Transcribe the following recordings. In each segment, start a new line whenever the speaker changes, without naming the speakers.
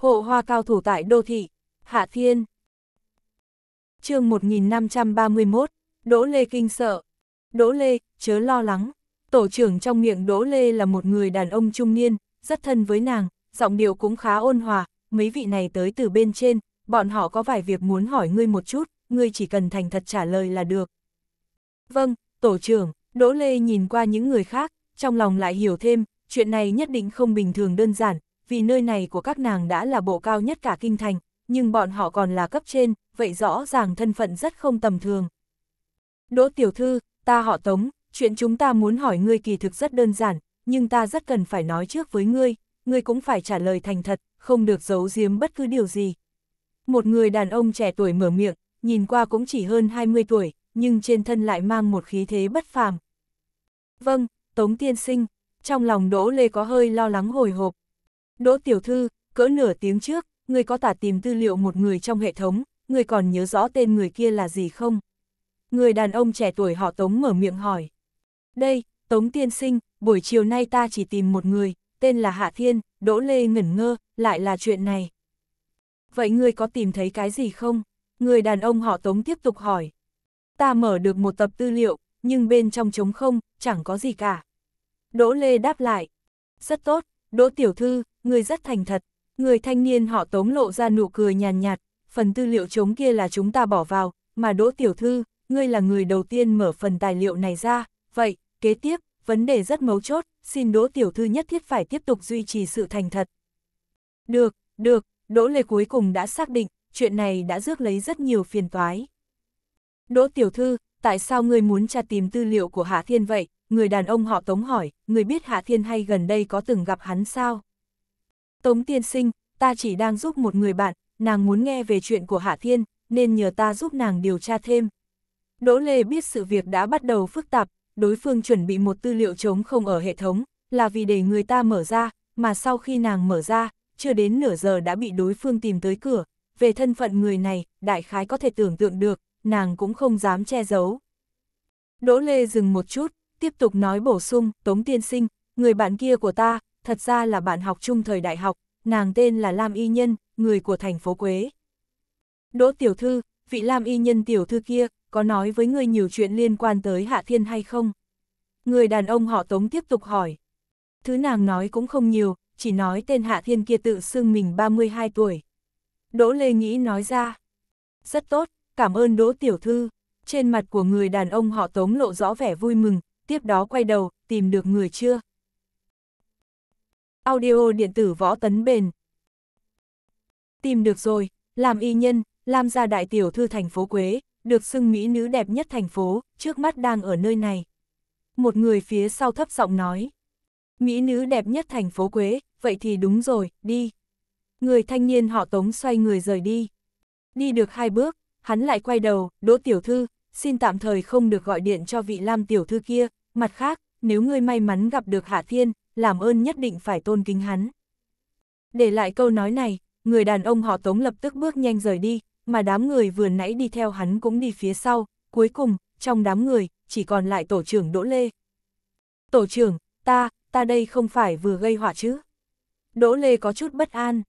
Hộ hoa cao thủ tại đô thị, Hạ Thiên. chương 1531, Đỗ Lê kinh sợ. Đỗ Lê, chớ lo lắng. Tổ trưởng trong miệng Đỗ Lê là một người đàn ông trung niên, rất thân với nàng, giọng điệu cũng khá ôn hòa, mấy vị này tới từ bên trên, bọn họ có vài việc muốn hỏi ngươi một chút, ngươi chỉ cần thành thật trả lời là được. Vâng, tổ trưởng, Đỗ Lê nhìn qua những người khác, trong lòng lại hiểu thêm, chuyện này nhất định không bình thường đơn giản, vì nơi này của các nàng đã là bộ cao nhất cả kinh thành, nhưng bọn họ còn là cấp trên, vậy rõ ràng thân phận rất không tầm thường. Đỗ tiểu thư, ta họ Tống, chuyện chúng ta muốn hỏi ngươi kỳ thực rất đơn giản, nhưng ta rất cần phải nói trước với ngươi, ngươi cũng phải trả lời thành thật, không được giấu giếm bất cứ điều gì. Một người đàn ông trẻ tuổi mở miệng, nhìn qua cũng chỉ hơn 20 tuổi, nhưng trên thân lại mang một khí thế bất phàm. Vâng, Tống Tiên Sinh, trong lòng Đỗ Lê có hơi lo lắng hồi hộp, Đỗ Tiểu Thư, cỡ nửa tiếng trước, người có tả tìm tư liệu một người trong hệ thống, người còn nhớ rõ tên người kia là gì không? Người đàn ông trẻ tuổi họ Tống mở miệng hỏi. Đây, Tống Tiên Sinh, buổi chiều nay ta chỉ tìm một người, tên là Hạ Thiên, Đỗ Lê ngẩn ngơ, lại là chuyện này. Vậy người có tìm thấy cái gì không? Người đàn ông họ Tống tiếp tục hỏi. Ta mở được một tập tư liệu, nhưng bên trong trống không, chẳng có gì cả. Đỗ Lê đáp lại. Rất tốt, Đỗ Tiểu Thư, người rất thành thật. Người thanh niên họ tống lộ ra nụ cười nhàn nhạt, phần tư liệu chống kia là chúng ta bỏ vào, mà đỗ tiểu thư, ngươi là người đầu tiên mở phần tài liệu này ra, vậy, kế tiếp, vấn đề rất mấu chốt, xin đỗ tiểu thư nhất thiết phải tiếp tục duy trì sự thành thật. Được, được, đỗ lê cuối cùng đã xác định, chuyện này đã rước lấy rất nhiều phiền toái. Đỗ tiểu thư, tại sao ngươi muốn tra tìm tư liệu của Hạ Thiên vậy? Người đàn ông họ tống hỏi, người biết Hạ Thiên hay gần đây có từng gặp hắn sao? Tống tiên sinh, ta chỉ đang giúp một người bạn, nàng muốn nghe về chuyện của Hạ Thiên, nên nhờ ta giúp nàng điều tra thêm. Đỗ Lê biết sự việc đã bắt đầu phức tạp, đối phương chuẩn bị một tư liệu chống không ở hệ thống, là vì để người ta mở ra, mà sau khi nàng mở ra, chưa đến nửa giờ đã bị đối phương tìm tới cửa. Về thân phận người này, đại khái có thể tưởng tượng được, nàng cũng không dám che giấu. Đỗ Lê dừng một chút, tiếp tục nói bổ sung, Tống Tiên Sinh, người bạn kia của ta, thật ra là bạn học chung thời đại học, nàng tên là Lam Y Nhân, người của thành phố Quế. Đỗ tiểu thư, vị Lam Y Nhân tiểu thư kia, có nói với người nhiều chuyện liên quan tới Hạ Thiên hay không? Người đàn ông họ Tống tiếp tục hỏi. Thứ nàng nói cũng không nhiều, chỉ nói tên Hạ Thiên kia tự xưng mình 32 tuổi. Đỗ Lê Nghĩ nói ra. Rất tốt, cảm ơn Đỗ Tiểu Thư. Trên mặt của người đàn ông họ Tống lộ rõ vẻ vui mừng, tiếp đó quay đầu, tìm được người chưa? audio điện tử võ tấn bền. Tìm được rồi, làm y nhân, làm ra đại tiểu thư thành phố Quế, được xưng mỹ nữ đẹp nhất thành phố, trước mắt đang ở nơi này. Một người phía sau thấp giọng nói. Mỹ nữ đẹp nhất thành phố Quế, vậy thì đúng rồi, đi. Người thanh niên họ tống xoay người rời đi. Đi được hai bước, hắn lại quay đầu, đỗ tiểu thư, xin tạm thời không được gọi điện cho vị lam tiểu thư kia, mặt khác, nếu ngươi may mắn gặp được Hạ Thiên, làm ơn nhất định phải tôn kính hắn. Để lại câu nói này, người đàn ông họ Tống lập tức bước nhanh rời đi, mà đám người vừa nãy đi theo hắn cũng đi phía sau, cuối cùng, trong đám người, chỉ còn lại tổ trưởng Đỗ Lê. Tổ trưởng, ta, ta đây không phải vừa gây họa chứ. Đỗ Lê có chút bất an.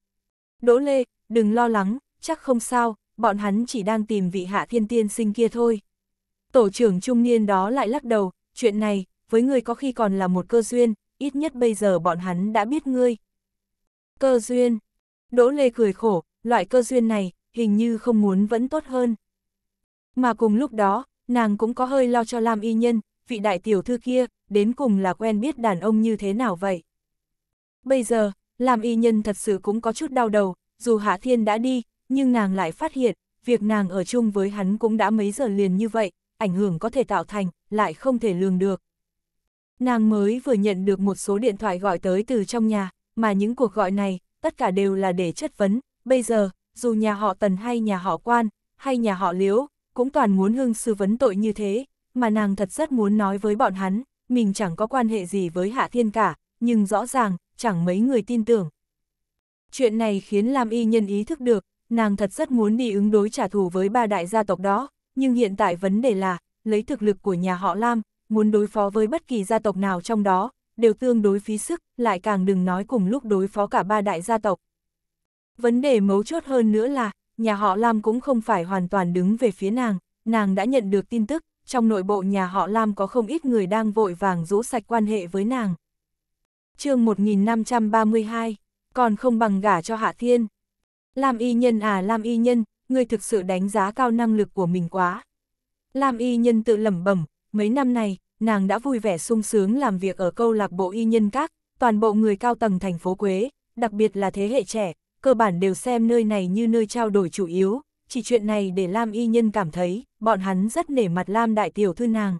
Đỗ Lê, đừng lo lắng, chắc không sao, bọn hắn chỉ đang tìm vị hạ thiên tiên sinh kia thôi. Tổ trưởng trung niên đó lại lắc đầu, chuyện này, với người có khi còn là một cơ duyên, ít nhất bây giờ bọn hắn đã biết ngươi. Cơ duyên. Đỗ Lê cười khổ, loại cơ duyên này, hình như không muốn vẫn tốt hơn. Mà cùng lúc đó, nàng cũng có hơi lo cho Lam Y Nhân, vị đại tiểu thư kia, đến cùng là quen biết đàn ông như thế nào vậy. Bây giờ, Lam Y Nhân thật sự cũng có chút đau đầu, dù Hạ Thiên đã đi, nhưng nàng lại phát hiện, việc nàng ở chung với hắn cũng đã mấy giờ liền như vậy, ảnh hưởng có thể tạo thành, lại không thể lường được. Nàng mới vừa nhận được một số điện thoại gọi tới từ trong nhà, mà những cuộc gọi này, tất cả đều là để chất vấn, bây giờ, dù nhà họ Tần hay nhà họ Quan, hay nhà họ Liễu, cũng toàn muốn hưng sư vấn tội như thế, mà nàng thật rất muốn nói với bọn hắn, mình chẳng có quan hệ gì với Hạ Thiên cả, nhưng rõ ràng, chẳng mấy người tin tưởng. Chuyện này khiến Lam Y nhân ý thức được, nàng thật rất muốn đi ứng đối trả thù với ba đại gia tộc đó, nhưng hiện tại vấn đề là, lấy thực lực của nhà họ Lam, muốn đối phó với bất kỳ gia tộc nào trong đó, đều tương đối phí sức, lại càng đừng nói cùng lúc đối phó cả ba đại gia tộc. Vấn đề mấu chốt hơn nữa là, nhà họ Lam cũng không phải hoàn toàn đứng về phía nàng, nàng đã nhận được tin tức, trong nội bộ nhà họ Lam có không ít người đang vội vàng rũ sạch quan hệ với nàng. chương 1532, còn không bằng gả cho Hạ Thiên. Lam y nhân à Lam y nhân, ngươi thực sự đánh giá cao năng lực của mình quá. Lam y nhân tự lẩm bẩm, mấy năm này, nàng đã vui vẻ sung sướng làm việc ở câu lạc bộ y nhân các, toàn bộ người cao tầng thành phố Quế, đặc biệt là thế hệ trẻ, cơ bản đều xem nơi này như nơi trao đổi chủ yếu, chỉ chuyện này để Lam y nhân cảm thấy, bọn hắn rất nể mặt Lam đại tiểu thư nàng.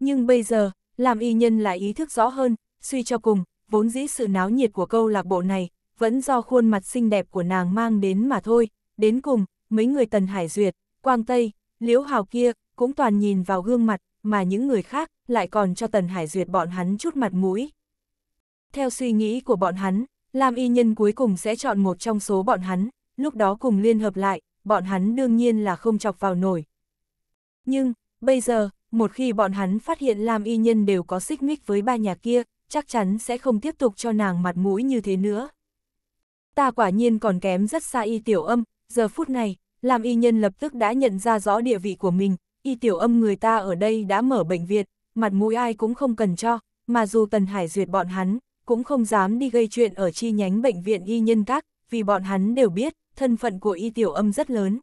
Nhưng bây giờ, Lam y nhân lại ý thức rõ hơn, suy cho cùng, vốn dĩ sự náo nhiệt của câu lạc bộ này, vẫn do khuôn mặt xinh đẹp của nàng mang đến mà thôi, đến cùng, mấy người Tần Hải Duyệt, Quang Tây, Liễu Hào kia, cũng toàn nhìn vào gương mặt, mà những người khác lại còn cho Tần Hải Duyệt bọn hắn chút mặt mũi. Theo suy nghĩ của bọn hắn, Lam Y Nhân cuối cùng sẽ chọn một trong số bọn hắn, lúc đó cùng liên hợp lại, bọn hắn đương nhiên là không chọc vào nổi. Nhưng, bây giờ, một khi bọn hắn phát hiện Lam Y Nhân đều có xích mích với ba nhà kia, chắc chắn sẽ không tiếp tục cho nàng mặt mũi như thế nữa. Ta quả nhiên còn kém rất xa y tiểu âm, giờ phút này, Lam Y Nhân lập tức đã nhận ra rõ địa vị của mình, y tiểu âm người ta ở đây đã mở bệnh viện, mặt mũi ai cũng không cần cho, mà dù Tần Hải duyệt bọn hắn, cũng không dám đi gây chuyện ở chi nhánh bệnh viện y nhân các, vì bọn hắn đều biết, thân phận của y tiểu âm rất lớn.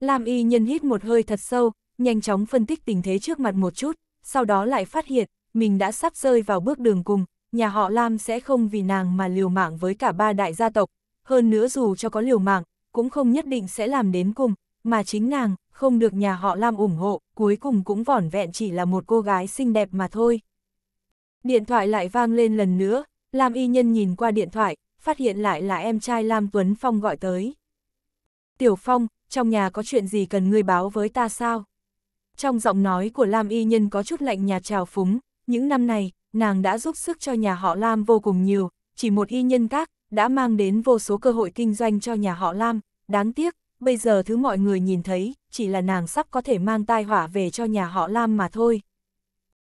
Lam y nhân hít một hơi thật sâu, nhanh chóng phân tích tình thế trước mặt một chút, sau đó lại phát hiện, mình đã sắp rơi vào bước đường cùng, nhà họ Lam sẽ không vì nàng mà liều mạng với cả ba đại gia tộc, hơn nữa dù cho có liều mạng, cũng không nhất định sẽ làm đến cùng, mà chính nàng, không được nhà họ Lam ủng hộ, cuối cùng cũng vỏn vẹn chỉ là một cô gái xinh đẹp mà thôi. Điện thoại lại vang lên lần nữa, Lam y nhân nhìn qua điện thoại, phát hiện lại là em trai Lam Tuấn Phong gọi tới. Tiểu Phong, trong nhà có chuyện gì cần ngươi báo với ta sao? Trong giọng nói của Lam y nhân có chút lạnh nhà trào phúng, những năm này, nàng đã giúp sức cho nhà họ Lam vô cùng nhiều, chỉ một y nhân các, đã mang đến vô số cơ hội kinh doanh cho nhà họ Lam, đáng tiếc, bây giờ thứ mọi người nhìn thấy, chỉ là nàng sắp có thể mang tai họa về cho nhà họ Lam mà thôi.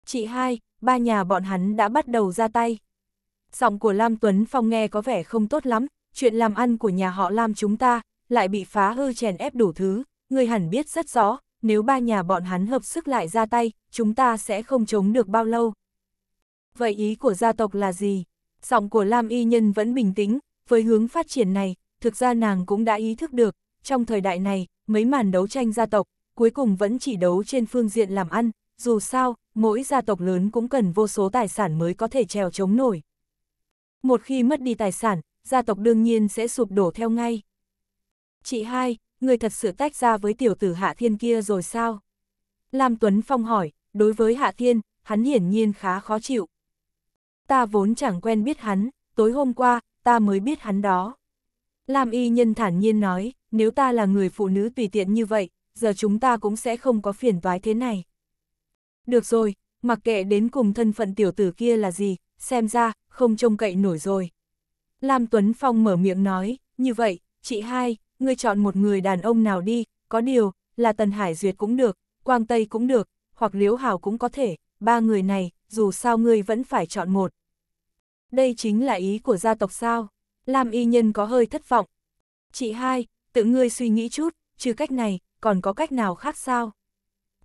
Chị hai, ba nhà bọn hắn đã bắt đầu ra tay. Giọng của Lam Tuấn Phong nghe có vẻ không tốt lắm, chuyện làm ăn của nhà họ Lam chúng ta, lại bị phá hư chèn ép đủ thứ, người hẳn biết rất rõ, nếu ba nhà bọn hắn hợp sức lại ra tay, chúng ta sẽ không chống được bao lâu. Vậy ý của gia tộc là gì? Giọng của Lam Y Nhân vẫn bình tĩnh, với hướng phát triển này, thực ra nàng cũng đã ý thức được, trong thời đại này, mấy màn đấu tranh gia tộc, cuối cùng vẫn chỉ đấu trên phương diện làm ăn, dù sao, mỗi gia tộc lớn cũng cần vô số tài sản mới có thể trèo chống nổi. Một khi mất đi tài sản, gia tộc đương nhiên sẽ sụp đổ theo ngay. Chị hai, người thật sự tách ra với tiểu tử Hạ Thiên kia rồi sao? Lam Tuấn Phong hỏi, đối với Hạ Thiên, hắn hiển nhiên khá khó chịu. Ta vốn chẳng quen biết hắn, tối hôm qua, ta mới biết hắn đó. Lam Y Nhân thản nhiên nói, nếu ta là người phụ nữ tùy tiện như vậy, giờ chúng ta cũng sẽ không có phiền toái thế này. Được rồi, mặc kệ đến cùng thân phận tiểu tử kia là gì, xem ra, không trông cậy nổi rồi. Lam Tuấn Phong mở miệng nói, như vậy, chị hai, ngươi chọn một người đàn ông nào đi, có điều, là Tần Hải Duyệt cũng được, Quang Tây cũng được, hoặc Liễu Hảo cũng có thể, ba người này, dù sao ngươi vẫn phải chọn một. Đây chính là ý của gia tộc sao? Lam Y Nhân có hơi thất vọng. Chị hai, tự ngươi suy nghĩ chút, trừ cách này, còn có cách nào khác sao?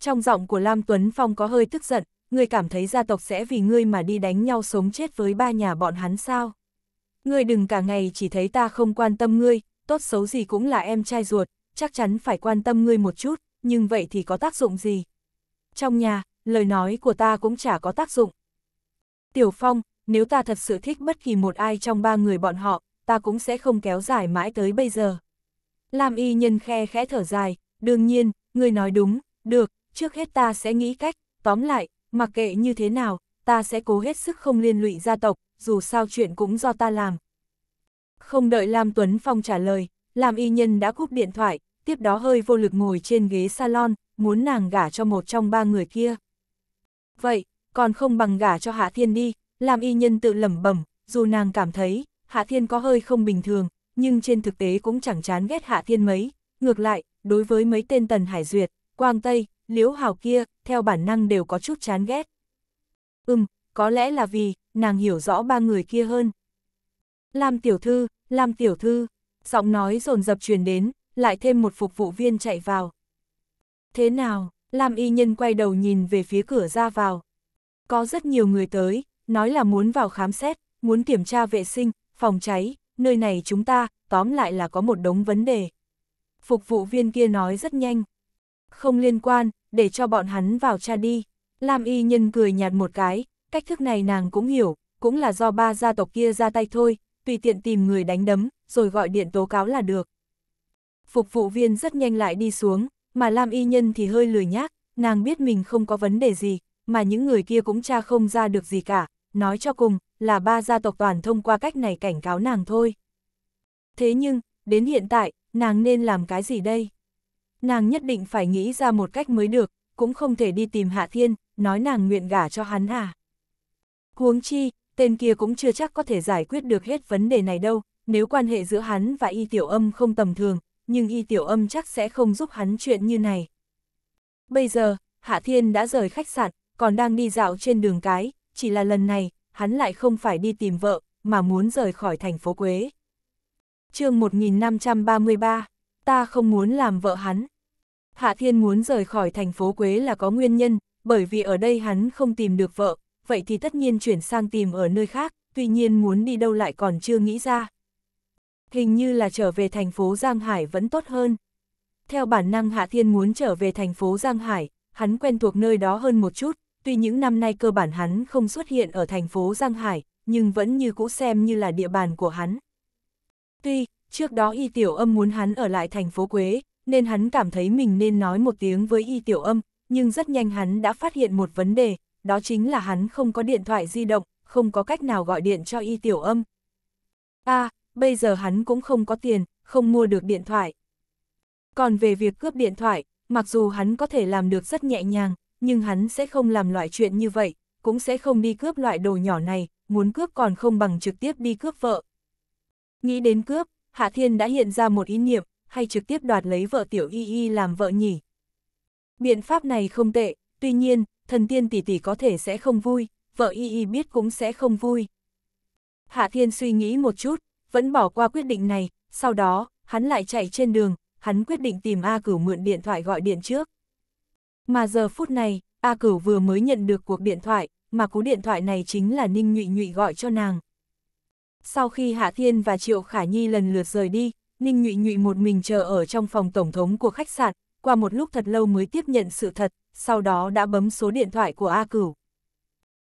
Trong giọng của Lam Tuấn Phong có hơi tức giận, ngươi cảm thấy gia tộc sẽ vì ngươi mà đi đánh nhau sống chết với ba nhà bọn hắn sao? Ngươi đừng cả ngày chỉ thấy ta không quan tâm ngươi, tốt xấu gì cũng là em trai ruột, chắc chắn phải quan tâm ngươi một chút, nhưng vậy thì có tác dụng gì? Trong nhà, lời nói của ta cũng chả có tác dụng. Tiểu Phong, nếu ta thật sự thích bất kỳ một ai trong ba người bọn họ, ta cũng sẽ không kéo dài mãi tới bây giờ. Lam y nhân khe khẽ thở dài, đương nhiên, người nói đúng, được, trước hết ta sẽ nghĩ cách, tóm lại, mặc kệ như thế nào, ta sẽ cố hết sức không liên lụy gia tộc, dù sao chuyện cũng do ta làm. Không đợi Lam Tuấn Phong trả lời, Lam y nhân đã cúp điện thoại, tiếp đó hơi vô lực ngồi trên ghế salon, muốn nàng gả cho một trong ba người kia. Vậy, còn không bằng gả cho Hạ Thiên đi, Lam y nhân tự lẩm bẩm, dù nàng cảm thấy, Hạ Thiên có hơi không bình thường, nhưng trên thực tế cũng chẳng chán ghét Hạ Thiên mấy, ngược lại, đối với mấy tên Tần Hải Duyệt, Quang Tây, Liễu Hào kia, theo bản năng đều có chút chán ghét. Ừm, có lẽ là vì, nàng hiểu rõ ba người kia hơn. Lam tiểu thư, Lam tiểu thư, giọng nói rồn dập truyền đến, lại thêm một phục vụ viên chạy vào. Thế nào, Lam y nhân quay đầu nhìn về phía cửa ra vào. Có rất nhiều người tới, nói là muốn vào khám xét, muốn kiểm tra vệ sinh, phòng cháy, nơi này chúng ta, tóm lại là có một đống vấn đề. Phục vụ viên kia nói rất nhanh. Không liên quan, để cho bọn hắn vào cha đi. Lam y nhân cười nhạt một cái, cách thức này nàng cũng hiểu, cũng là do ba gia tộc kia ra tay thôi, tùy tiện tìm người đánh đấm, rồi gọi điện tố cáo là được. Phục vụ viên rất nhanh lại đi xuống, mà Lam y nhân thì hơi lười nhác, nàng biết mình không có vấn đề gì, mà những người kia cũng tra không ra được gì cả, nói cho cùng, là ba gia tộc toàn thông qua cách này cảnh cáo nàng thôi. Thế nhưng, đến hiện tại, nàng nên làm cái gì đây? Nàng nhất định phải nghĩ ra một cách mới được, cũng không thể đi tìm Hạ Thiên, nói nàng nguyện gả cho hắn à. Huống chi, tên kia cũng chưa chắc có thể giải quyết được hết vấn đề này đâu, nếu quan hệ giữa hắn và y tiểu âm không tầm thường, nhưng y tiểu âm chắc sẽ không giúp hắn chuyện như này. Bây giờ, Hạ Thiên đã rời khách sạn, còn đang đi dạo trên đường cái, chỉ là lần này, hắn lại không phải đi tìm vợ, mà muốn rời khỏi thành phố Quế. chương 1533, ta không muốn làm vợ hắn. Hạ Thiên muốn rời khỏi thành phố Quế là có nguyên nhân, bởi vì ở đây hắn không tìm được vợ, vậy thì tất nhiên chuyển sang tìm ở nơi khác, tuy nhiên muốn đi đâu lại còn chưa nghĩ ra. Hình như là trở về thành phố Giang Hải vẫn tốt hơn. Theo bản năng Hạ Thiên muốn trở về thành phố Giang Hải, hắn quen thuộc nơi đó hơn một chút, Tuy những năm nay cơ bản hắn không xuất hiện ở thành phố Giang Hải, nhưng vẫn như cũ xem như là địa bàn của hắn. Tuy, trước đó Y Tiểu Âm muốn hắn ở lại thành phố Quế, nên hắn cảm thấy mình nên nói một tiếng với Y Tiểu Âm, nhưng rất nhanh hắn đã phát hiện một vấn đề, đó chính là hắn không có điện thoại di động, không có cách nào gọi điện cho Y Tiểu Âm. a à, bây giờ hắn cũng không có tiền, không mua được điện thoại. Còn về việc cướp điện thoại, mặc dù hắn có thể làm được rất nhẹ nhàng, nhưng hắn sẽ không làm loại chuyện như vậy, cũng sẽ không đi cướp loại đồ nhỏ này, muốn cướp còn không bằng trực tiếp đi cướp vợ. Nghĩ đến cướp, Hạ Thiên đã hiện ra một ý niệm, hay trực tiếp đoạt lấy vợ Tiểu Y Y làm vợ nhỉ. Biện pháp này không tệ, tuy nhiên, thần tiên tỷ tỷ có thể sẽ không vui, vợ Y Y biết cũng sẽ không vui. Hạ Thiên suy nghĩ một chút, vẫn bỏ qua quyết định này, sau đó, hắn lại chạy trên đường, hắn quyết định tìm A Cửu mượn điện thoại gọi điện trước. Mà giờ phút này, A Cửu vừa mới nhận được cuộc điện thoại, mà cú điện thoại này chính là Ninh Nhụy Nhụy gọi cho nàng. Sau khi Hạ Thiên và Triệu Khả Nhi lần lượt rời đi, Ninh Nhụy Nhụy một mình chờ ở trong phòng tổng thống của khách sạn, qua một lúc thật lâu mới tiếp nhận sự thật, sau đó đã bấm số điện thoại của A Cửu.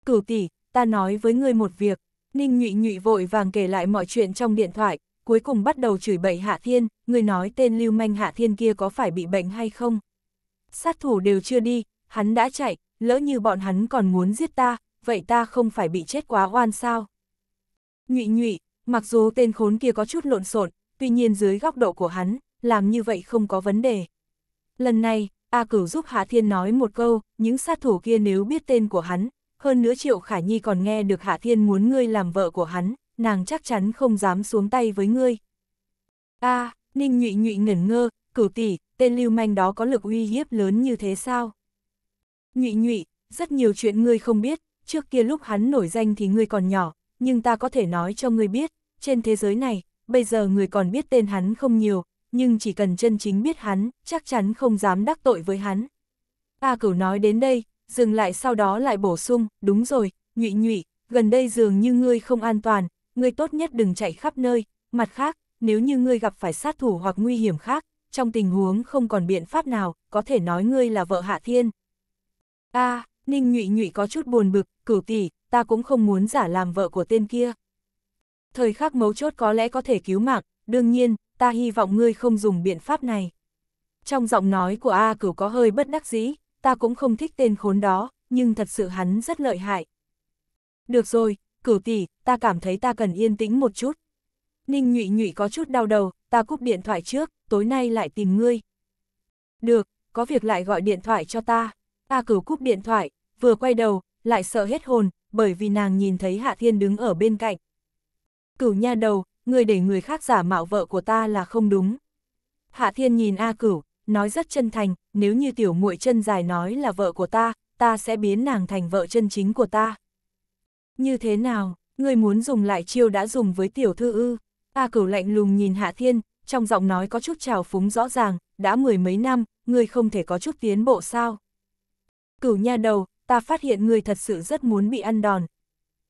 Cửu tỷ, ta nói với ngươi một việc, Ninh Nhụy Nhụy vội vàng kể lại mọi chuyện trong điện thoại, cuối cùng bắt đầu chửi bậy Hạ Thiên, ngươi nói tên lưu manh Hạ Thiên kia có phải bị bệnh hay không? sát thủ đều chưa đi, hắn đã chạy, lỡ như bọn hắn còn muốn giết ta, vậy ta không phải bị chết quá oan sao. Nhụy nhụy, mặc dù tên khốn kia có chút lộn xộn, tuy nhiên dưới góc độ của hắn, làm như vậy không có vấn đề. Lần này, A Cửu giúp Hạ Thiên nói một câu, những sát thủ kia nếu biết tên của hắn, hơn nữa Triệu Khả Nhi còn nghe được Hạ Thiên muốn ngươi làm vợ của hắn, nàng chắc chắn không dám xuống tay với ngươi. A, Ninh Nhụy Nhụy ngẩn ngơ, cửu tỷ, tên lưu manh đó có lực uy hiếp lớn như thế sao? Nhụy nhụy, rất nhiều chuyện ngươi không biết, trước kia lúc hắn nổi danh thì ngươi còn nhỏ, nhưng ta có thể nói cho ngươi biết, trên thế giới này, bây giờ người còn biết tên hắn không nhiều, nhưng chỉ cần chân chính biết hắn, chắc chắn không dám đắc tội với hắn. A cửu nói đến đây, dừng lại sau đó lại bổ sung, đúng rồi, nhụy nhụy, gần đây dường như ngươi không an toàn, ngươi tốt nhất đừng chạy khắp nơi, mặt khác, nếu như ngươi gặp phải sát thủ hoặc nguy hiểm khác, trong tình huống không còn biện pháp nào, có thể nói ngươi là vợ Hạ Thiên. a à, Ninh Nhụy Nhụy có chút buồn bực, cửu tỷ, ta cũng không muốn giả làm vợ của tên kia. Thời khắc mấu chốt có lẽ có thể cứu mạng, đương nhiên, ta hy vọng ngươi không dùng biện pháp này. Trong giọng nói của A cửu có hơi bất đắc dĩ, ta cũng không thích tên khốn đó, nhưng thật sự hắn rất lợi hại. Được rồi, cửu tỷ, ta cảm thấy ta cần yên tĩnh một chút. Ninh nhụy nhụy có chút đau đầu, ta cúp điện thoại trước, tối nay lại tìm ngươi. Được, có việc lại gọi điện thoại cho ta. A cửu cúp điện thoại, vừa quay đầu, lại sợ hết hồn, bởi vì nàng nhìn thấy Hạ Thiên đứng ở bên cạnh. Cửu nha đầu, người để người khác giả mạo vợ của ta là không đúng. Hạ Thiên nhìn A cửu, nói rất chân thành, nếu như tiểu muội chân dài nói là vợ của ta, ta sẽ biến nàng thành vợ chân chính của ta. Như thế nào, ngươi muốn dùng lại chiêu đã dùng với tiểu thư ư? A cửu lạnh lùng nhìn Hạ Thiên, trong giọng nói có chút trào phúng rõ ràng, đã mười mấy năm, ngươi không thể có chút tiến bộ sao. Cửu nha đầu, ta phát hiện ngươi thật sự rất muốn bị ăn đòn.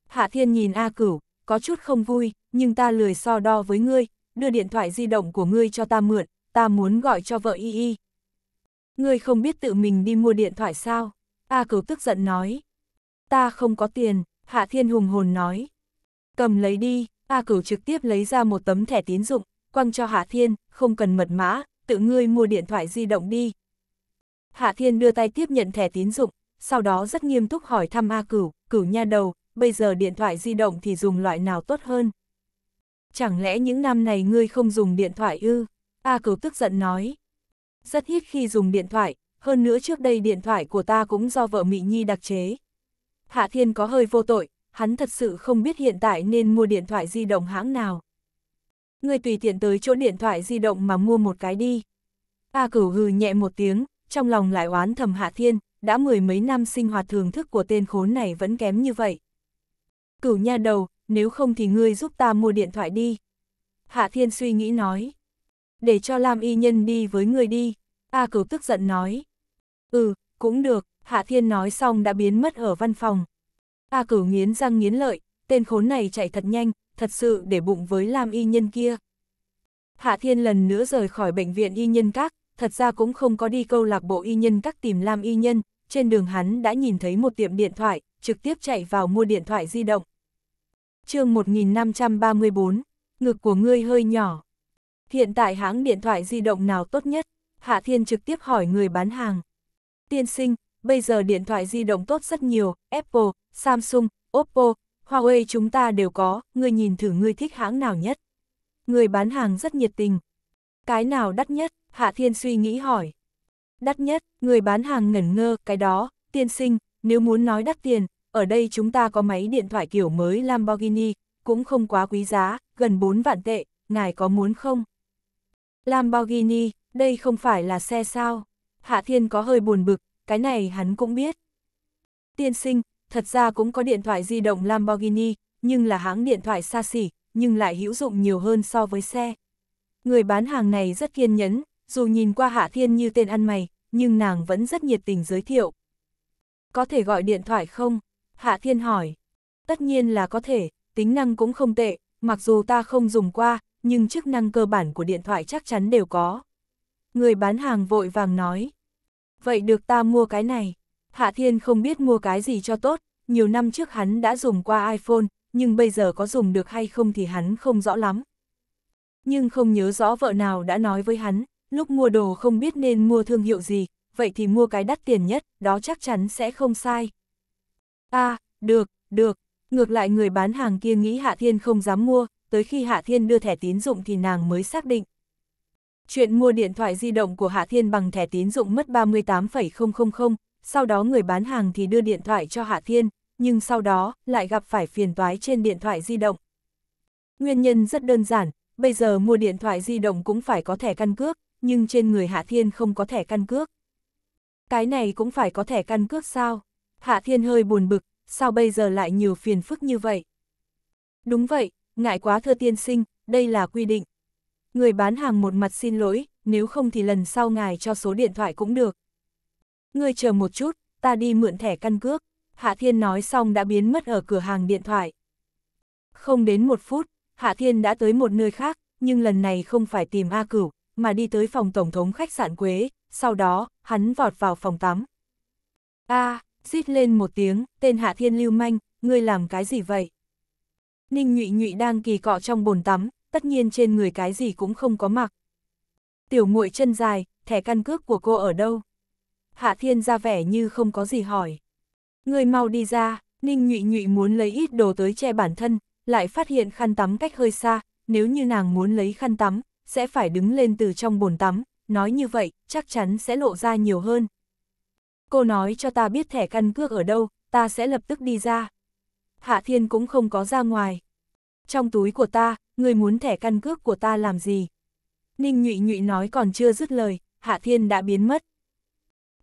Hạ thiên nhìn A cửu, có chút không vui, nhưng ta lười so đo với ngươi, đưa điện thoại di động của ngươi cho ta mượn, ta muốn gọi cho vợ y y. Ngươi không biết tự mình đi mua điện thoại sao? A cửu tức giận nói. Ta không có tiền, Hạ Thiên hùng hồn nói. Cầm lấy đi, A cửu trực tiếp lấy ra một tấm thẻ tín dụng, quăng cho Hạ Thiên, không cần mật mã, tự ngươi mua điện thoại di động đi. Hạ Thiên đưa tay tiếp nhận thẻ tín dụng, sau đó rất nghiêm túc hỏi thăm A Cửu, Cửu nha đầu, bây giờ điện thoại di động thì dùng loại nào tốt hơn? Chẳng lẽ những năm này ngươi không dùng điện thoại ư? A Cửu tức giận nói. Rất ít khi dùng điện thoại, hơn nữa trước đây điện thoại của ta cũng do vợ Mỹ Nhi đặc chế. Hạ Thiên có hơi vô tội, hắn thật sự không biết hiện tại nên mua điện thoại di động hãng nào ngươi tùy tiện tới chỗ điện thoại di động mà mua một cái đi. A cửu hừ nhẹ một tiếng, trong lòng lại oán thầm Hạ Thiên, đã mười mấy năm sinh hoạt thường thức của tên khốn này vẫn kém như vậy. Cửu nha đầu, nếu không thì ngươi giúp ta mua điện thoại đi. Hạ Thiên suy nghĩ nói. Để cho Lam Y Nhân đi với ngươi đi. A cửu tức giận nói. Ừ, cũng được, Hạ Thiên nói xong đã biến mất ở văn phòng. A cửu nghiến răng nghiến lợi, tên khốn này chạy thật nhanh, thật sự để bụng với Lam y nhân kia. Hạ Thiên lần nữa rời khỏi bệnh viện y nhân các, thật ra cũng không có đi câu lạc bộ y nhân các tìm Lam y nhân, trên đường hắn đã nhìn thấy một tiệm điện thoại, trực tiếp chạy vào mua điện thoại di động. chương 1534, ngực của ngươi hơi nhỏ. Hiện tại hãng điện thoại di động nào tốt nhất? Hạ Thiên trực tiếp hỏi người bán hàng. Tiên sinh, bây giờ điện thoại di động tốt rất nhiều, Apple, Samsung, Oppo, Huawei chúng ta đều có, ngươi nhìn thử ngươi thích hãng nào nhất. Người bán hàng rất nhiệt tình. Cái nào đắt nhất? Hạ Thiên suy nghĩ hỏi. Đắt nhất, người bán hàng ngẩn ngơ, cái đó, tiên sinh, nếu muốn nói đắt tiền, ở đây chúng ta có máy điện thoại kiểu mới Lamborghini, cũng không quá quý giá, gần 4 vạn tệ, ngài có muốn không? Lamborghini, đây không phải là xe sao? Hạ Thiên có hơi buồn bực, cái này hắn cũng biết. Tiên sinh, Thật ra cũng có điện thoại di động Lamborghini, nhưng là hãng điện thoại xa xỉ, nhưng lại hữu dụng nhiều hơn so với xe. Người bán hàng này rất kiên nhẫn, dù nhìn qua Hạ Thiên như tên ăn mày, nhưng nàng vẫn rất nhiệt tình giới thiệu. Có thể gọi điện thoại không? Hạ Thiên hỏi. Tất nhiên là có thể, tính năng cũng không tệ, mặc dù ta không dùng qua, nhưng chức năng cơ bản của điện thoại chắc chắn đều có. Người bán hàng vội vàng nói. Vậy được ta mua cái này. Hạ Thiên không biết mua cái gì cho tốt, nhiều năm trước hắn đã dùng qua iPhone, nhưng bây giờ có dùng được hay không thì hắn không rõ lắm. Nhưng không nhớ rõ vợ nào đã nói với hắn, lúc mua đồ không biết nên mua thương hiệu gì, vậy thì mua cái đắt tiền nhất, đó chắc chắn sẽ không sai. À, được, được, ngược lại người bán hàng kia nghĩ Hạ Thiên không dám mua, tới khi Hạ Thiên đưa thẻ tín dụng thì nàng mới xác định. Chuyện mua điện thoại di động của Hạ Thiên bằng thẻ tín dụng mất 38,000, sau đó người bán hàng thì đưa điện thoại cho Hạ Thiên, nhưng sau đó lại gặp phải phiền toái trên điện thoại di động. Nguyên nhân rất đơn giản, bây giờ mua điện thoại di động cũng phải có thẻ căn cước, nhưng trên người Hạ Thiên không có thẻ căn cước. Cái này cũng phải có thẻ căn cước sao? Hạ Thiên hơi buồn bực, sao bây giờ lại nhiều phiền phức như vậy? Đúng vậy, ngại quá thưa tiên sinh, đây là quy định. Người bán hàng một mặt xin lỗi, nếu không thì lần sau ngài cho số điện thoại cũng được ngươi chờ một chút, ta đi mượn thẻ căn cước. Hạ Thiên nói xong đã biến mất ở cửa hàng điện thoại. Không đến một phút, Hạ Thiên đã tới một nơi khác, nhưng lần này không phải tìm A Cửu, mà đi tới phòng Tổng thống khách sạn Quế, sau đó, hắn vọt vào phòng tắm. A, à, rít lên một tiếng, tên Hạ Thiên lưu manh, ngươi làm cái gì vậy? Ninh Nhụy Nhụy đang kỳ cọ trong bồn tắm, tất nhiên trên người cái gì cũng không có mặc. Tiểu muội chân dài, thẻ căn cước của cô ở đâu? Hạ Thiên ra vẻ như không có gì hỏi. Người mau đi ra, Ninh Nhụy Nhụy muốn lấy ít đồ tới che bản thân, lại phát hiện khăn tắm cách hơi xa, nếu như nàng muốn lấy khăn tắm, sẽ phải đứng lên từ trong bồn tắm, nói như vậy, chắc chắn sẽ lộ ra nhiều hơn. Cô nói cho ta biết thẻ căn cước ở đâu, ta sẽ lập tức đi ra. Hạ Thiên cũng không có ra ngoài. Trong túi của ta, người muốn thẻ căn cước của ta làm gì? Ninh Nhụy Nhụy nói còn chưa dứt lời, Hạ Thiên đã biến mất.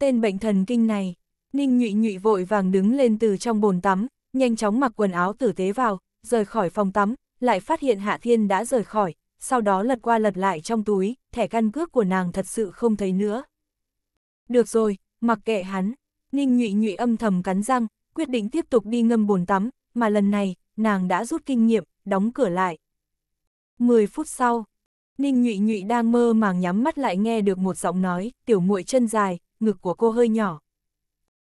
Tên bệnh thần kinh này, Ninh nhụy nhụy vội vàng đứng lên từ trong bồn tắm, nhanh chóng mặc quần áo tử tế vào, rời khỏi phòng tắm, lại phát hiện Hạ Thiên đã rời khỏi, sau đó lật qua lật lại trong túi, thẻ căn cước của nàng thật sự không thấy nữa. Được rồi, mặc kệ hắn, Ninh nhụy nhụy âm thầm cắn răng, quyết định tiếp tục đi ngâm bồn tắm, mà lần này, nàng đã rút kinh nghiệm, đóng cửa lại. 10 phút sau, Ninh nhụy nhụy đang mơ màng nhắm mắt lại nghe được một giọng nói, tiểu muội chân dài, ngực của cô hơi nhỏ.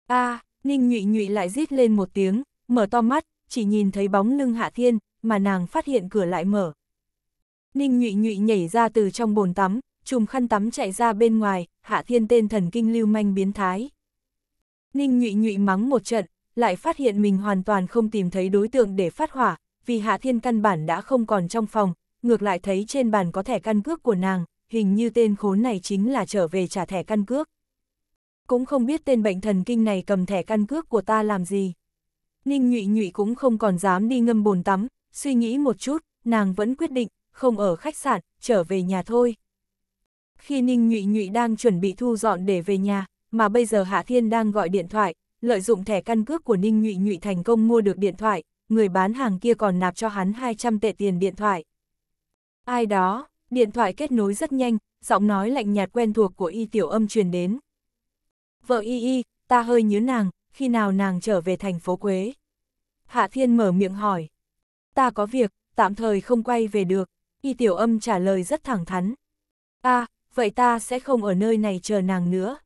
a à, Ninh nhụy nhụy lại rít lên một tiếng, mở to mắt, chỉ nhìn thấy bóng lưng Hạ Thiên, mà nàng phát hiện cửa lại mở. Ninh nhụy nhụy nhảy ra từ trong bồn tắm, chùm khăn tắm chạy ra bên ngoài, Hạ Thiên tên thần kinh lưu manh biến thái. Ninh nhụy nhụy mắng một trận, lại phát hiện mình hoàn toàn không tìm thấy đối tượng để phát hỏa, vì Hạ Thiên căn bản đã không còn trong phòng, ngược lại thấy trên bàn có thẻ căn cước của nàng, hình như tên khốn này chính là trở về trả thẻ căn cước cũng không biết tên bệnh thần kinh này cầm thẻ căn cước của ta làm gì. Ninh nhụy nhụy cũng không còn dám đi ngâm bồn tắm, suy nghĩ một chút, nàng vẫn quyết định, không ở khách sạn, trở về nhà thôi. Khi Ninh nhụy nhụy đang chuẩn bị thu dọn để về nhà, mà bây giờ Hạ Thiên đang gọi điện thoại, lợi dụng thẻ căn cước của Ninh nhụy nhụy thành công mua được điện thoại, người bán hàng kia còn nạp cho hắn 200 tệ tiền điện thoại. Ai đó, điện thoại kết nối rất nhanh, giọng nói lạnh nhạt quen thuộc của y tiểu âm truyền đến. Vợ y y, ta hơi nhớ nàng, khi nào nàng trở về thành phố Quế? Hạ Thiên mở miệng hỏi. Ta có việc, tạm thời không quay về được, y tiểu âm trả lời rất thẳng thắn. a à, vậy ta sẽ không ở nơi này chờ nàng nữa.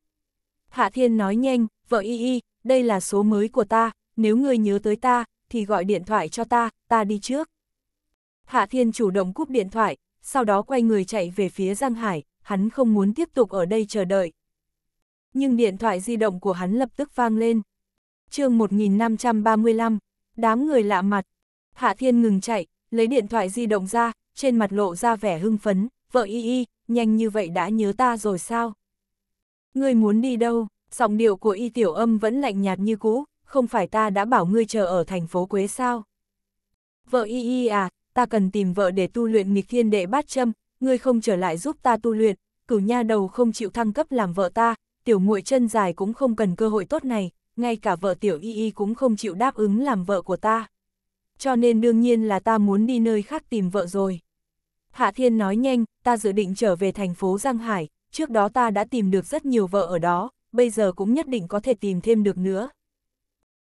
Hạ Thiên nói nhanh, vợ y y, đây là số mới của ta, nếu ngươi nhớ tới ta, thì gọi điện thoại cho ta, ta đi trước. Hạ Thiên chủ động cúp điện thoại, sau đó quay người chạy về phía Giang Hải, hắn không muốn tiếp tục ở đây chờ đợi nhưng điện thoại di động của hắn lập tức vang lên. chương 1535, đám người lạ mặt. Hạ Thiên ngừng chạy, lấy điện thoại di động ra, trên mặt lộ ra vẻ hưng phấn, vợ y y, nhanh như vậy đã nhớ ta rồi sao? Ngươi muốn đi đâu? Giọng điệu của y tiểu âm vẫn lạnh nhạt như cũ, không phải ta đã bảo ngươi chờ ở thành phố Quế sao? Vợ y y à, ta cần tìm vợ để tu luyện nghịch thiên đệ bát châm, ngươi không trở lại giúp ta tu luyện, cửu nha đầu không chịu thăng cấp làm vợ ta, tiểu muội chân dài cũng không cần cơ hội tốt này, ngay cả vợ tiểu y y cũng không chịu đáp ứng làm vợ của ta. Cho nên đương nhiên là ta muốn đi nơi khác tìm vợ rồi. Hạ Thiên nói nhanh, ta dự định trở về thành phố Giang Hải, trước đó ta đã tìm được rất nhiều vợ ở đó, bây giờ cũng nhất định có thể tìm thêm được nữa.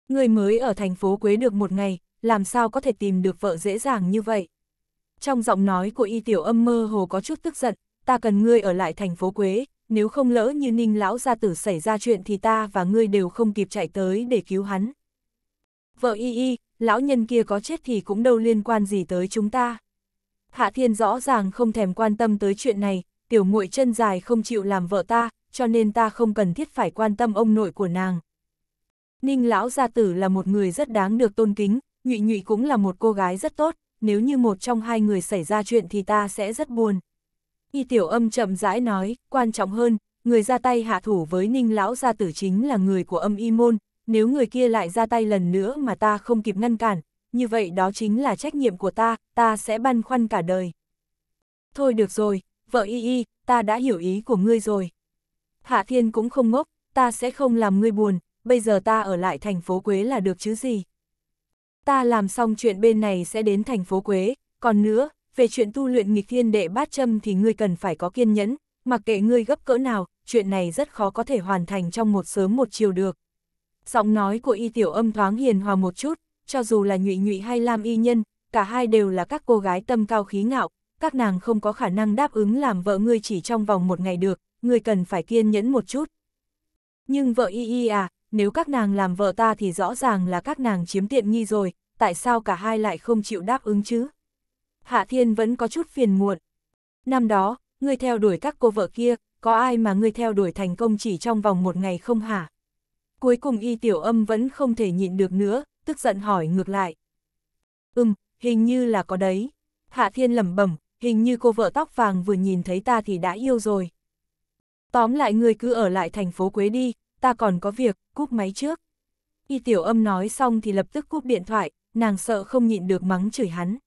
Người mới ở thành phố Quế được một ngày, làm sao có thể tìm được vợ dễ dàng như vậy? Trong giọng nói của y tiểu âm mơ hồ có chút tức giận, ta cần ngươi ở lại thành phố Quế, nếu không lỡ như ninh lão gia tử xảy ra chuyện thì ta và ngươi đều không kịp chạy tới để cứu hắn. Vợ y y, lão nhân kia có chết thì cũng đâu liên quan gì tới chúng ta. Hạ thiên rõ ràng không thèm quan tâm tới chuyện này, tiểu muội chân dài không chịu làm vợ ta, cho nên ta không cần thiết phải quan tâm ông nội của nàng. Ninh lão gia tử là một người rất đáng được tôn kính, Nhụy Nhụy cũng là một cô gái rất tốt, nếu như một trong hai người xảy ra chuyện thì ta sẽ rất buồn. Y tiểu âm chậm rãi nói, quan trọng hơn, người ra tay hạ thủ với ninh lão gia tử chính là người của âm y môn, nếu người kia lại ra tay lần nữa mà ta không kịp ngăn cản, như vậy đó chính là trách nhiệm của ta, ta sẽ băn khoăn cả đời. Thôi được rồi, vợ y y, ta đã hiểu ý của ngươi rồi. Hạ thiên cũng không ngốc, ta sẽ không làm ngươi buồn, bây giờ ta ở lại thành phố Quế là được chứ gì. Ta làm xong chuyện bên này sẽ đến thành phố Quế, còn nữa, về chuyện tu luyện nghịch thiên đệ bát châm thì ngươi cần phải có kiên nhẫn, mặc kệ ngươi gấp cỡ nào, chuyện này rất khó có thể hoàn thành trong một sớm một chiều được. Giọng nói của y tiểu âm thoáng hiền hòa một chút, cho dù là nhụy nhụy hay lam y nhân, cả hai đều là các cô gái tâm cao khí ngạo, các nàng không có khả năng đáp ứng làm vợ ngươi chỉ trong vòng một ngày được, ngươi cần phải kiên nhẫn một chút. Nhưng vợ y y à, nếu các nàng làm vợ ta thì rõ ràng là các nàng chiếm tiện nghi rồi, tại sao cả hai lại không chịu đáp ứng chứ? Hạ Thiên vẫn có chút phiền muộn. Năm đó, ngươi theo đuổi các cô vợ kia, có ai mà ngươi theo đuổi thành công chỉ trong vòng một ngày không hả? Cuối cùng y tiểu âm vẫn không thể nhịn được nữa, tức giận hỏi ngược lại. Ừm, hình như là có đấy. Hạ Thiên lẩm bẩm, hình như cô vợ tóc vàng vừa nhìn thấy ta thì đã yêu rồi. Tóm lại ngươi cứ ở lại thành phố Quế đi, ta còn có việc, cúp máy trước. Y tiểu âm nói xong thì lập tức cúp điện thoại, nàng sợ không nhịn được mắng chửi hắn.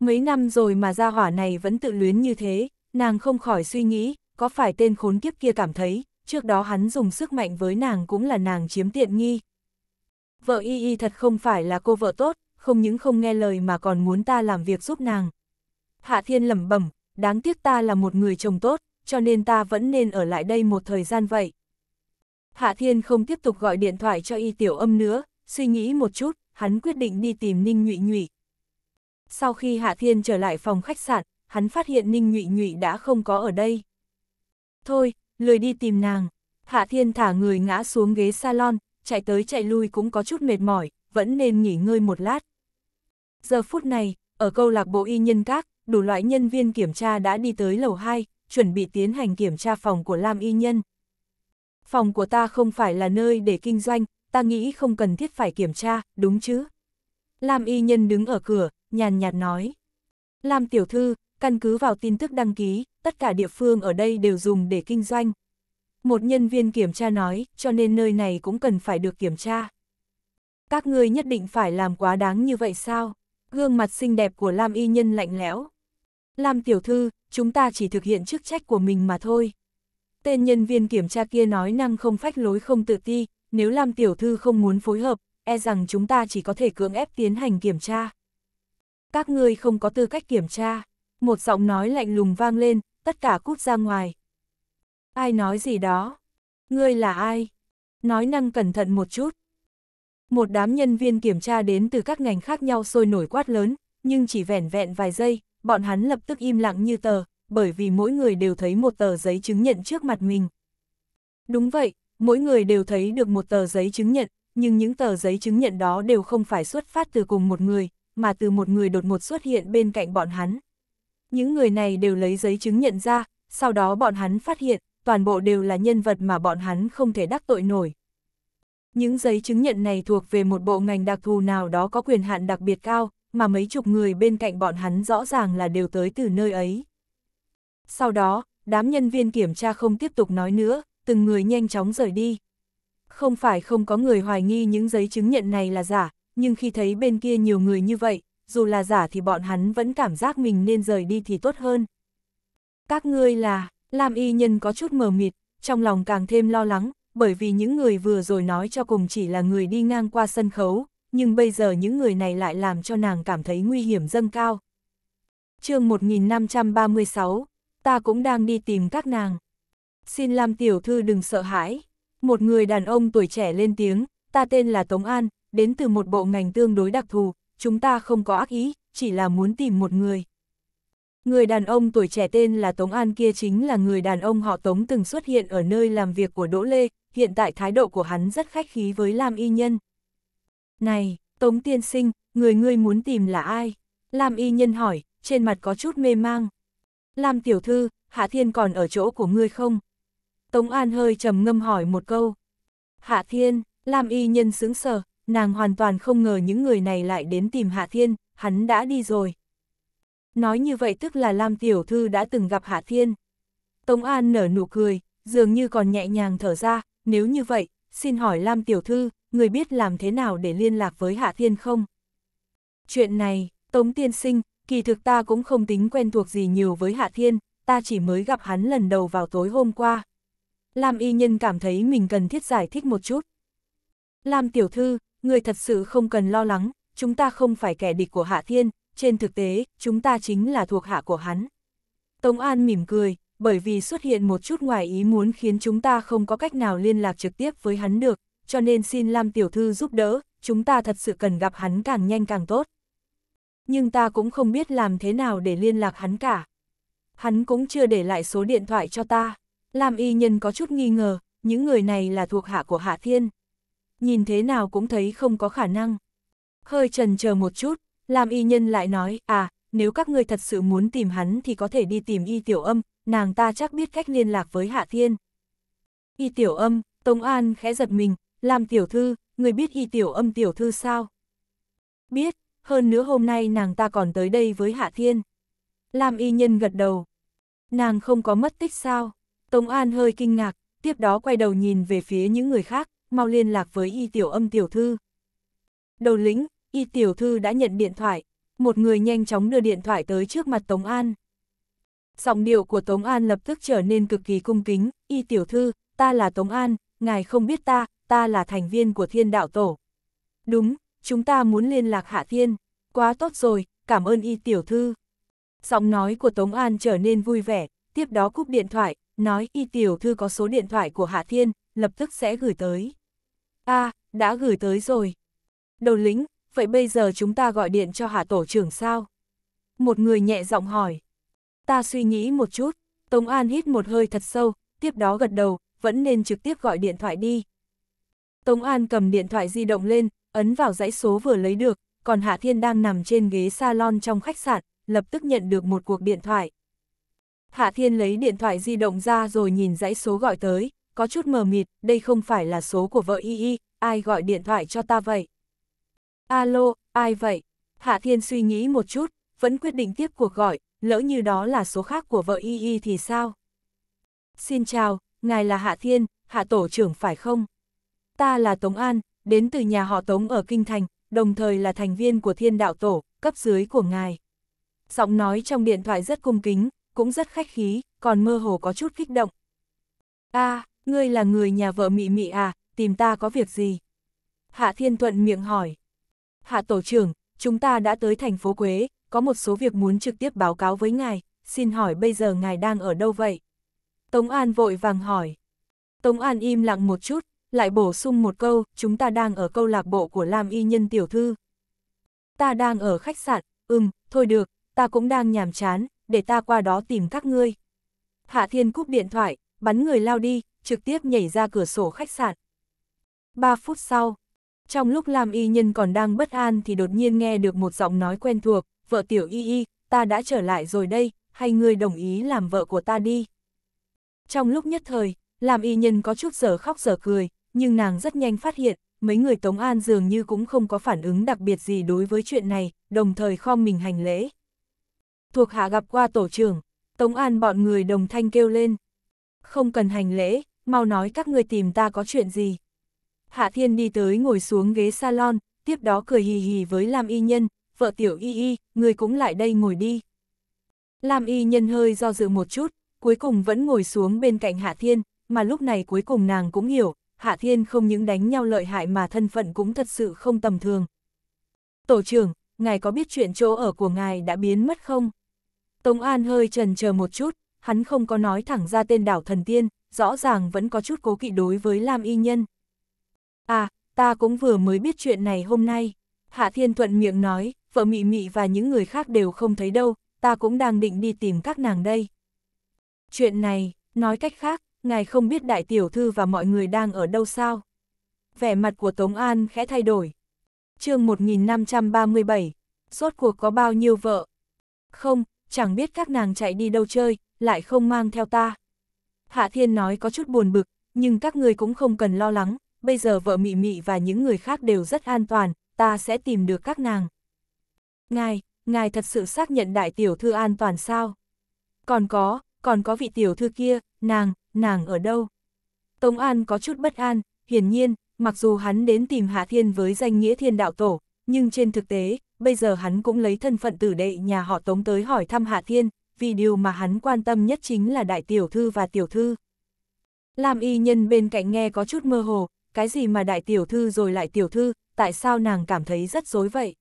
Mấy năm rồi mà gia hỏa này vẫn tự luyến như thế, nàng không khỏi suy nghĩ, có phải tên khốn kiếp kia cảm thấy, trước đó hắn dùng sức mạnh với nàng cũng là nàng chiếm tiện nghi. Vợ y y thật không phải là cô vợ tốt, không những không nghe lời mà còn muốn ta làm việc giúp nàng. Hạ thiên lẩm bẩm, đáng tiếc ta là một người chồng tốt, cho nên ta vẫn nên ở lại đây một thời gian vậy. Hạ thiên không tiếp tục gọi điện thoại cho y tiểu âm nữa, suy nghĩ một chút, hắn quyết định đi tìm Ninh Nhụy Nhụy. Sau khi Hạ Thiên trở lại phòng khách sạn, hắn phát hiện Ninh Nhụy Nhụy đã không có ở đây. Thôi, lười đi tìm nàng. Hạ Thiên thả người ngã xuống ghế salon, chạy tới chạy lui cũng có chút mệt mỏi, vẫn nên nghỉ ngơi một lát. Giờ phút này, ở câu lạc bộ y nhân các, đủ loại nhân viên kiểm tra đã đi tới lầu 2, chuẩn bị tiến hành kiểm tra phòng của Lam Y Nhân. Phòng của ta không phải là nơi để kinh doanh, ta nghĩ không cần thiết phải kiểm tra, đúng chứ? Lam Y Nhân đứng ở cửa, nhàn nhạt nói. Lam tiểu thư, căn cứ vào tin tức đăng ký, tất cả địa phương ở đây đều dùng để kinh doanh. Một nhân viên kiểm tra nói, cho nên nơi này cũng cần phải được kiểm tra. Các ngươi nhất định phải làm quá đáng như vậy sao? Gương mặt xinh đẹp của Lam Y Nhân lạnh lẽo. Lam tiểu thư, chúng ta chỉ thực hiện chức trách của mình mà thôi. Tên nhân viên kiểm tra kia nói năng không phách lối không tự ti, nếu Lam tiểu thư không muốn phối hợp, e rằng chúng ta chỉ có thể cưỡng ép tiến hành kiểm tra các ngươi không có tư cách kiểm tra. Một giọng nói lạnh lùng vang lên, tất cả cút ra ngoài. Ai nói gì đó? Ngươi là ai? Nói năng cẩn thận một chút. Một đám nhân viên kiểm tra đến từ các ngành khác nhau sôi nổi quát lớn, nhưng chỉ vẻn vẹn vài giây, bọn hắn lập tức im lặng như tờ, bởi vì mỗi người đều thấy một tờ giấy chứng nhận trước mặt mình. Đúng vậy, mỗi người đều thấy được một tờ giấy chứng nhận, nhưng những tờ giấy chứng nhận đó đều không phải xuất phát từ cùng một người, mà từ một người đột ngột xuất hiện bên cạnh bọn hắn. Những người này đều lấy giấy chứng nhận ra, sau đó bọn hắn phát hiện, toàn bộ đều là nhân vật mà bọn hắn không thể đắc tội nổi. Những giấy chứng nhận này thuộc về một bộ ngành đặc thù nào đó có quyền hạn đặc biệt cao, mà mấy chục người bên cạnh bọn hắn rõ ràng là đều tới từ nơi ấy. Sau đó, đám nhân viên kiểm tra không tiếp tục nói nữa, từng người nhanh chóng rời đi. Không phải không có người hoài nghi những giấy chứng nhận này là giả, nhưng khi thấy bên kia nhiều người như vậy, dù là giả thì bọn hắn vẫn cảm giác mình nên rời đi thì tốt hơn. Các ngươi là, Lam Y Nhân có chút mờ mịt, trong lòng càng thêm lo lắng, bởi vì những người vừa rồi nói cho cùng chỉ là người đi ngang qua sân khấu, nhưng bây giờ những người này lại làm cho nàng cảm thấy nguy hiểm dâng cao. chương 1536, ta cũng đang đi tìm các nàng. Xin Lam Tiểu Thư đừng sợ hãi. Một người đàn ông tuổi trẻ lên tiếng, ta tên là Tống An, đến từ một bộ ngành tương đối đặc thù, chúng ta không có ác ý, chỉ là muốn tìm một người. Người đàn ông tuổi trẻ tên là Tống An kia chính là người đàn ông họ Tống từng xuất hiện ở nơi làm việc của Đỗ Lê, hiện tại thái độ của hắn rất khách khí với Lam Y Nhân. Này, Tống Tiên Sinh, người ngươi muốn tìm là ai? Lam Y Nhân hỏi, trên mặt có chút mê mang. Lam Tiểu Thư, Hạ Thiên còn ở chỗ của ngươi không? Tống An hơi trầm ngâm hỏi một câu. Hạ Thiên, Lam Y Nhân sững sờ, nàng hoàn toàn không ngờ những người này lại đến tìm Hạ Thiên, hắn đã đi rồi. Nói như vậy tức là Lam Tiểu Thư đã từng gặp Hạ Thiên. Tống An nở nụ cười, dường như còn nhẹ nhàng thở ra, nếu như vậy, xin hỏi Lam Tiểu Thư, người biết làm thế nào để liên lạc với Hạ Thiên không? Chuyện này, Tống Tiên Sinh, kỳ thực ta cũng không tính quen thuộc gì nhiều với Hạ Thiên, ta chỉ mới gặp hắn lần đầu vào tối hôm qua. Lam Y Nhân cảm thấy mình cần thiết giải thích một chút. Lam Tiểu Thư, người thật sự không cần lo lắng, chúng ta không phải kẻ địch của Hạ Thiên, trên thực tế, chúng ta chính là thuộc hạ của hắn. Tống An mỉm cười, bởi vì xuất hiện một chút ngoài ý muốn khiến chúng ta không có cách nào liên lạc trực tiếp với hắn được, cho nên xin Lam Tiểu Thư giúp đỡ, chúng ta thật sự cần gặp hắn càng nhanh càng tốt. Nhưng ta cũng không biết làm thế nào để liên lạc hắn cả. Hắn cũng chưa để lại số điện thoại cho ta. Lam y nhân có chút nghi ngờ, những người này là thuộc hạ của Hạ Thiên nhìn thế nào cũng thấy không có khả năng. Hơi trần chờ một chút, làm y nhân lại nói, à, nếu các người thật sự muốn tìm hắn thì có thể đi tìm y tiểu âm, nàng ta chắc biết cách liên lạc với Hạ Thiên. Y tiểu âm, Tống An khẽ giật mình, làm tiểu thư, người biết y tiểu âm tiểu thư sao? Biết, hơn nữa hôm nay nàng ta còn tới đây với Hạ Thiên. Làm y nhân gật đầu. Nàng không có mất tích sao? Tống An hơi kinh ngạc, tiếp đó quay đầu nhìn về phía những người khác, mau liên lạc với y tiểu âm tiểu thư. Đầu lĩnh, y tiểu thư đã nhận điện thoại, một người nhanh chóng đưa điện thoại tới trước mặt Tống An. Giọng điệu của Tống An lập tức trở nên cực kỳ cung kính, y tiểu thư, ta là Tống An, ngài không biết ta, ta là thành viên của thiên đạo tổ. Đúng, chúng ta muốn liên lạc hạ thiên, quá tốt rồi, cảm ơn y tiểu thư. Giọng nói của Tống An trở nên vui vẻ, tiếp đó cúp điện thoại, nói y tiểu thư có số điện thoại của Hạ Thiên, lập tức sẽ gửi tới. a à, đã gửi tới rồi. Đầu lính, vậy bây giờ chúng ta gọi điện cho hạ tổ trưởng sao? Một người nhẹ giọng hỏi. Ta suy nghĩ một chút, Tống An hít một hơi thật sâu, tiếp đó gật đầu, vẫn nên trực tiếp gọi điện thoại đi. Tống An cầm điện thoại di động lên, ấn vào dãy số vừa lấy được, còn Hạ Thiên đang nằm trên ghế salon trong khách sạn, lập tức nhận được một cuộc điện thoại. Hạ Thiên lấy điện thoại di động ra rồi nhìn dãy số gọi tới, có chút mờ mịt, đây không phải là số của vợ y y, ai gọi điện thoại cho ta vậy? Alo, ai vậy? Hạ Thiên suy nghĩ một chút, vẫn quyết định tiếp cuộc gọi, lỡ như đó là số khác của vợ y y thì sao? Xin chào, ngài là Hạ Thiên, Hạ Tổ trưởng phải không? Ta là Tống An, đến từ nhà họ Tống ở Kinh Thành, đồng thời là thành viên của Thiên Đạo Tổ, cấp dưới của ngài. Giọng nói trong điện thoại rất cung kính, cũng rất khách khí, còn mơ hồ có chút kích động. a à, ngươi là người nhà vợ mị mị à, tìm ta có việc gì? Hạ Thiên Thuận miệng hỏi. Hạ Tổ trưởng, chúng ta đã tới thành phố Quế, có một số việc muốn trực tiếp báo cáo với ngài, xin hỏi bây giờ ngài đang ở đâu vậy? Tống An vội vàng hỏi. Tống An im lặng một chút, lại bổ sung một câu, chúng ta đang ở câu lạc bộ của Lam Y Nhân Tiểu Thư. Ta đang ở khách sạn, ừm, thôi được, ta cũng đang nhàm chán, để ta qua đó tìm các ngươi. Hạ Thiên cúp điện thoại, bắn người lao đi, trực tiếp nhảy ra cửa sổ khách sạn. 3 phút sau, trong lúc Lam Y Nhân còn đang bất an thì đột nhiên nghe được một giọng nói quen thuộc, vợ tiểu Y Y, ta đã trở lại rồi đây, hay ngươi đồng ý làm vợ của ta đi. Trong lúc nhất thời, Lam Y Nhân có chút giờ khóc giờ cười, nhưng nàng rất nhanh phát hiện, mấy người Tống An dường như cũng không có phản ứng đặc biệt gì đối với chuyện này, đồng thời khom mình hành lễ. Thuộc hạ gặp qua tổ trưởng, Tống An bọn người đồng thanh kêu lên không cần hành lễ, mau nói các người tìm ta có chuyện gì. Hạ Thiên đi tới ngồi xuống ghế salon, tiếp đó cười hì hì với Lam Y Nhân, vợ tiểu Y Y, người cũng lại đây ngồi đi. Lam Y Nhân hơi do dự một chút, cuối cùng vẫn ngồi xuống bên cạnh Hạ Thiên, mà lúc này cuối cùng nàng cũng hiểu, Hạ Thiên không những đánh nhau lợi hại mà thân phận cũng thật sự không tầm thường. Tổ trưởng, ngài có biết chuyện chỗ ở của ngài đã biến mất không? Tống An hơi trần chờ một chút, hắn không có nói thẳng ra tên đảo thần tiên, rõ ràng vẫn có chút cố kỵ đối với Lam Y Nhân. À, ta cũng vừa mới biết chuyện này hôm nay. Hạ Thiên Thuận miệng nói, vợ Mị Mị và những người khác đều không thấy đâu, ta cũng đang định đi tìm các nàng đây. Chuyện này, nói cách khác, ngài không biết đại tiểu thư và mọi người đang ở đâu sao? Vẻ mặt của Tống An khẽ thay đổi. chương 1537, rốt cuộc có bao nhiêu vợ? Không, chẳng biết các nàng chạy đi đâu chơi, lại không mang theo ta. Hạ Thiên nói có chút buồn bực, nhưng các người cũng không cần lo lắng, bây giờ vợ Mị Mị và những người khác đều rất an toàn, ta sẽ tìm được các nàng. Ngài, ngài thật sự xác nhận đại tiểu thư an toàn sao? Còn có, còn có vị tiểu thư kia, nàng, nàng ở đâu? Tống An có chút bất an, hiển nhiên, mặc dù hắn đến tìm Hạ Thiên với danh nghĩa thiên đạo tổ, nhưng trên thực tế, bây giờ hắn cũng lấy thân phận tử đệ nhà họ Tống tới hỏi thăm Hạ Thiên, vì điều mà hắn quan tâm nhất chính là đại tiểu thư và tiểu thư. Lam y nhân bên cạnh nghe có chút mơ hồ, cái gì mà đại tiểu thư rồi lại tiểu thư, tại sao nàng cảm thấy rất dối vậy?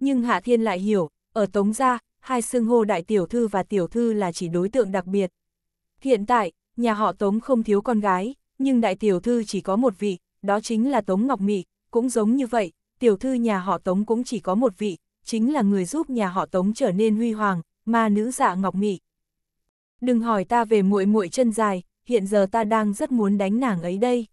Nhưng Hạ Thiên lại hiểu, ở Tống Gia, hai xưng hô đại tiểu thư và tiểu thư là chỉ đối tượng đặc biệt. Hiện tại, nhà họ Tống không thiếu con gái, nhưng đại tiểu thư chỉ có một vị, đó chính là Tống Ngọc Mị, cũng giống như vậy, tiểu thư nhà họ Tống cũng chỉ có một vị, chính là người giúp nhà họ Tống trở nên huy hoàng, ma nữ dạ ngọc mị. Đừng hỏi ta về muội muội chân dài, hiện giờ ta đang rất muốn đánh nàng ấy đây.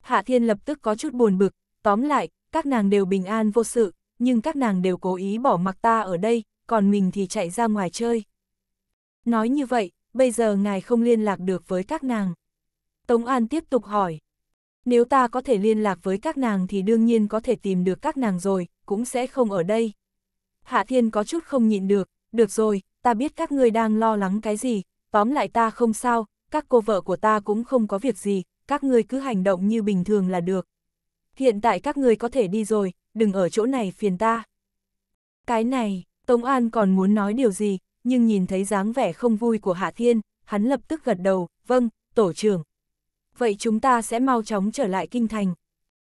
Hạ Thiên lập tức có chút buồn bực, tóm lại, các nàng đều bình an vô sự, nhưng các nàng đều cố ý bỏ mặc ta ở đây, còn mình thì chạy ra ngoài chơi. Nói như vậy, bây giờ ngài không liên lạc được với các nàng. Tống An tiếp tục hỏi. Nếu ta có thể liên lạc với các nàng thì đương nhiên có thể tìm được các nàng rồi, cũng sẽ không ở đây. Hạ Thiên có chút không nhịn được, được rồi, ta biết các ngươi đang lo lắng cái gì, tóm lại ta không sao, các cô vợ của ta cũng không có việc gì, các ngươi cứ hành động như bình thường là được. Hiện tại các ngươi có thể đi rồi, đừng ở chỗ này phiền ta. Cái này, Tống An còn muốn nói điều gì, nhưng nhìn thấy dáng vẻ không vui của Hạ Thiên, hắn lập tức gật đầu, vâng, tổ trưởng, vậy chúng ta sẽ mau chóng trở lại kinh thành.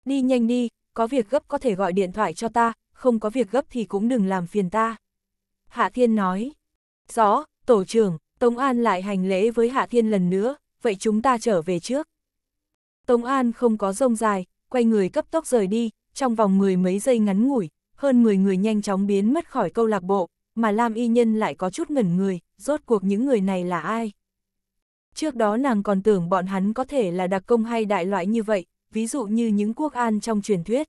Đi nhanh đi, có việc gấp có thể gọi điện thoại cho ta, không có việc gấp thì cũng đừng làm phiền ta. Hạ Thiên nói, rõ, tổ trưởng, Tống An lại hành lễ với Hạ Thiên lần nữa, vậy chúng ta trở về trước. Tống An không có rông dài, quay người cấp tốc rời đi, trong vòng mười mấy giây ngắn ngủi, hơn 10 người nhanh chóng biến mất khỏi câu lạc bộ, mà Lam Y Nhân lại có chút ngẩn người, rốt cuộc những người này là ai? Trước đó nàng còn tưởng bọn hắn có thể là đặc công hay đại loại như vậy, ví dụ như những quốc an trong truyền thuyết.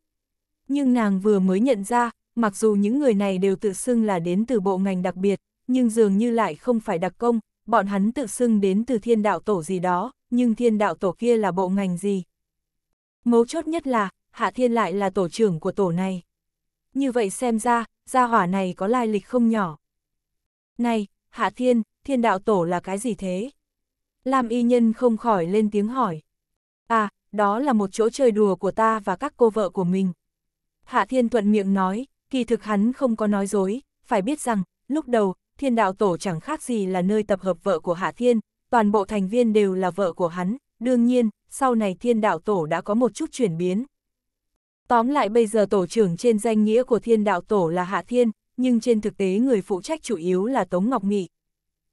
Nhưng nàng vừa mới nhận ra, mặc dù những người này đều tự xưng là đến từ bộ ngành đặc biệt, nhưng dường như lại không phải đặc công, bọn hắn tự xưng đến từ thiên đạo tổ gì đó, nhưng thiên đạo tổ kia là bộ ngành gì. Mấu chốt nhất là, Hạ Thiên lại là tổ trưởng của tổ này. Như vậy xem ra, gia hỏa này có lai lịch không nhỏ. Này, Hạ Thiên, thiên đạo tổ là cái gì thế? Lam y nhân không khỏi lên tiếng hỏi. À, đó là một chỗ chơi đùa của ta và các cô vợ của mình. Hạ Thiên Thuận miệng nói, kỳ thực hắn không có nói dối, phải biết rằng, lúc đầu, thiên đạo tổ chẳng khác gì là nơi tập hợp vợ của Hạ Thiên, toàn bộ thành viên đều là vợ của hắn, đương nhiên, sau này thiên đạo tổ đã có một chút chuyển biến. Tóm lại bây giờ tổ trưởng trên danh nghĩa của thiên đạo tổ là Hạ Thiên, nhưng trên thực tế người phụ trách chủ yếu là Tống Ngọc Mị.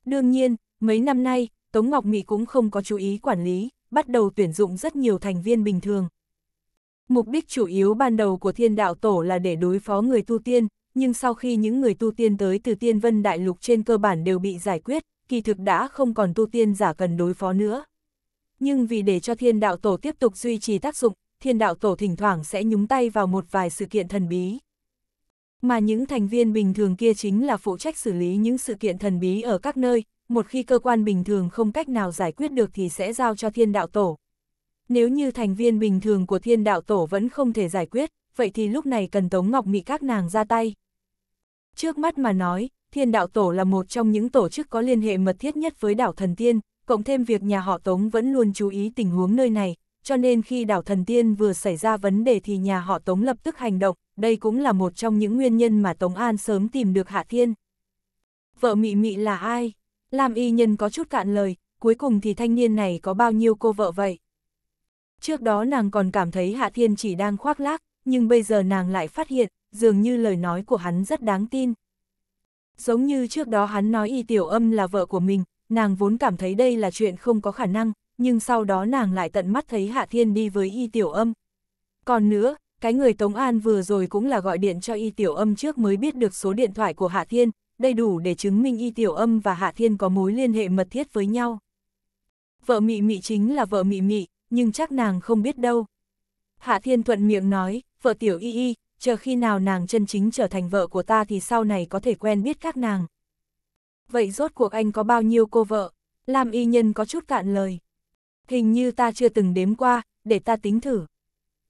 Đương nhiên, mấy năm nay, Tống Ngọc Mỹ cũng không có chú ý quản lý, bắt đầu tuyển dụng rất nhiều thành viên bình thường. Mục đích chủ yếu ban đầu của thiên đạo tổ là để đối phó người tu tiên, nhưng sau khi những người tu tiên tới từ tiên vân đại lục trên cơ bản đều bị giải quyết, kỳ thực đã không còn tu tiên giả cần đối phó nữa. Nhưng vì để cho thiên đạo tổ tiếp tục duy trì tác dụng, thiên đạo tổ thỉnh thoảng sẽ nhúng tay vào một vài sự kiện thần bí. Mà những thành viên bình thường kia chính là phụ trách xử lý những sự kiện thần bí ở các nơi, một khi cơ quan bình thường không cách nào giải quyết được thì sẽ giao cho thiên đạo tổ. Nếu như thành viên bình thường của thiên đạo tổ vẫn không thể giải quyết, vậy thì lúc này cần Tống Ngọc Mị các nàng ra tay. Trước mắt mà nói, thiên đạo tổ là một trong những tổ chức có liên hệ mật thiết nhất với đảo thần tiên, cộng thêm việc nhà họ Tống vẫn luôn chú ý tình huống nơi này, cho nên khi đảo thần tiên vừa xảy ra vấn đề thì nhà họ Tống lập tức hành động, đây cũng là một trong những nguyên nhân mà Tống An sớm tìm được Hạ Thiên. Vợ Mị Mị là ai? Làm y nhân có chút cạn lời, cuối cùng thì thanh niên này có bao nhiêu cô vợ vậy? Trước đó nàng còn cảm thấy Hạ Thiên chỉ đang khoác lác, nhưng bây giờ nàng lại phát hiện, dường như lời nói của hắn rất đáng tin. Giống như trước đó hắn nói y tiểu âm là vợ của mình, nàng vốn cảm thấy đây là chuyện không có khả năng, nhưng sau đó nàng lại tận mắt thấy Hạ Thiên đi với y tiểu âm. Còn nữa, cái người Tống An vừa rồi cũng là gọi điện cho y tiểu âm trước mới biết được số điện thoại của Hạ Thiên, đầy đủ để chứng minh y tiểu âm và Hạ Thiên có mối liên hệ mật thiết với nhau. Vợ mị mị chính là vợ mị mị, nhưng chắc nàng không biết đâu. Hạ Thiên thuận miệng nói, vợ tiểu y y, chờ khi nào nàng chân chính trở thành vợ của ta thì sau này có thể quen biết các nàng. Vậy rốt cuộc anh có bao nhiêu cô vợ? Lam y nhân có chút cạn lời. Hình như ta chưa từng đếm qua, để ta tính thử.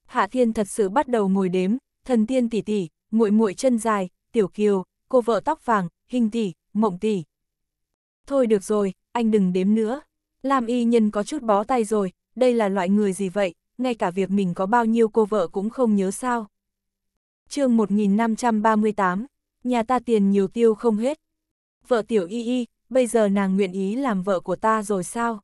Hạ Thiên thật sự bắt đầu ngồi đếm, thần tiên tỷ tỷ, muội muội chân dài, tiểu kiều, cô vợ tóc vàng, hình tỷ, mộng tỷ. Thôi được rồi, anh đừng đếm nữa. Lam y nhân có chút bó tay rồi, đây là loại người gì vậy, ngay cả việc mình có bao nhiêu cô vợ cũng không nhớ sao. chương 1538, nhà ta tiền nhiều tiêu không hết. Vợ tiểu y y, bây giờ nàng nguyện ý làm vợ của ta rồi sao?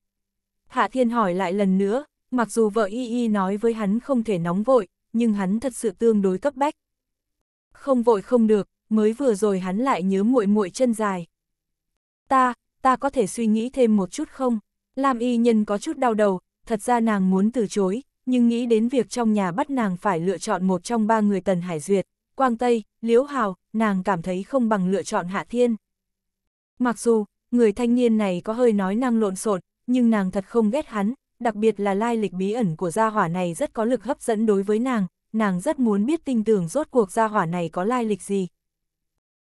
Hạ Thiên hỏi lại lần nữa, mặc dù vợ y y nói với hắn không thể nóng vội, nhưng hắn thật sự tương đối cấp bách. Không vội không được, mới vừa rồi hắn lại nhớ muội muội chân dài. Ta, ta có thể suy nghĩ thêm một chút không? Lam y nhân có chút đau đầu, thật ra nàng muốn từ chối, nhưng nghĩ đến việc trong nhà bắt nàng phải lựa chọn một trong ba người Tần Hải Duyệt, Quang Tây, Liễu Hào, nàng cảm thấy không bằng lựa chọn Hạ Thiên. Mặc dù, người thanh niên này có hơi nói năng lộn xộn, nhưng nàng thật không ghét hắn, đặc biệt là lai lịch bí ẩn của gia hỏa này rất có lực hấp dẫn đối với nàng, nàng rất muốn biết tinh tưởng rốt cuộc gia hỏa này có lai lịch gì,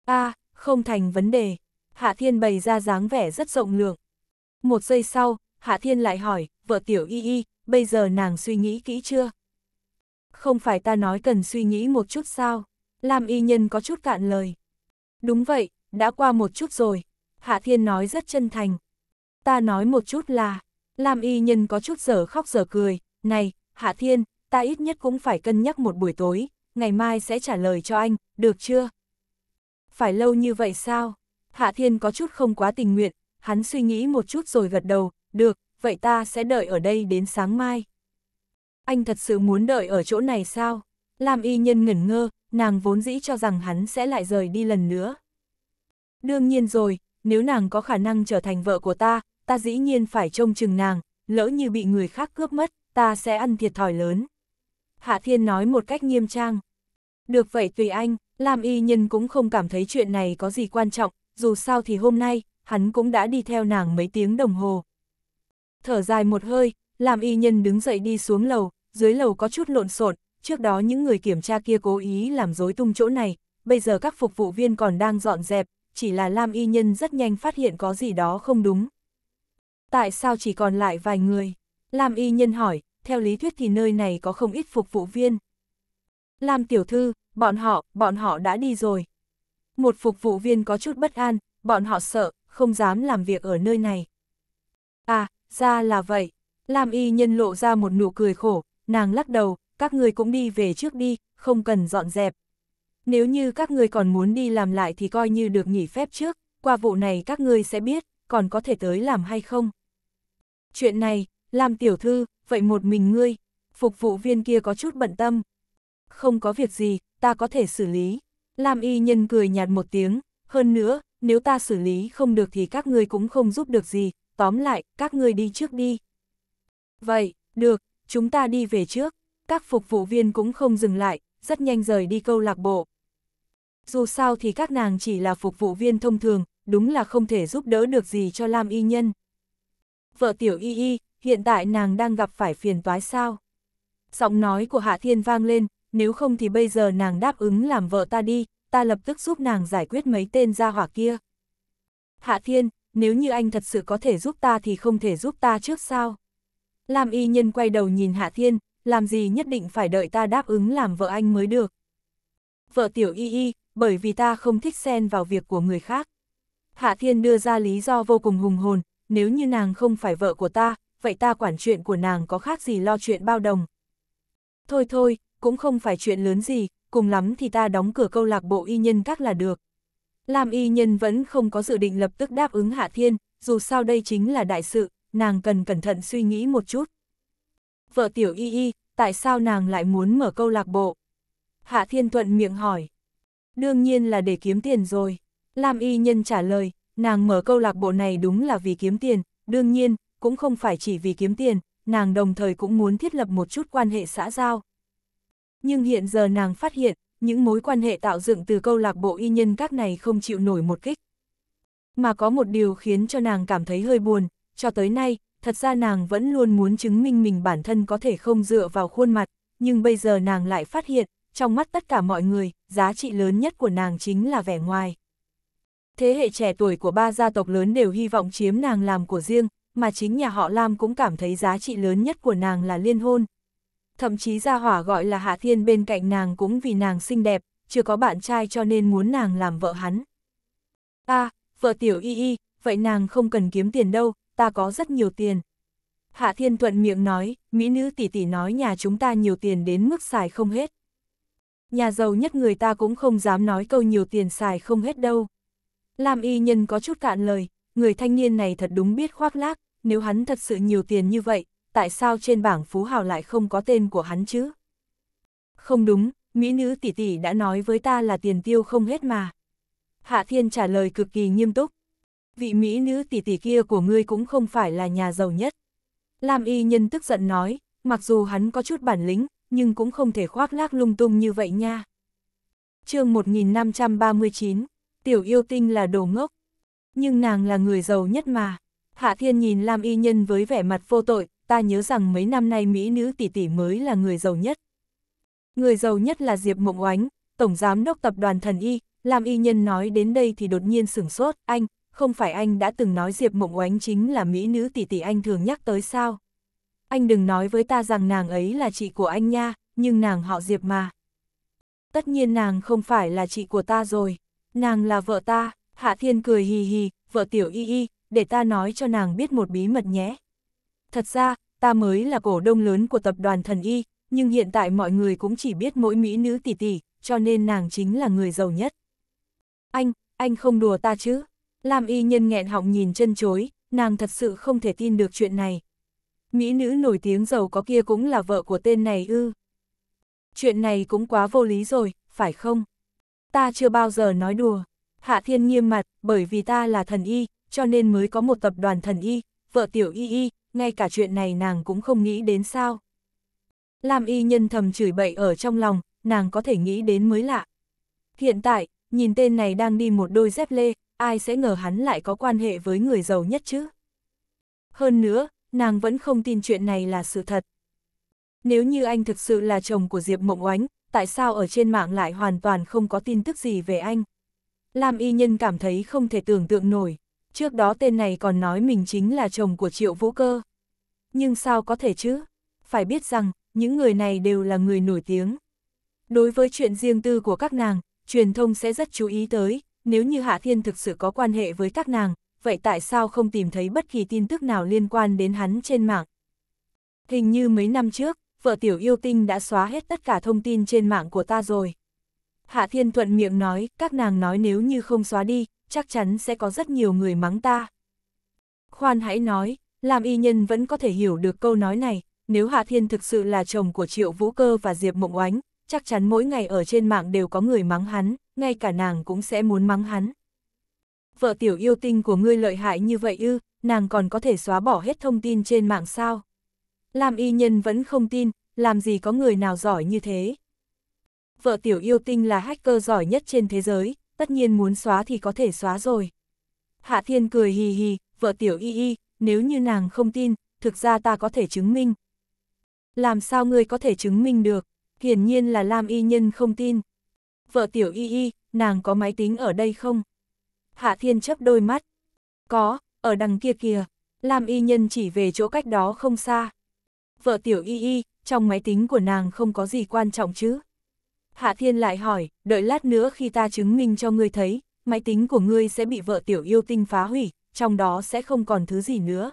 a à, không thành vấn đề. Hạ Thiên bày ra dáng vẻ rất rộng lượng. Một giây sau, Hạ Thiên lại hỏi, vợ tiểu y y, bây giờ nàng suy nghĩ kỹ chưa? Không phải ta nói cần suy nghĩ một chút sao? Lam y nhân có chút cạn lời. Đúng vậy, đã qua một chút rồi. Hạ Thiên nói rất chân thành. Ta nói một chút là, Lam y nhân có chút giở khóc giở cười. Này, Hạ Thiên, ta ít nhất cũng phải cân nhắc một buổi tối, ngày mai sẽ trả lời cho anh, được chưa? Phải lâu như vậy sao? Hạ Thiên có chút không quá tình nguyện, hắn suy nghĩ một chút rồi gật đầu, được, vậy ta sẽ đợi ở đây đến sáng mai. Anh thật sự muốn đợi ở chỗ này sao? làm y nhân ngẩn ngơ, nàng vốn dĩ cho rằng hắn sẽ lại rời đi lần nữa. Đương nhiên rồi, nếu nàng có khả năng trở thành vợ của ta, ta dĩ nhiên phải trông chừng nàng, lỡ như bị người khác cướp mất, ta sẽ ăn thiệt thòi lớn. Hạ Thiên nói một cách nghiêm trang. Được vậy tùy anh, Lam y nhân cũng không cảm thấy chuyện này có gì quan trọng, dù sao thì hôm nay, hắn cũng đã đi theo nàng mấy tiếng đồng hồ. Thở dài một hơi, Lam y nhân đứng dậy đi xuống lầu, dưới lầu có chút lộn xộn, trước đó những người kiểm tra kia cố ý làm rối tung chỗ này, bây giờ các phục vụ viên còn đang dọn dẹp, chỉ là Lam y nhân rất nhanh phát hiện có gì đó không đúng. Tại sao chỉ còn lại vài người? Lam y nhân hỏi, theo lý thuyết thì nơi này có không ít phục vụ viên. Lam tiểu thư, bọn họ, bọn họ đã đi rồi. Một phục vụ viên có chút bất an, bọn họ sợ, không dám làm việc ở nơi này. À, ra là vậy. Lam y nhân lộ ra một nụ cười khổ, nàng lắc đầu, các người cũng đi về trước đi, không cần dọn dẹp. Nếu như các người còn muốn đi làm lại thì coi như được nghỉ phép trước, qua vụ này các người sẽ biết, còn có thể tới làm hay không. Chuyện này, làm tiểu thư, vậy một mình ngươi, phục vụ viên kia có chút bận tâm không có việc gì, ta có thể xử lý. Lam y nhân cười nhạt một tiếng, hơn nữa, nếu ta xử lý không được thì các ngươi cũng không giúp được gì, tóm lại, các ngươi đi trước đi. Vậy, được, chúng ta đi về trước, các phục vụ viên cũng không dừng lại, rất nhanh rời đi câu lạc bộ. Dù sao thì các nàng chỉ là phục vụ viên thông thường, đúng là không thể giúp đỡ được gì cho Lam Y Nhân. Vợ tiểu Y Y, hiện tại nàng đang gặp phải phiền toái sao? Giọng nói của Hạ Thiên vang lên, nếu không thì bây giờ nàng đáp ứng làm vợ ta đi, ta lập tức giúp nàng giải quyết mấy tên gia hỏa kia. Hạ Thiên, nếu như anh thật sự có thể giúp ta thì không thể giúp ta trước sao? Lam y nhân quay đầu nhìn Hạ Thiên, làm gì nhất định phải đợi ta đáp ứng làm vợ anh mới được. Vợ tiểu y y, bởi vì ta không thích xen vào việc của người khác. Hạ Thiên đưa ra lý do vô cùng hùng hồn, nếu như nàng không phải vợ của ta, vậy ta quản chuyện của nàng có khác gì lo chuyện bao đồng. Thôi thôi, cũng không phải chuyện lớn gì, cùng lắm thì ta đóng cửa câu lạc bộ y nhân các là được. Làm y nhân vẫn không có dự định lập tức đáp ứng Hạ Thiên, dù sao đây chính là đại sự, nàng cần cẩn thận suy nghĩ một chút. Vợ tiểu y y, tại sao nàng lại muốn mở câu lạc bộ? Hạ Thiên Thuận miệng hỏi. Đương nhiên là để kiếm tiền rồi. Lam y nhân trả lời, nàng mở câu lạc bộ này đúng là vì kiếm tiền, đương nhiên, cũng không phải chỉ vì kiếm tiền, nàng đồng thời cũng muốn thiết lập một chút quan hệ xã giao. Nhưng hiện giờ nàng phát hiện, những mối quan hệ tạo dựng từ câu lạc bộ y nhân các này không chịu nổi một kích. Mà có một điều khiến cho nàng cảm thấy hơi buồn, cho tới nay, thật ra nàng vẫn luôn muốn chứng minh mình bản thân có thể không dựa vào khuôn mặt, nhưng bây giờ nàng lại phát hiện, trong mắt tất cả mọi người, giá trị lớn nhất của nàng chính là vẻ ngoài. Thế hệ trẻ tuổi của ba gia tộc lớn đều hy vọng chiếm nàng làm của riêng, mà chính nhà họ Lam cũng cảm thấy giá trị lớn nhất của nàng là liên hôn, thậm chí gia hỏa gọi là Hạ Thiên bên cạnh nàng cũng vì nàng xinh đẹp, chưa có bạn trai cho nên muốn nàng làm vợ hắn. a à, vợ tiểu y y, vậy nàng không cần kiếm tiền đâu, ta có rất nhiều tiền. Hạ Thiên thuận miệng nói, mỹ nữ tỷ tỷ nói nhà chúng ta nhiều tiền đến mức xài không hết. Nhà giàu nhất người ta cũng không dám nói câu nhiều tiền xài không hết đâu. Lam y nhân có chút cạn lời, người thanh niên này thật đúng biết khoác lác, nếu hắn thật sự nhiều tiền như vậy, tại sao trên bảng phú hào lại không có tên của hắn chứ? Không đúng, mỹ nữ tỷ tỷ đã nói với ta là tiền tiêu không hết mà. Hạ Thiên trả lời cực kỳ nghiêm túc. Vị mỹ nữ tỷ tỷ kia của ngươi cũng không phải là nhà giàu nhất. Lam y nhân tức giận nói, mặc dù hắn có chút bản lĩnh, nhưng cũng không thể khoác lác lung tung như vậy nha. chương 1539, tiểu yêu tinh là đồ ngốc. Nhưng nàng là người giàu nhất mà. Hạ Thiên nhìn Lam y nhân với vẻ mặt vô tội, ta nhớ rằng mấy năm nay Mỹ nữ tỷ tỷ mới là người giàu nhất. Người giàu nhất là Diệp Mộng Oánh, Tổng Giám đốc Tập đoàn Thần Y, làm y nhân nói đến đây thì đột nhiên sửng sốt, anh, không phải anh đã từng nói Diệp Mộng Oánh chính là Mỹ nữ tỷ tỷ anh thường nhắc tới sao? Anh đừng nói với ta rằng nàng ấy là chị của anh nha, nhưng nàng họ Diệp mà. Tất nhiên nàng không phải là chị của ta rồi, nàng là vợ ta, Hạ Thiên cười hì hì, vợ tiểu y y, để ta nói cho nàng biết một bí mật nhé thật ra, ta mới là cổ đông lớn của tập đoàn thần y, nhưng hiện tại mọi người cũng chỉ biết mỗi mỹ nữ tỷ tỷ, cho nên nàng chính là người giàu nhất. Anh, anh không đùa ta chứ? Lam y nhân nghẹn họng nhìn chân chối, nàng thật sự không thể tin được chuyện này. Mỹ nữ nổi tiếng giàu có kia cũng là vợ của tên này ư. Chuyện này cũng quá vô lý rồi, phải không? Ta chưa bao giờ nói đùa. Hạ thiên nghiêm mặt, bởi vì ta là thần y, cho nên mới có một tập đoàn thần y, vợ tiểu y y, ngay cả chuyện này nàng cũng không nghĩ đến sao. Làm y nhân thầm chửi bậy ở trong lòng, nàng có thể nghĩ đến mới lạ. Hiện tại, nhìn tên này đang đi một đôi dép lê, ai sẽ ngờ hắn lại có quan hệ với người giàu nhất chứ. Hơn nữa, nàng vẫn không tin chuyện này là sự thật. Nếu như anh thực sự là chồng của Diệp Mộng Oánh, tại sao ở trên mạng lại hoàn toàn không có tin tức gì về anh? Lam y nhân cảm thấy không thể tưởng tượng nổi trước đó tên này còn nói mình chính là chồng của triệu vũ cơ. Nhưng sao có thể chứ? Phải biết rằng, những người này đều là người nổi tiếng. Đối với chuyện riêng tư của các nàng, truyền thông sẽ rất chú ý tới, nếu như Hạ Thiên thực sự có quan hệ với các nàng, vậy tại sao không tìm thấy bất kỳ tin tức nào liên quan đến hắn trên mạng? Hình như mấy năm trước, vợ tiểu yêu tinh đã xóa hết tất cả thông tin trên mạng của ta rồi. Hạ Thiên thuận miệng nói, các nàng nói nếu như không xóa đi, chắc chắn sẽ có rất nhiều người mắng ta. Khoan hãy nói, làm y nhân vẫn có thể hiểu được câu nói này, nếu Hạ Thiên thực sự là chồng của Triệu Vũ Cơ và Diệp Mộng Oánh, chắc chắn mỗi ngày ở trên mạng đều có người mắng hắn, ngay cả nàng cũng sẽ muốn mắng hắn. Vợ tiểu yêu tinh của ngươi lợi hại như vậy ư, nàng còn có thể xóa bỏ hết thông tin trên mạng sao? Làm y nhân vẫn không tin, làm gì có người nào giỏi như thế? Vợ tiểu yêu tinh là hacker giỏi nhất trên thế giới, tất nhiên muốn xóa thì có thể xóa rồi. Hạ Thiên cười hì hì, vợ tiểu y y, nếu như nàng không tin, thực ra ta có thể chứng minh. Làm sao ngươi có thể chứng minh được, hiển nhiên là Lam y nhân không tin. Vợ tiểu y y, nàng có máy tính ở đây không? Hạ Thiên chấp đôi mắt. Có, ở đằng kia kìa, Lam y nhân chỉ về chỗ cách đó không xa. Vợ tiểu y y, trong máy tính của nàng không có gì quan trọng chứ. Hạ Thiên lại hỏi, đợi lát nữa khi ta chứng minh cho ngươi thấy, máy tính của ngươi sẽ bị vợ tiểu yêu tinh phá hủy, trong đó sẽ không còn thứ gì nữa.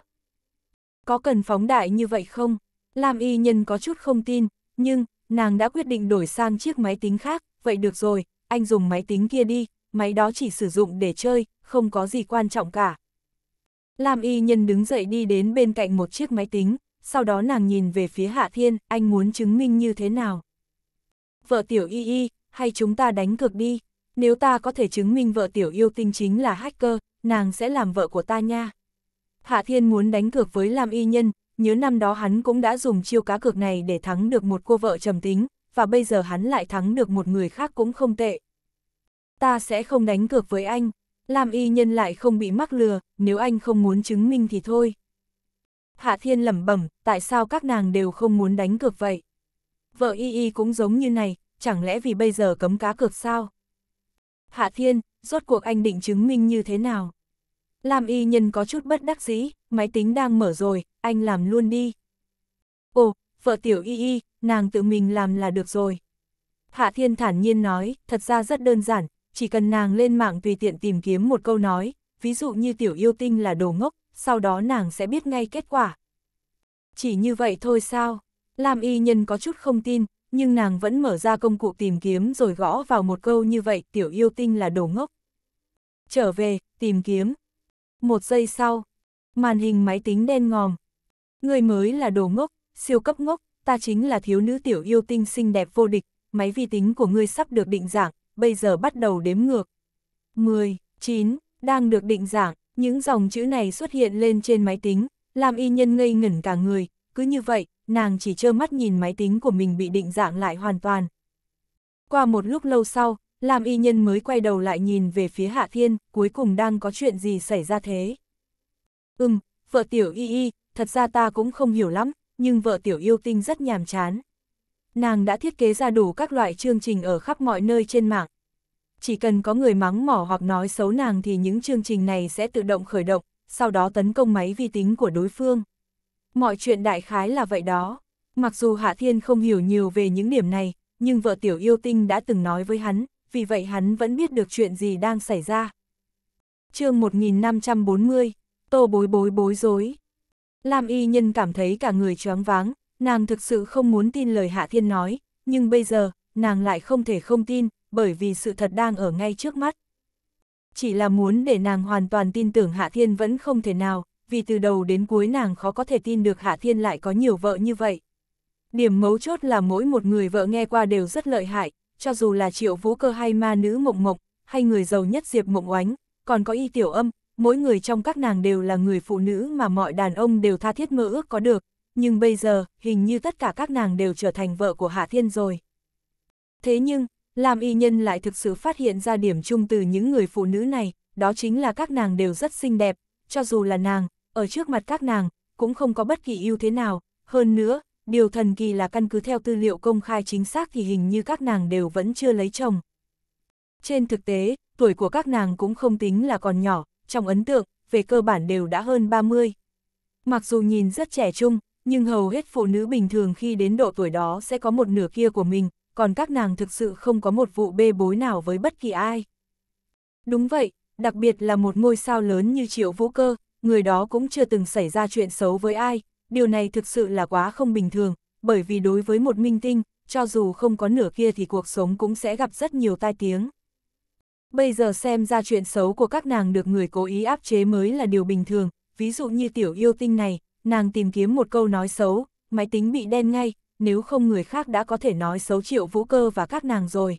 Có cần phóng đại như vậy không? Lam y nhân có chút không tin, nhưng, nàng đã quyết định đổi sang chiếc máy tính khác, vậy được rồi, anh dùng máy tính kia đi, máy đó chỉ sử dụng để chơi, không có gì quan trọng cả. Lam y nhân đứng dậy đi đến bên cạnh một chiếc máy tính, sau đó nàng nhìn về phía Hạ Thiên, anh muốn chứng minh như thế nào vợ tiểu y y, hay chúng ta đánh cược đi, nếu ta có thể chứng minh vợ tiểu yêu tinh chính là hacker, nàng sẽ làm vợ của ta nha. Hạ Thiên muốn đánh cược với Lam Y Nhân, nhớ năm đó hắn cũng đã dùng chiêu cá cược này để thắng được một cô vợ trầm tính, và bây giờ hắn lại thắng được một người khác cũng không tệ. Ta sẽ không đánh cược với anh, Lam Y Nhân lại không bị mắc lừa, nếu anh không muốn chứng minh thì thôi. Hạ Thiên lẩm bẩm, tại sao các nàng đều không muốn đánh cược vậy? vợ y y cũng giống như này, chẳng lẽ vì bây giờ cấm cá cược sao? Hạ Thiên, rốt cuộc anh định chứng minh như thế nào? Làm y nhân có chút bất đắc dĩ, máy tính đang mở rồi, anh làm luôn đi. Ồ, vợ tiểu y y, nàng tự mình làm là được rồi. Hạ Thiên thản nhiên nói, thật ra rất đơn giản, chỉ cần nàng lên mạng tùy tiện tìm kiếm một câu nói, ví dụ như tiểu yêu tinh là đồ ngốc, sau đó nàng sẽ biết ngay kết quả. Chỉ như vậy thôi sao? Lam y nhân có chút không tin, nhưng nàng vẫn mở ra công cụ tìm kiếm rồi gõ vào một câu như vậy tiểu yêu tinh là đồ ngốc. Trở về, tìm kiếm. Một giây sau, màn hình máy tính đen ngòm. Người mới là đồ ngốc, siêu cấp ngốc, ta chính là thiếu nữ tiểu yêu tinh xinh đẹp vô địch, máy vi tính của ngươi sắp được định dạng, bây giờ bắt đầu đếm ngược. 10, 9, đang được định dạng, những dòng chữ này xuất hiện lên trên máy tính, làm y nhân ngây ngẩn cả người, cứ như vậy, nàng chỉ trơ mắt nhìn máy tính của mình bị định dạng lại hoàn toàn. Qua một lúc lâu sau, làm y nhân mới quay đầu lại nhìn về phía Hạ Thiên, cuối cùng đang có chuyện gì xảy ra thế. Ừm, vợ tiểu y y, thật ra ta cũng không hiểu lắm, nhưng vợ tiểu yêu tinh rất nhàm chán. Nàng đã thiết kế ra đủ các loại chương trình ở khắp mọi nơi trên mạng. Chỉ cần có người mắng mỏ hoặc nói xấu nàng thì những chương trình này sẽ tự động khởi động, sau đó tấn công máy vi tính của đối phương. Mọi chuyện đại khái là vậy đó. Mặc dù Hạ Thiên không hiểu nhiều về những điểm này, nhưng vợ tiểu yêu tinh đã từng nói với hắn, vì vậy hắn vẫn biết được chuyện gì đang xảy ra. chương 1540, Tô bối bối bối rối. Lam y nhân cảm thấy cả người choáng váng, nàng thực sự không muốn tin lời Hạ Thiên nói, nhưng bây giờ, nàng lại không thể không tin, bởi vì sự thật đang ở ngay trước mắt. Chỉ là muốn để nàng hoàn toàn tin tưởng Hạ Thiên vẫn không thể nào, vì từ đầu đến cuối nàng khó có thể tin được Hạ Thiên lại có nhiều vợ như vậy. Điểm mấu chốt là mỗi một người vợ nghe qua đều rất lợi hại, cho dù là triệu vũ cơ hay ma nữ mộng mộng, hay người giàu nhất Diệp Mộng Oánh, còn có y tiểu âm, mỗi người trong các nàng đều là người phụ nữ mà mọi đàn ông đều tha thiết mơ ước có được, nhưng bây giờ, hình như tất cả các nàng đều trở thành vợ của Hạ Thiên rồi. Thế nhưng, làm y nhân lại thực sự phát hiện ra điểm chung từ những người phụ nữ này, đó chính là các nàng đều rất xinh đẹp, cho dù là nàng, ở trước mặt các nàng, cũng không có bất kỳ ưu thế nào, hơn nữa, điều thần kỳ là căn cứ theo tư liệu công khai chính xác thì hình như các nàng đều vẫn chưa lấy chồng. Trên thực tế, tuổi của các nàng cũng không tính là còn nhỏ, trong ấn tượng, về cơ bản đều đã hơn 30. Mặc dù nhìn rất trẻ trung, nhưng hầu hết phụ nữ bình thường khi đến độ tuổi đó sẽ có một nửa kia của mình, còn các nàng thực sự không có một vụ bê bối nào với bất kỳ ai. Đúng vậy, đặc biệt là một ngôi sao lớn như Triệu Vũ Cơ, người đó cũng chưa từng xảy ra chuyện xấu với ai, điều này thực sự là quá không bình thường, bởi vì đối với một minh tinh, cho dù không có nửa kia thì cuộc sống cũng sẽ gặp rất nhiều tai tiếng. Bây giờ xem ra chuyện xấu của các nàng được người cố ý áp chế mới là điều bình thường, ví dụ như tiểu yêu tinh này, nàng tìm kiếm một câu nói xấu, máy tính bị đen ngay, nếu không người khác đã có thể nói xấu triệu vũ cơ và các nàng rồi.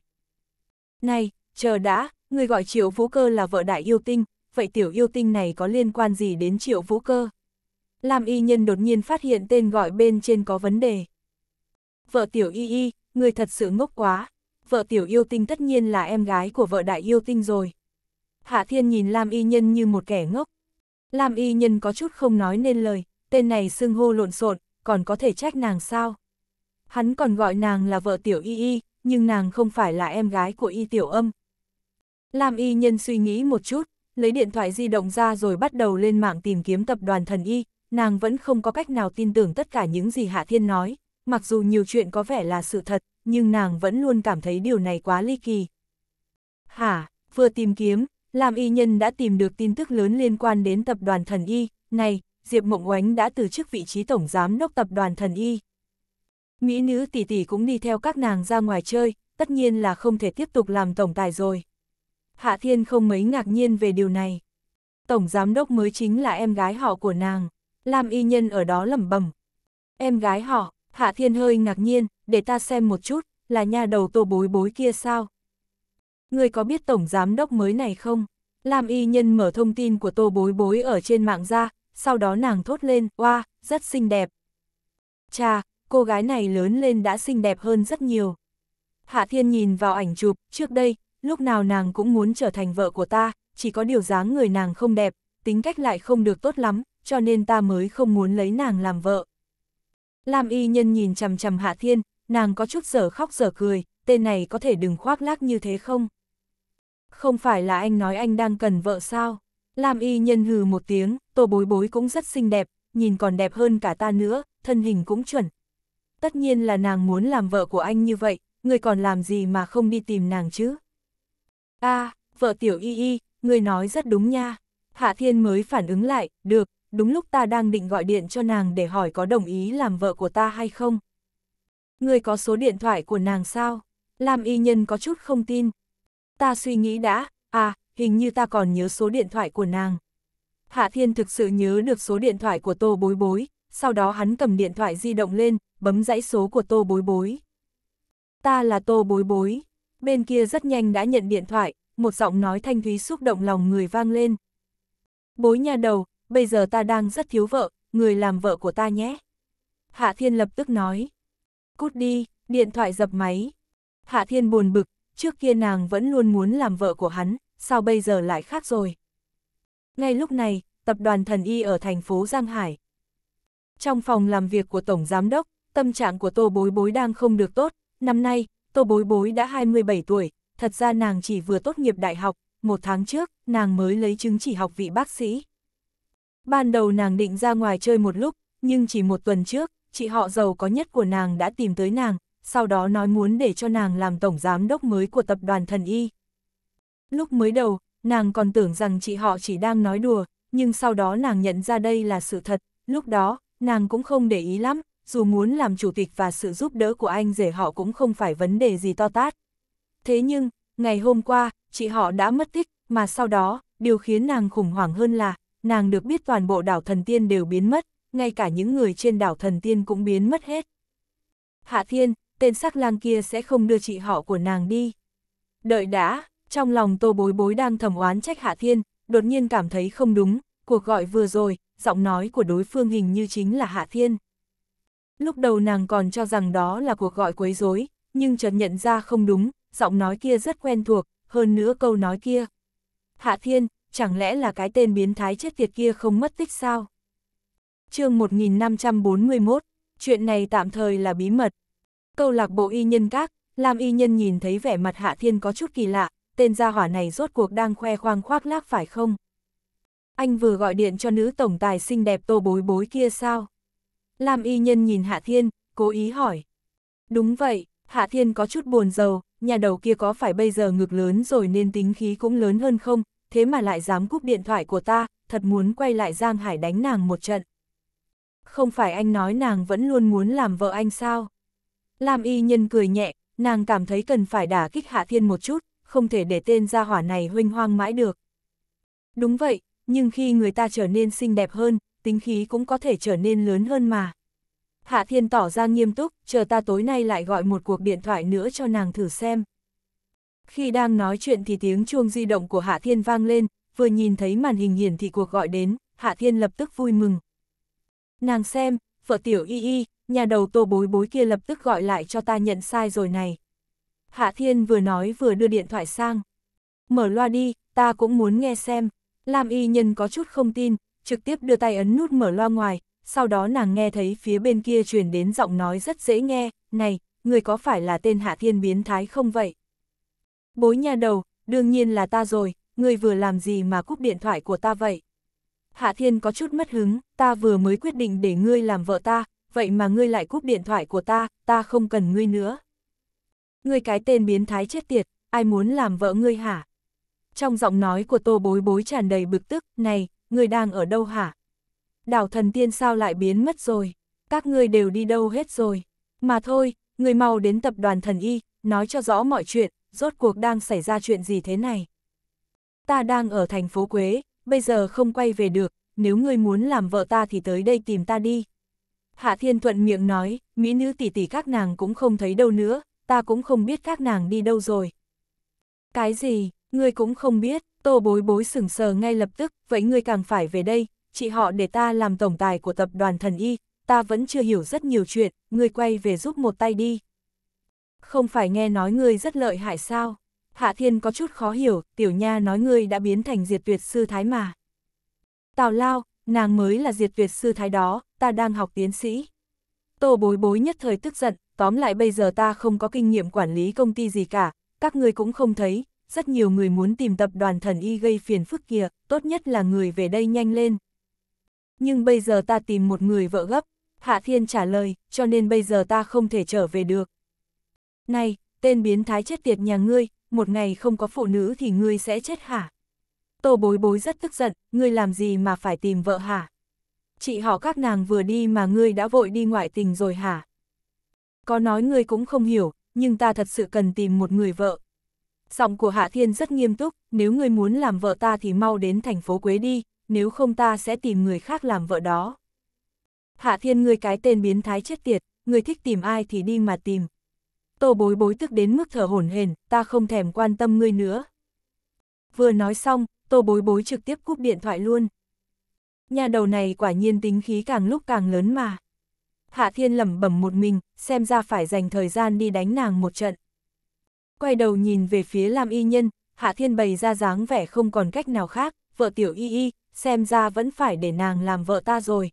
Này, chờ đã, người gọi triệu vũ cơ là vợ đại yêu tinh, vậy tiểu yêu tinh này có liên quan gì đến triệu vũ cơ? Lam y nhân đột nhiên phát hiện tên gọi bên trên có vấn đề. Vợ tiểu y y, người thật sự ngốc quá. Vợ tiểu yêu tinh tất nhiên là em gái của vợ đại yêu tinh rồi. Hạ thiên nhìn Lam y nhân như một kẻ ngốc. Lam y nhân có chút không nói nên lời, tên này xưng hô lộn xộn, còn có thể trách nàng sao? Hắn còn gọi nàng là vợ tiểu y y, nhưng nàng không phải là em gái của y tiểu âm. Lam y nhân suy nghĩ một chút, lấy điện thoại di động ra rồi bắt đầu lên mạng tìm kiếm tập đoàn thần y, nàng vẫn không có cách nào tin tưởng tất cả những gì Hạ Thiên nói, mặc dù nhiều chuyện có vẻ là sự thật, nhưng nàng vẫn luôn cảm thấy điều này quá ly kỳ. Hả, vừa tìm kiếm, làm y nhân đã tìm được tin tức lớn liên quan đến tập đoàn thần y, này, Diệp Mộng Oánh đã từ chức vị trí tổng giám đốc tập đoàn thần y. Mỹ nữ tỷ tỷ cũng đi theo các nàng ra ngoài chơi, tất nhiên là không thể tiếp tục làm tổng tài rồi. Hạ Thiên không mấy ngạc nhiên về điều này. Tổng giám đốc mới chính là em gái họ của nàng, Lam Y Nhân ở đó lẩm bẩm. Em gái họ, Hạ Thiên hơi ngạc nhiên, để ta xem một chút, là nhà đầu tô bối bối kia sao? Người có biết tổng giám đốc mới này không? Lam Y Nhân mở thông tin của tô bối bối ở trên mạng ra, sau đó nàng thốt lên, wow, rất xinh đẹp. Chà, cô gái này lớn lên đã xinh đẹp hơn rất nhiều. Hạ Thiên nhìn vào ảnh chụp, trước đây, lúc nào nàng cũng muốn trở thành vợ của ta, chỉ có điều dáng người nàng không đẹp, tính cách lại không được tốt lắm, cho nên ta mới không muốn lấy nàng làm vợ. Lam y nhân nhìn chằm chằm Hạ Thiên, nàng có chút giở khóc giở cười, tên này có thể đừng khoác lác như thế không? Không phải là anh nói anh đang cần vợ sao? Lam y nhân hừ một tiếng, tô bối bối cũng rất xinh đẹp, nhìn còn đẹp hơn cả ta nữa, thân hình cũng chuẩn. Tất nhiên là nàng muốn làm vợ của anh như vậy, người còn làm gì mà không đi tìm nàng chứ? a à, vợ tiểu y y, người nói rất đúng nha. Hạ Thiên mới phản ứng lại, được, đúng lúc ta đang định gọi điện cho nàng để hỏi có đồng ý làm vợ của ta hay không. Người có số điện thoại của nàng sao? Lam y nhân có chút không tin. Ta suy nghĩ đã, à, hình như ta còn nhớ số điện thoại của nàng. Hạ Thiên thực sự nhớ được số điện thoại của Tô Bối Bối, sau đó hắn cầm điện thoại di động lên, bấm dãy số của Tô Bối Bối. Ta là Tô Bối Bối bên kia rất nhanh đã nhận điện thoại, một giọng nói thanh thúy xúc động lòng người vang lên. Bối nhà đầu, bây giờ ta đang rất thiếu vợ, người làm vợ của ta nhé. Hạ Thiên lập tức nói. Cút đi, điện thoại dập máy. Hạ Thiên buồn bực, trước kia nàng vẫn luôn muốn làm vợ của hắn, sao bây giờ lại khác rồi. Ngay lúc này, tập đoàn thần y ở thành phố Giang Hải. Trong phòng làm việc của Tổng Giám Đốc, tâm trạng của Tô Bối Bối đang không được tốt, năm nay, Tô Bối Bối đã 27 tuổi, thật ra nàng chỉ vừa tốt nghiệp đại học, một tháng trước, nàng mới lấy chứng chỉ học vị bác sĩ. Ban đầu nàng định ra ngoài chơi một lúc, nhưng chỉ một tuần trước, chị họ giàu có nhất của nàng đã tìm tới nàng, sau đó nói muốn để cho nàng làm tổng giám đốc mới của tập đoàn thần y. Lúc mới đầu, nàng còn tưởng rằng chị họ chỉ đang nói đùa, nhưng sau đó nàng nhận ra đây là sự thật, lúc đó, nàng cũng không để ý lắm, dù muốn làm chủ tịch và sự giúp đỡ của anh rể họ cũng không phải vấn đề gì to tát. Thế nhưng, ngày hôm qua, chị họ đã mất tích, mà sau đó, điều khiến nàng khủng hoảng hơn là, nàng được biết toàn bộ đảo thần tiên đều biến mất, ngay cả những người trên đảo thần tiên cũng biến mất hết. Hạ Thiên, tên sắc lang kia sẽ không đưa chị họ của nàng đi. Đợi đã, trong lòng tô bối bối đang thầm oán trách Hạ Thiên, đột nhiên cảm thấy không đúng, cuộc gọi vừa rồi, giọng nói của đối phương hình như chính là Hạ Thiên. Lúc đầu nàng còn cho rằng đó là cuộc gọi quấy rối, nhưng chợt nhận ra không đúng, giọng nói kia rất quen thuộc, hơn nữa câu nói kia. Hạ Thiên, chẳng lẽ là cái tên biến thái chết tiệt kia không mất tích sao? chương 1541, chuyện này tạm thời là bí mật. Câu lạc bộ y nhân các, làm y nhân nhìn thấy vẻ mặt Hạ Thiên có chút kỳ lạ, tên gia hỏa này rốt cuộc đang khoe khoang khoác lác phải không? Anh vừa gọi điện cho nữ tổng tài xinh đẹp tô bối bối kia sao? Lam y nhân nhìn Hạ Thiên, cố ý hỏi. Đúng vậy, Hạ Thiên có chút buồn giàu, nhà đầu kia có phải bây giờ ngực lớn rồi nên tính khí cũng lớn hơn không, thế mà lại dám cúp điện thoại của ta, thật muốn quay lại Giang Hải đánh nàng một trận. Không phải anh nói nàng vẫn luôn muốn làm vợ anh sao? Lam y nhân cười nhẹ, nàng cảm thấy cần phải đả kích Hạ Thiên một chút, không thể để tên gia hỏa này huynh hoang mãi được. Đúng vậy, nhưng khi người ta trở nên xinh đẹp hơn, tính khí cũng có thể trở nên lớn hơn mà. Hạ Thiên tỏ ra nghiêm túc, chờ ta tối nay lại gọi một cuộc điện thoại nữa cho nàng thử xem. Khi đang nói chuyện thì tiếng chuông di động của Hạ Thiên vang lên, vừa nhìn thấy màn hình hiển thị cuộc gọi đến, Hạ Thiên lập tức vui mừng. Nàng xem, vợ tiểu y y, nhà đầu tô bối bối kia lập tức gọi lại cho ta nhận sai rồi này. Hạ Thiên vừa nói vừa đưa điện thoại sang. Mở loa đi, ta cũng muốn nghe xem. Lam y nhân có chút không tin, trực tiếp đưa tay ấn nút mở loa ngoài, sau đó nàng nghe thấy phía bên kia truyền đến giọng nói rất dễ nghe, này, người có phải là tên Hạ Thiên biến thái không vậy? Bối nhà đầu, đương nhiên là ta rồi, người vừa làm gì mà cúp điện thoại của ta vậy? Hạ Thiên có chút mất hứng, ta vừa mới quyết định để ngươi làm vợ ta, vậy mà ngươi lại cúp điện thoại của ta, ta không cần ngươi nữa. Ngươi cái tên biến thái chết tiệt, ai muốn làm vợ ngươi hả? Trong giọng nói của tô bối bối tràn đầy bực tức, này, người đang ở đâu hả? Đảo thần tiên sao lại biến mất rồi? Các ngươi đều đi đâu hết rồi? Mà thôi, người mau đến tập đoàn thần y, nói cho rõ mọi chuyện, rốt cuộc đang xảy ra chuyện gì thế này? Ta đang ở thành phố Quế, bây giờ không quay về được, nếu ngươi muốn làm vợ ta thì tới đây tìm ta đi. Hạ Thiên Thuận miệng nói, mỹ nữ tỷ tỷ các nàng cũng không thấy đâu nữa, ta cũng không biết các nàng đi đâu rồi. Cái gì, ngươi cũng không biết, Tô bối bối sừng sờ ngay lập tức, vậy ngươi càng phải về đây, chị họ để ta làm tổng tài của tập đoàn thần y, ta vẫn chưa hiểu rất nhiều chuyện, ngươi quay về giúp một tay đi. Không phải nghe nói ngươi rất lợi hại sao? Hạ Thiên có chút khó hiểu, tiểu nha nói ngươi đã biến thành diệt tuyệt sư thái mà. Tào lao, nàng mới là diệt tuyệt sư thái đó, ta đang học tiến sĩ. Tô bối bối nhất thời tức giận, tóm lại bây giờ ta không có kinh nghiệm quản lý công ty gì cả, các ngươi cũng không thấy, rất nhiều người muốn tìm tập đoàn thần y gây phiền phức kia tốt nhất là người về đây nhanh lên. Nhưng bây giờ ta tìm một người vợ gấp, Hạ Thiên trả lời, cho nên bây giờ ta không thể trở về được. Này, tên biến thái chết tiệt nhà ngươi, một ngày không có phụ nữ thì ngươi sẽ chết hả? Tô bối bối rất tức giận, ngươi làm gì mà phải tìm vợ hả? Chị họ các nàng vừa đi mà ngươi đã vội đi ngoại tình rồi hả? Có nói ngươi cũng không hiểu, nhưng ta thật sự cần tìm một người vợ, Giọng của Hạ Thiên rất nghiêm túc, nếu ngươi muốn làm vợ ta thì mau đến thành phố Quế đi, nếu không ta sẽ tìm người khác làm vợ đó. Hạ Thiên ngươi cái tên biến thái chết tiệt, ngươi thích tìm ai thì đi mà tìm. Tô bối bối tức đến mức thở hổn hển, ta không thèm quan tâm ngươi nữa. Vừa nói xong, tô bối bối trực tiếp cúp điện thoại luôn. Nhà đầu này quả nhiên tính khí càng lúc càng lớn mà. Hạ Thiên lẩm bẩm một mình, xem ra phải dành thời gian đi đánh nàng một trận quay đầu nhìn về phía Lam Y Nhân, Hạ Thiên bày ra dáng vẻ không còn cách nào khác, vợ tiểu y y, xem ra vẫn phải để nàng làm vợ ta rồi.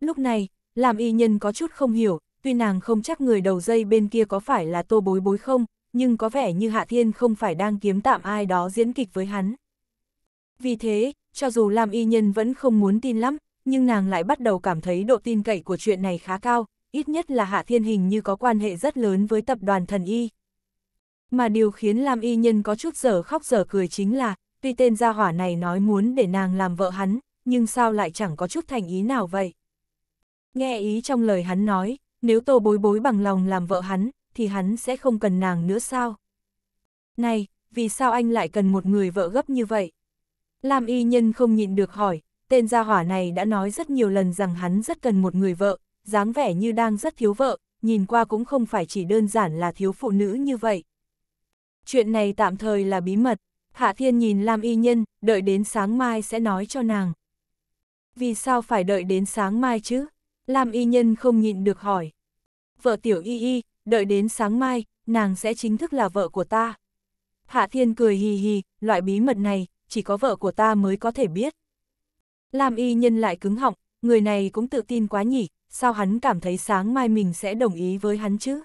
Lúc này, Lam Y Nhân có chút không hiểu, tuy nàng không chắc người đầu dây bên kia có phải là tô bối bối không, nhưng có vẻ như Hạ Thiên không phải đang kiếm tạm ai đó diễn kịch với hắn. Vì thế, cho dù Lam Y Nhân vẫn không muốn tin lắm, nhưng nàng lại bắt đầu cảm thấy độ tin cậy của chuyện này khá cao, ít nhất là Hạ Thiên hình như có quan hệ rất lớn với tập đoàn thần Y. Mà điều khiến Lam y nhân có chút giở khóc giở cười chính là, tuy tên gia hỏa này nói muốn để nàng làm vợ hắn, nhưng sao lại chẳng có chút thành ý nào vậy. Nghe ý trong lời hắn nói, nếu tô bối bối bằng lòng làm vợ hắn, thì hắn sẽ không cần nàng nữa sao? Này, vì sao anh lại cần một người vợ gấp như vậy? Lam y nhân không nhịn được hỏi, tên gia hỏa này đã nói rất nhiều lần rằng hắn rất cần một người vợ, dáng vẻ như đang rất thiếu vợ, nhìn qua cũng không phải chỉ đơn giản là thiếu phụ nữ như vậy chuyện này tạm thời là bí mật, Hạ Thiên nhìn Lam Y Nhân, đợi đến sáng mai sẽ nói cho nàng. Vì sao phải đợi đến sáng mai chứ? Lam Y Nhân không nhịn được hỏi. Vợ Tiểu Y Y, đợi đến sáng mai, nàng sẽ chính thức là vợ của ta. Hạ Thiên cười hì hì, loại bí mật này, chỉ có vợ của ta mới có thể biết. Lam Y Nhân lại cứng họng, người này cũng tự tin quá nhỉ, sao hắn cảm thấy sáng mai mình sẽ đồng ý với hắn chứ?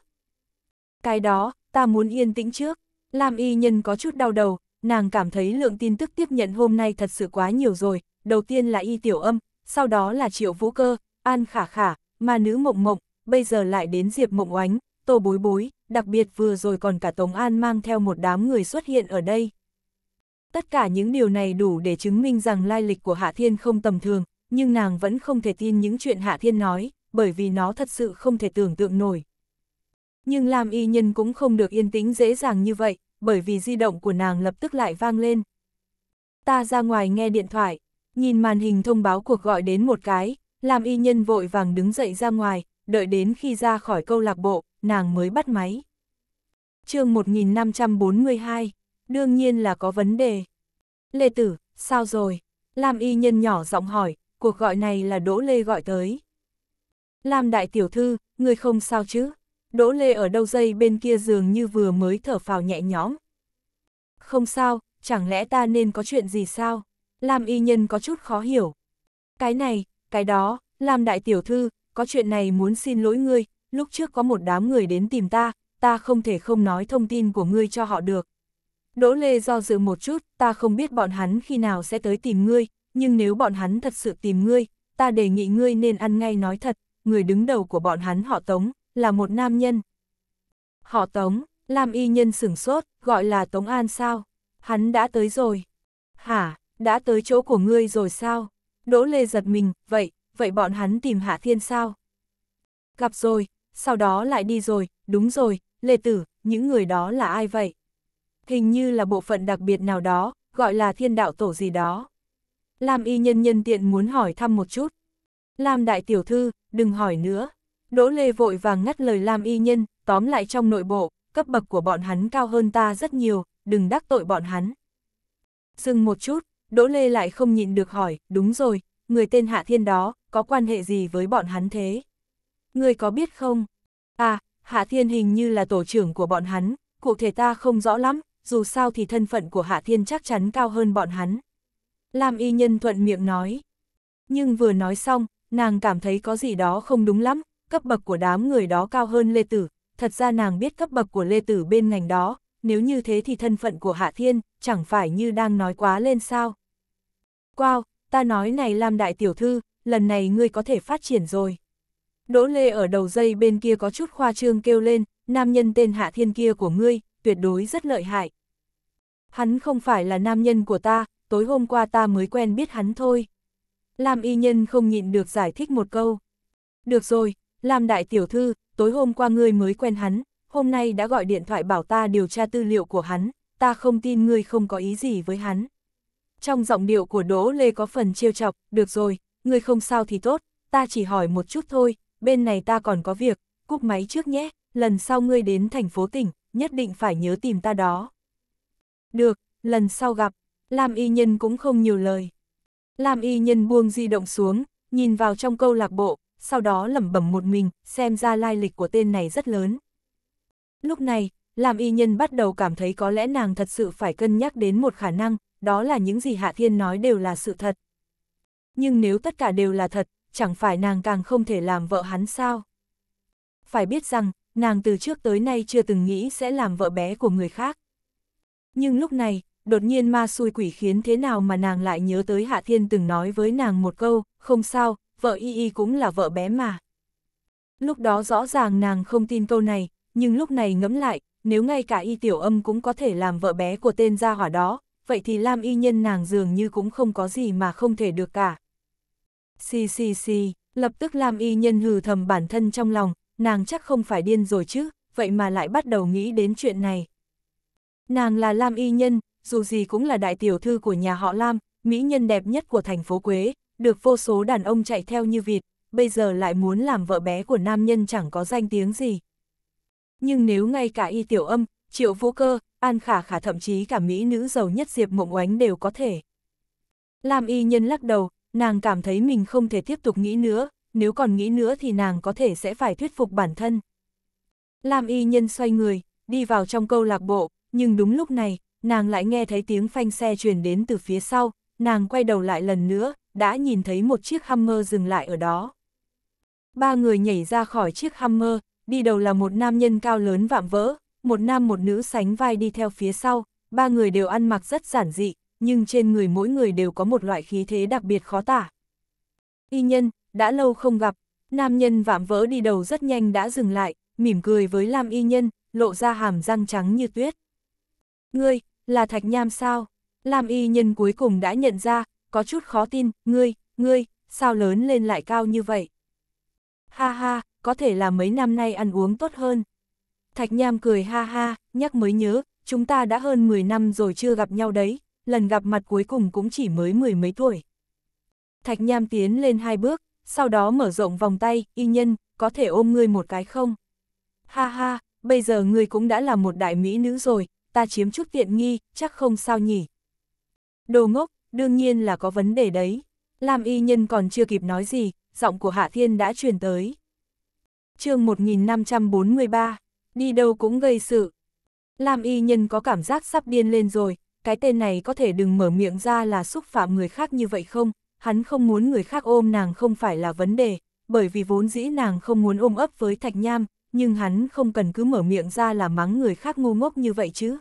Cái đó, ta muốn yên tĩnh trước, Lam y nhân có chút đau đầu, nàng cảm thấy lượng tin tức tiếp nhận hôm nay thật sự quá nhiều rồi, đầu tiên là y tiểu âm, sau đó là triệu vũ cơ, an khả khả, Ma nữ mộng mộng, bây giờ lại đến diệp mộng oánh, tô bối bối, đặc biệt vừa rồi còn cả Tống An mang theo một đám người xuất hiện ở đây. Tất cả những điều này đủ để chứng minh rằng lai lịch của Hạ Thiên không tầm thường, nhưng nàng vẫn không thể tin những chuyện Hạ Thiên nói, bởi vì nó thật sự không thể tưởng tượng nổi. Nhưng Lam Y Nhân cũng không được yên tĩnh dễ dàng như vậy, bởi vì di động của nàng lập tức lại vang lên. Ta ra ngoài nghe điện thoại, nhìn màn hình thông báo cuộc gọi đến một cái, Lam Y Nhân vội vàng đứng dậy ra ngoài, đợi đến khi ra khỏi câu lạc bộ, nàng mới bắt máy. chương 1542, đương nhiên là có vấn đề. Lê Tử, sao rồi? Lam Y Nhân nhỏ giọng hỏi, cuộc gọi này là Đỗ Lê gọi tới. Lam Đại Tiểu Thư, người không sao chứ? Đỗ Lê ở đâu dây bên kia giường như vừa mới thở phào nhẹ nhõm. Không sao, chẳng lẽ ta nên có chuyện gì sao? Lam y nhân có chút khó hiểu. Cái này, cái đó, Lam đại tiểu thư, có chuyện này muốn xin lỗi ngươi, lúc trước có một đám người đến tìm ta, ta không thể không nói thông tin của ngươi cho họ được. Đỗ Lê do dự một chút, ta không biết bọn hắn khi nào sẽ tới tìm ngươi, nhưng nếu bọn hắn thật sự tìm ngươi, ta đề nghị ngươi nên ăn ngay nói thật, người đứng đầu của bọn hắn họ Tống, là một nam nhân. Họ Tống, Lam Y Nhân sửng sốt, gọi là Tống An sao? Hắn đã tới rồi. Hả, đã tới chỗ của ngươi rồi sao? Đỗ Lê giật mình, vậy, vậy bọn hắn tìm Hạ Thiên sao? Gặp rồi, sau đó lại đi rồi, đúng rồi, Lê Tử, những người đó là ai vậy? Hình như là bộ phận đặc biệt nào đó, gọi là thiên đạo tổ gì đó. Lam y nhân nhân tiện muốn hỏi thăm một chút. Lam đại tiểu thư, đừng hỏi nữa, Đỗ Lê vội vàng ngắt lời Lam Y Nhân, tóm lại trong nội bộ, cấp bậc của bọn hắn cao hơn ta rất nhiều, đừng đắc tội bọn hắn. Dừng một chút, Đỗ Lê lại không nhịn được hỏi, đúng rồi, người tên Hạ Thiên đó, có quan hệ gì với bọn hắn thế? Người có biết không? À, Hạ Thiên hình như là tổ trưởng của bọn hắn, cụ thể ta không rõ lắm, dù sao thì thân phận của Hạ Thiên chắc chắn cao hơn bọn hắn. Lam y nhân thuận miệng nói. Nhưng vừa nói xong, nàng cảm thấy có gì đó không đúng lắm, cấp bậc của đám người đó cao hơn Lê Tử, thật ra nàng biết cấp bậc của Lê Tử bên ngành đó, nếu như thế thì thân phận của Hạ Thiên, chẳng phải như đang nói quá lên sao. Wow, ta nói này Lam Đại Tiểu Thư, lần này ngươi có thể phát triển rồi. Đỗ Lê ở đầu dây bên kia có chút khoa trương kêu lên, nam nhân tên Hạ Thiên kia của ngươi, tuyệt đối rất lợi hại. Hắn không phải là nam nhân của ta, tối hôm qua ta mới quen biết hắn thôi. Lam y nhân không nhịn được giải thích một câu. Được rồi, làm đại tiểu thư, tối hôm qua ngươi mới quen hắn, hôm nay đã gọi điện thoại bảo ta điều tra tư liệu của hắn, ta không tin ngươi không có ý gì với hắn. Trong giọng điệu của Đỗ Lê có phần trêu chọc, được rồi, ngươi không sao thì tốt, ta chỉ hỏi một chút thôi, bên này ta còn có việc, cúp máy trước nhé, lần sau ngươi đến thành phố tỉnh, nhất định phải nhớ tìm ta đó. Được, lần sau gặp, Lam Y Nhân cũng không nhiều lời. Lam Y Nhân buông di động xuống, nhìn vào trong câu lạc bộ, sau đó lẩm bẩm một mình, xem ra lai lịch của tên này rất lớn. Lúc này, làm y nhân bắt đầu cảm thấy có lẽ nàng thật sự phải cân nhắc đến một khả năng, đó là những gì Hạ Thiên nói đều là sự thật. Nhưng nếu tất cả đều là thật, chẳng phải nàng càng không thể làm vợ hắn sao? Phải biết rằng, nàng từ trước tới nay chưa từng nghĩ sẽ làm vợ bé của người khác. Nhưng lúc này, đột nhiên ma xui quỷ khiến thế nào mà nàng lại nhớ tới Hạ Thiên từng nói với nàng một câu, không sao, vợ y y cũng là vợ bé mà. Lúc đó rõ ràng nàng không tin câu này, nhưng lúc này ngẫm lại, nếu ngay cả y tiểu âm cũng có thể làm vợ bé của tên gia hỏa đó, vậy thì Lam y nhân nàng dường như cũng không có gì mà không thể được cả. Xì xì xì, lập tức Lam y nhân hừ thầm bản thân trong lòng, nàng chắc không phải điên rồi chứ, vậy mà lại bắt đầu nghĩ đến chuyện này. Nàng là Lam y nhân, dù gì cũng là đại tiểu thư của nhà họ Lam, mỹ nhân đẹp nhất của thành phố Quế, được vô số đàn ông chạy theo như vịt, bây giờ lại muốn làm vợ bé của nam nhân chẳng có danh tiếng gì. Nhưng nếu ngay cả y tiểu âm, triệu vũ cơ, an khả khả thậm chí cả mỹ nữ giàu nhất Diệp Mộng Oánh đều có thể. Lam y nhân lắc đầu, nàng cảm thấy mình không thể tiếp tục nghĩ nữa, nếu còn nghĩ nữa thì nàng có thể sẽ phải thuyết phục bản thân. Lam y nhân xoay người, đi vào trong câu lạc bộ, nhưng đúng lúc này, nàng lại nghe thấy tiếng phanh xe truyền đến từ phía sau, nàng quay đầu lại lần nữa, đã nhìn thấy một chiếc hammer dừng lại ở đó. Ba người nhảy ra khỏi chiếc hammer, đi đầu là một nam nhân cao lớn vạm vỡ, một nam một nữ sánh vai đi theo phía sau, ba người đều ăn mặc rất giản dị, nhưng trên người mỗi người đều có một loại khí thế đặc biệt khó tả. Y nhân, đã lâu không gặp, nam nhân vạm vỡ đi đầu rất nhanh đã dừng lại, mỉm cười với Lam Y nhân, lộ ra hàm răng trắng như tuyết. Ngươi, là Thạch Nham sao? Lam Y nhân cuối cùng đã nhận ra, có chút khó tin, ngươi, ngươi, sao lớn lên lại cao như vậy? Ha ha, có thể là mấy năm nay ăn uống tốt hơn. Thạch Nham cười ha ha, nhắc mới nhớ, chúng ta đã hơn 10 năm rồi chưa gặp nhau đấy, lần gặp mặt cuối cùng cũng chỉ mới mười mấy tuổi. Thạch Nham tiến lên hai bước, sau đó mở rộng vòng tay, y nhân, có thể ôm ngươi một cái không? Ha ha, bây giờ ngươi cũng đã là một đại mỹ nữ rồi, ta chiếm chút tiện nghi, chắc không sao nhỉ? Đồ ngốc, đương nhiên là có vấn đề đấy. Lam y nhân còn chưa kịp nói gì, giọng của Hạ Thiên đã truyền tới. chương 1543, đi đâu cũng gây sự. Lam y nhân có cảm giác sắp điên lên rồi, cái tên này có thể đừng mở miệng ra là xúc phạm người khác như vậy không, hắn không muốn người khác ôm nàng không phải là vấn đề, bởi vì vốn dĩ nàng không muốn ôm ấp với Thạch Nham, nhưng hắn không cần cứ mở miệng ra là mắng người khác ngu ngốc như vậy chứ.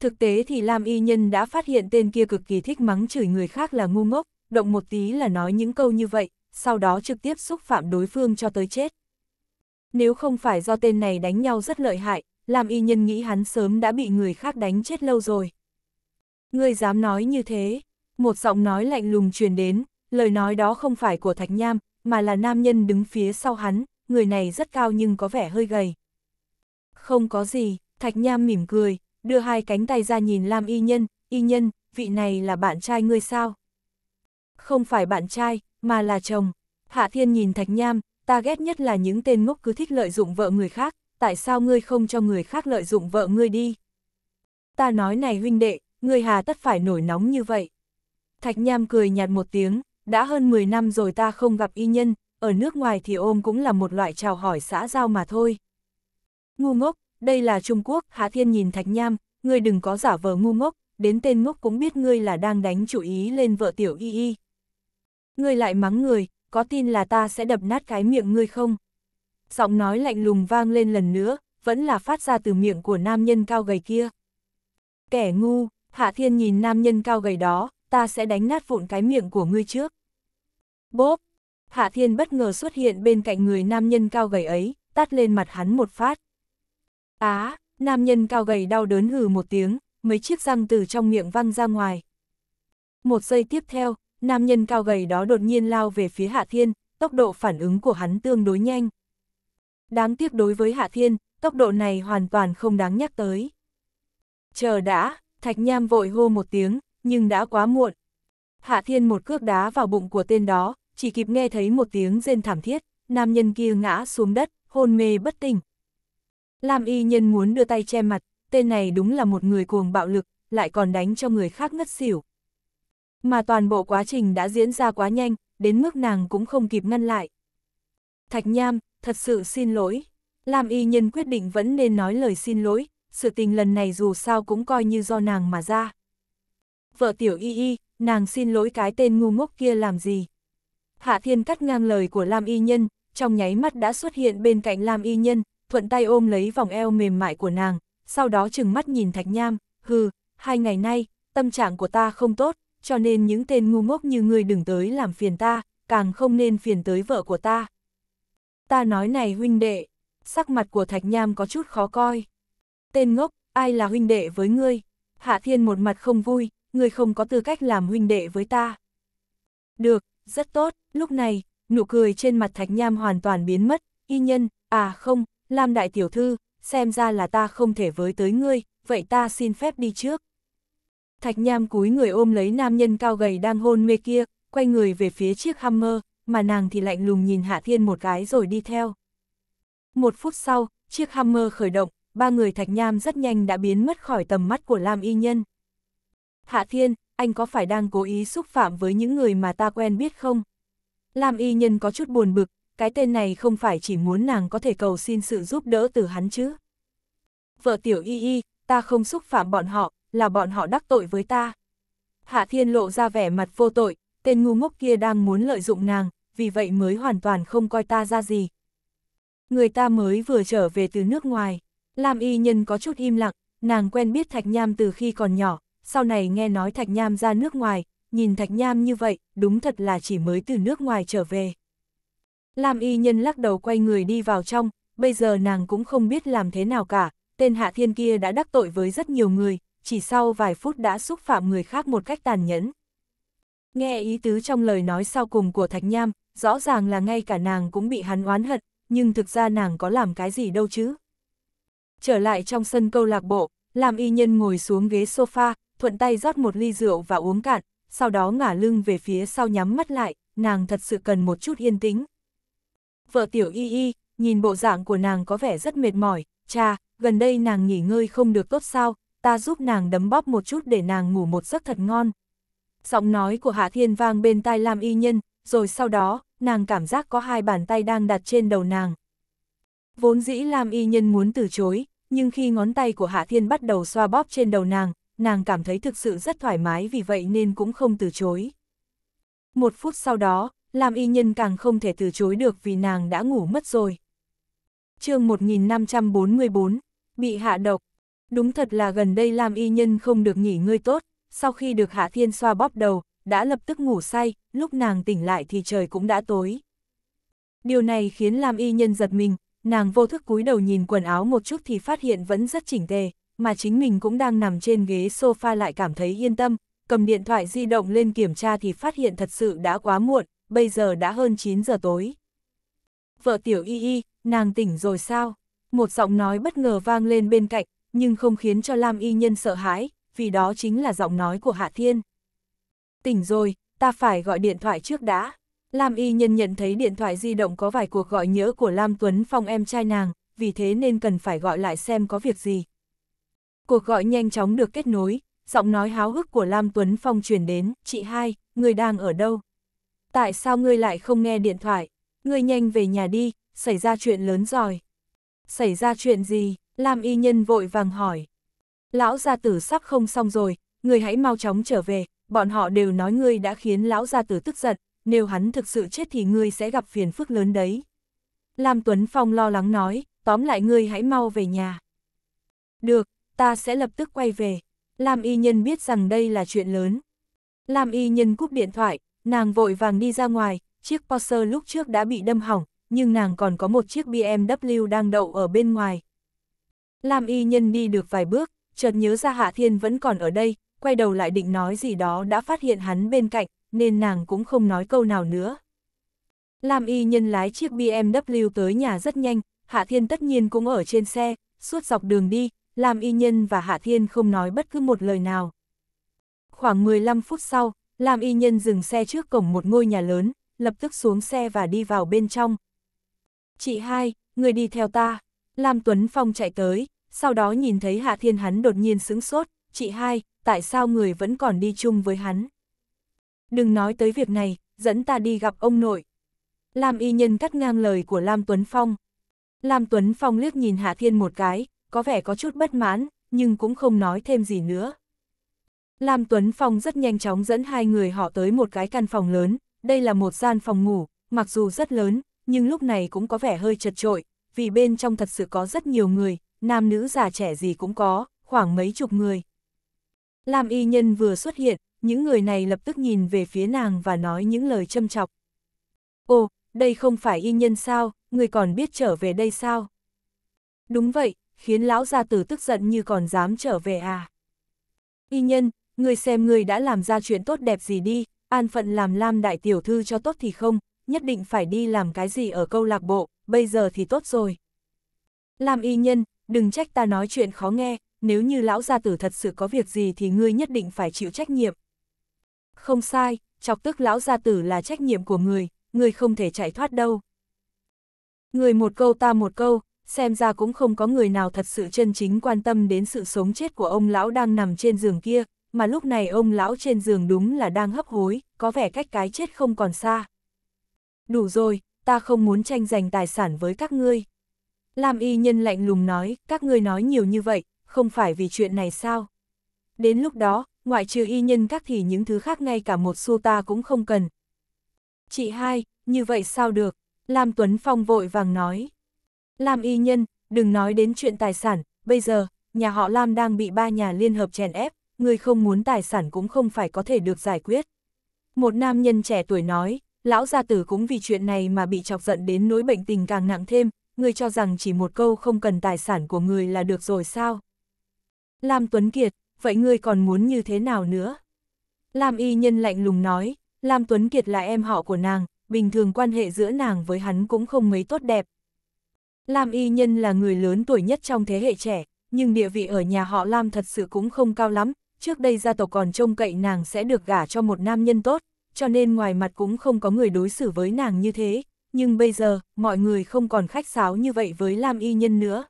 Thực tế thì Lam Y Nhân đã phát hiện tên kia cực kỳ thích mắng chửi người khác là ngu ngốc, động một tí là nói những câu như vậy, sau đó trực tiếp xúc phạm đối phương cho tới chết. Nếu không phải do tên này đánh nhau rất lợi hại, Lam Y Nhân nghĩ hắn sớm đã bị người khác đánh chết lâu rồi. Ngươi dám nói như thế, một giọng nói lạnh lùng truyền đến, lời nói đó không phải của Thạch Nham, mà là nam nhân đứng phía sau hắn, người này rất cao nhưng có vẻ hơi gầy. Không có gì, Thạch Nham mỉm cười, đưa hai cánh tay ra nhìn Lam Y Nhân, Y Nhân, vị này là bạn trai ngươi sao? Không phải bạn trai, mà là chồng. Hạ Thiên nhìn Thạch Nham, ta ghét nhất là những tên ngốc cứ thích lợi dụng vợ người khác, tại sao ngươi không cho người khác lợi dụng vợ ngươi đi? Ta nói này huynh đệ, ngươi hà tất phải nổi nóng như vậy. Thạch Nham cười nhạt một tiếng, đã hơn 10 năm rồi ta không gặp y nhân, ở nước ngoài thì ôm cũng là một loại chào hỏi xã giao mà thôi. Ngu ngốc, đây là Trung Quốc, Hạ Thiên nhìn Thạch Nham, ngươi đừng có giả vờ ngu ngốc, đến tên ngốc cũng biết ngươi là đang đánh chủ ý lên vợ tiểu y y. Ngươi lại mắng người, có tin là ta sẽ đập nát cái miệng ngươi không? Giọng nói lạnh lùng vang lên lần nữa, vẫn là phát ra từ miệng của nam nhân cao gầy kia. Kẻ ngu, Hạ Thiên nhìn nam nhân cao gầy đó, ta sẽ đánh nát vụn cái miệng của ngươi trước. Bốp! Hạ Thiên bất ngờ xuất hiện bên cạnh người nam nhân cao gầy ấy, tát lên mặt hắn một phát. Á, nam nhân cao gầy đau đớn hừ một tiếng, mấy chiếc răng từ trong miệng văng ra ngoài. Một giây tiếp theo, nam nhân cao gầy đó đột nhiên lao về phía Hạ Thiên, tốc độ phản ứng của hắn tương đối nhanh. Đáng tiếc đối với Hạ Thiên, tốc độ này hoàn toàn không đáng nhắc tới. Chờ đã, Thạch Nham vội hô một tiếng, nhưng đã quá muộn. Hạ Thiên một cước đá vào bụng của tên đó, chỉ kịp nghe thấy một tiếng rên thảm thiết, nam nhân kia ngã xuống đất, hôn mê bất tỉnh. Lam y nhân muốn đưa tay che mặt, tên này đúng là một người cuồng bạo lực, lại còn đánh cho người khác ngất xỉu. Mà toàn bộ quá trình đã diễn ra quá nhanh, đến mức nàng cũng không kịp ngăn lại. Thạch Nham, thật sự xin lỗi. Lam y nhân quyết định vẫn nên nói lời xin lỗi, sự tình lần này dù sao cũng coi như do nàng mà ra. Vợ tiểu y y, nàng xin lỗi cái tên ngu ngốc kia làm gì. Hạ Thiên cắt ngang lời của Lam y nhân, trong nháy mắt đã xuất hiện bên cạnh Lam y nhân, thuận tay ôm lấy vòng eo mềm mại của nàng, sau đó chừng mắt nhìn Thạch Nham, hừ, hai ngày nay, tâm trạng của ta không tốt, cho nên những tên ngu ngốc như ngươi đừng tới làm phiền ta, càng không nên phiền tới vợ của ta. Ta nói này huynh đệ, sắc mặt của Thạch Nham có chút khó coi. Tên ngốc, ai là huynh đệ với ngươi? Hạ Thiên một mặt không vui, ngươi không có tư cách làm huynh đệ với ta. Được, rất tốt, lúc này, nụ cười trên mặt Thạch Nham hoàn toàn biến mất, y nhân, à không, Lam đại tiểu thư, xem ra là ta không thể với tới ngươi, vậy ta xin phép đi trước. Thạch Nham cúi người ôm lấy nam nhân cao gầy đang hôn mê kia, quay người về phía chiếc hammer mà nàng thì lạnh lùng nhìn Hạ Thiên một cái rồi đi theo. Một phút sau, chiếc hammer khởi động, ba người Thạch Nham rất nhanh đã biến mất khỏi tầm mắt của Lam Y Nhân. Hạ Thiên, anh có phải đang cố ý xúc phạm với những người mà ta quen biết không? Lam Y Nhân có chút buồn bực, cái tên này không phải chỉ muốn nàng có thể cầu xin sự giúp đỡ từ hắn chứ. Vợ tiểu y y, ta không xúc phạm bọn họ, là bọn họ đắc tội với ta. Hạ Thiên lộ ra vẻ mặt vô tội, tên ngu ngốc kia đang muốn lợi dụng nàng, vì vậy mới hoàn toàn không coi ta ra gì. Người ta mới vừa trở về từ nước ngoài, Lam Y Nhân có chút im lặng, nàng quen biết Thạch Nham từ khi còn nhỏ, sau này nghe nói Thạch Nham ra nước ngoài, nhìn Thạch Nham như vậy, đúng thật là chỉ mới từ nước ngoài trở về. Lam y nhân lắc đầu quay người đi vào trong, bây giờ nàng cũng không biết làm thế nào cả, tên hạ thiên kia đã đắc tội với rất nhiều người, chỉ sau vài phút đã xúc phạm người khác một cách tàn nhẫn. Nghe ý tứ trong lời nói sau cùng của Thạch Nham, rõ ràng là ngay cả nàng cũng bị hắn oán hận, nhưng thực ra nàng có làm cái gì đâu chứ. Trở lại trong sân câu lạc bộ, Lam y nhân ngồi xuống ghế sofa, thuận tay rót một ly rượu và uống cạn, sau đó ngả lưng về phía sau nhắm mắt lại, nàng thật sự cần một chút yên tĩnh vợ tiểu y y, nhìn bộ dạng của nàng có vẻ rất mệt mỏi, cha, gần đây nàng nghỉ ngơi không được tốt sao, ta giúp nàng đấm bóp một chút để nàng ngủ một giấc thật ngon. Giọng nói của Hạ Thiên vang bên tai Lam Y Nhân, rồi sau đó, nàng cảm giác có hai bàn tay đang đặt trên đầu nàng. Vốn dĩ Lam Y Nhân muốn từ chối, nhưng khi ngón tay của Hạ Thiên bắt đầu xoa bóp trên đầu nàng, nàng cảm thấy thực sự rất thoải mái vì vậy nên cũng không từ chối. Một phút sau đó, làm y nhân càng không thể từ chối được vì nàng đã ngủ mất rồi. chương 1544, bị hạ độc. Đúng thật là gần đây làm y nhân không được nghỉ ngơi tốt, sau khi được Hạ Thiên xoa bóp đầu, đã lập tức ngủ say, lúc nàng tỉnh lại thì trời cũng đã tối. Điều này khiến làm y nhân giật mình, nàng vô thức cúi đầu nhìn quần áo một chút thì phát hiện vẫn rất chỉnh tề, mà chính mình cũng đang nằm trên ghế sofa lại cảm thấy yên tâm, cầm điện thoại di động lên kiểm tra thì phát hiện thật sự đã quá muộn, bây giờ đã hơn 9 giờ tối. Vợ tiểu y y, nàng tỉnh rồi sao? Một giọng nói bất ngờ vang lên bên cạnh, nhưng không khiến cho Lam y nhân sợ hãi, vì đó chính là giọng nói của Hạ Thiên. Tỉnh rồi, ta phải gọi điện thoại trước đã. Lam y nhân nhận thấy điện thoại di động có vài cuộc gọi nhớ của Lam Tuấn Phong em trai nàng, vì thế nên cần phải gọi lại xem có việc gì. Cuộc gọi nhanh chóng được kết nối, giọng nói háo hức của Lam Tuấn Phong truyền đến, chị hai, người đang ở đâu? tại sao ngươi lại không nghe điện thoại? Ngươi nhanh về nhà đi, xảy ra chuyện lớn rồi. Xảy ra chuyện gì? Lam y nhân vội vàng hỏi. Lão gia tử sắp không xong rồi, ngươi hãy mau chóng trở về, bọn họ đều nói ngươi đã khiến lão gia tử tức giận, nếu hắn thực sự chết thì ngươi sẽ gặp phiền phức lớn đấy. Lam Tuấn Phong lo lắng nói, tóm lại ngươi hãy mau về nhà. Được, ta sẽ lập tức quay về. Lam y nhân biết rằng đây là chuyện lớn. Lam y nhân cúp điện thoại, Nàng vội vàng đi ra ngoài, chiếc Porsche lúc trước đã bị đâm hỏng, nhưng nàng còn có một chiếc BMW đang đậu ở bên ngoài. Lam y nhân đi được vài bước, chợt nhớ ra Hạ Thiên vẫn còn ở đây, quay đầu lại định nói gì đó đã phát hiện hắn bên cạnh, nên nàng cũng không nói câu nào nữa. Lam y nhân lái chiếc BMW tới nhà rất nhanh, Hạ Thiên tất nhiên cũng ở trên xe, suốt dọc đường đi, Lam y nhân và Hạ Thiên không nói bất cứ một lời nào. Khoảng 15 phút sau, Lam y nhân dừng xe trước cổng một ngôi nhà lớn, lập tức xuống xe và đi vào bên trong. Chị hai, người đi theo ta. Lam Tuấn Phong chạy tới, sau đó nhìn thấy Hạ Thiên hắn đột nhiên sững sốt. Chị hai, tại sao người vẫn còn đi chung với hắn? Đừng nói tới việc này, dẫn ta đi gặp ông nội. Lam y nhân cắt ngang lời của Lam Tuấn Phong. Lam Tuấn Phong liếc nhìn Hạ Thiên một cái, có vẻ có chút bất mãn, nhưng cũng không nói thêm gì nữa. Lam Tuấn Phong rất nhanh chóng dẫn hai người họ tới một cái căn phòng lớn, đây là một gian phòng ngủ, mặc dù rất lớn, nhưng lúc này cũng có vẻ hơi chật trội, vì bên trong thật sự có rất nhiều người, nam nữ già trẻ gì cũng có, khoảng mấy chục người. Lam y nhân vừa xuất hiện, những người này lập tức nhìn về phía nàng và nói những lời châm chọc. Ồ, đây không phải y nhân sao, người còn biết trở về đây sao? Đúng vậy, khiến lão gia tử tức giận như còn dám trở về à? Y nhân, Ngươi xem người đã làm ra chuyện tốt đẹp gì đi, an phận làm Lam Đại Tiểu Thư cho tốt thì không, nhất định phải đi làm cái gì ở câu lạc bộ, bây giờ thì tốt rồi. Lam y nhân, đừng trách ta nói chuyện khó nghe, nếu như lão gia tử thật sự có việc gì thì ngươi nhất định phải chịu trách nhiệm. Không sai, chọc tức lão gia tử là trách nhiệm của người, người không thể chạy thoát đâu. Người một câu ta một câu, xem ra cũng không có người nào thật sự chân chính quan tâm đến sự sống chết của ông lão đang nằm trên giường kia, mà lúc này ông lão trên giường đúng là đang hấp hối, có vẻ cách cái chết không còn xa. Đủ rồi, ta không muốn tranh giành tài sản với các ngươi. Lam y nhân lạnh lùng nói, các ngươi nói nhiều như vậy, không phải vì chuyện này sao? Đến lúc đó, ngoại trừ y nhân các thì những thứ khác ngay cả một xu ta cũng không cần. Chị hai, như vậy sao được? Lam Tuấn Phong vội vàng nói. Lam y nhân, đừng nói đến chuyện tài sản, bây giờ, nhà họ Lam đang bị ba nhà liên hợp chèn ép, người không muốn tài sản cũng không phải có thể được giải quyết. Một nam nhân trẻ tuổi nói, lão gia tử cũng vì chuyện này mà bị chọc giận đến nỗi bệnh tình càng nặng thêm, người cho rằng chỉ một câu không cần tài sản của người là được rồi sao? Lam Tuấn Kiệt, vậy ngươi còn muốn như thế nào nữa? Lam Y Nhân lạnh lùng nói, Lam Tuấn Kiệt là em họ của nàng, bình thường quan hệ giữa nàng với hắn cũng không mấy tốt đẹp. Lam Y Nhân là người lớn tuổi nhất trong thế hệ trẻ, nhưng địa vị ở nhà họ Lam thật sự cũng không cao lắm, trước đây gia tộc còn trông cậy nàng sẽ được gả cho một nam nhân tốt, cho nên ngoài mặt cũng không có người đối xử với nàng như thế, nhưng bây giờ, mọi người không còn khách sáo như vậy với Lam Y Nhân nữa.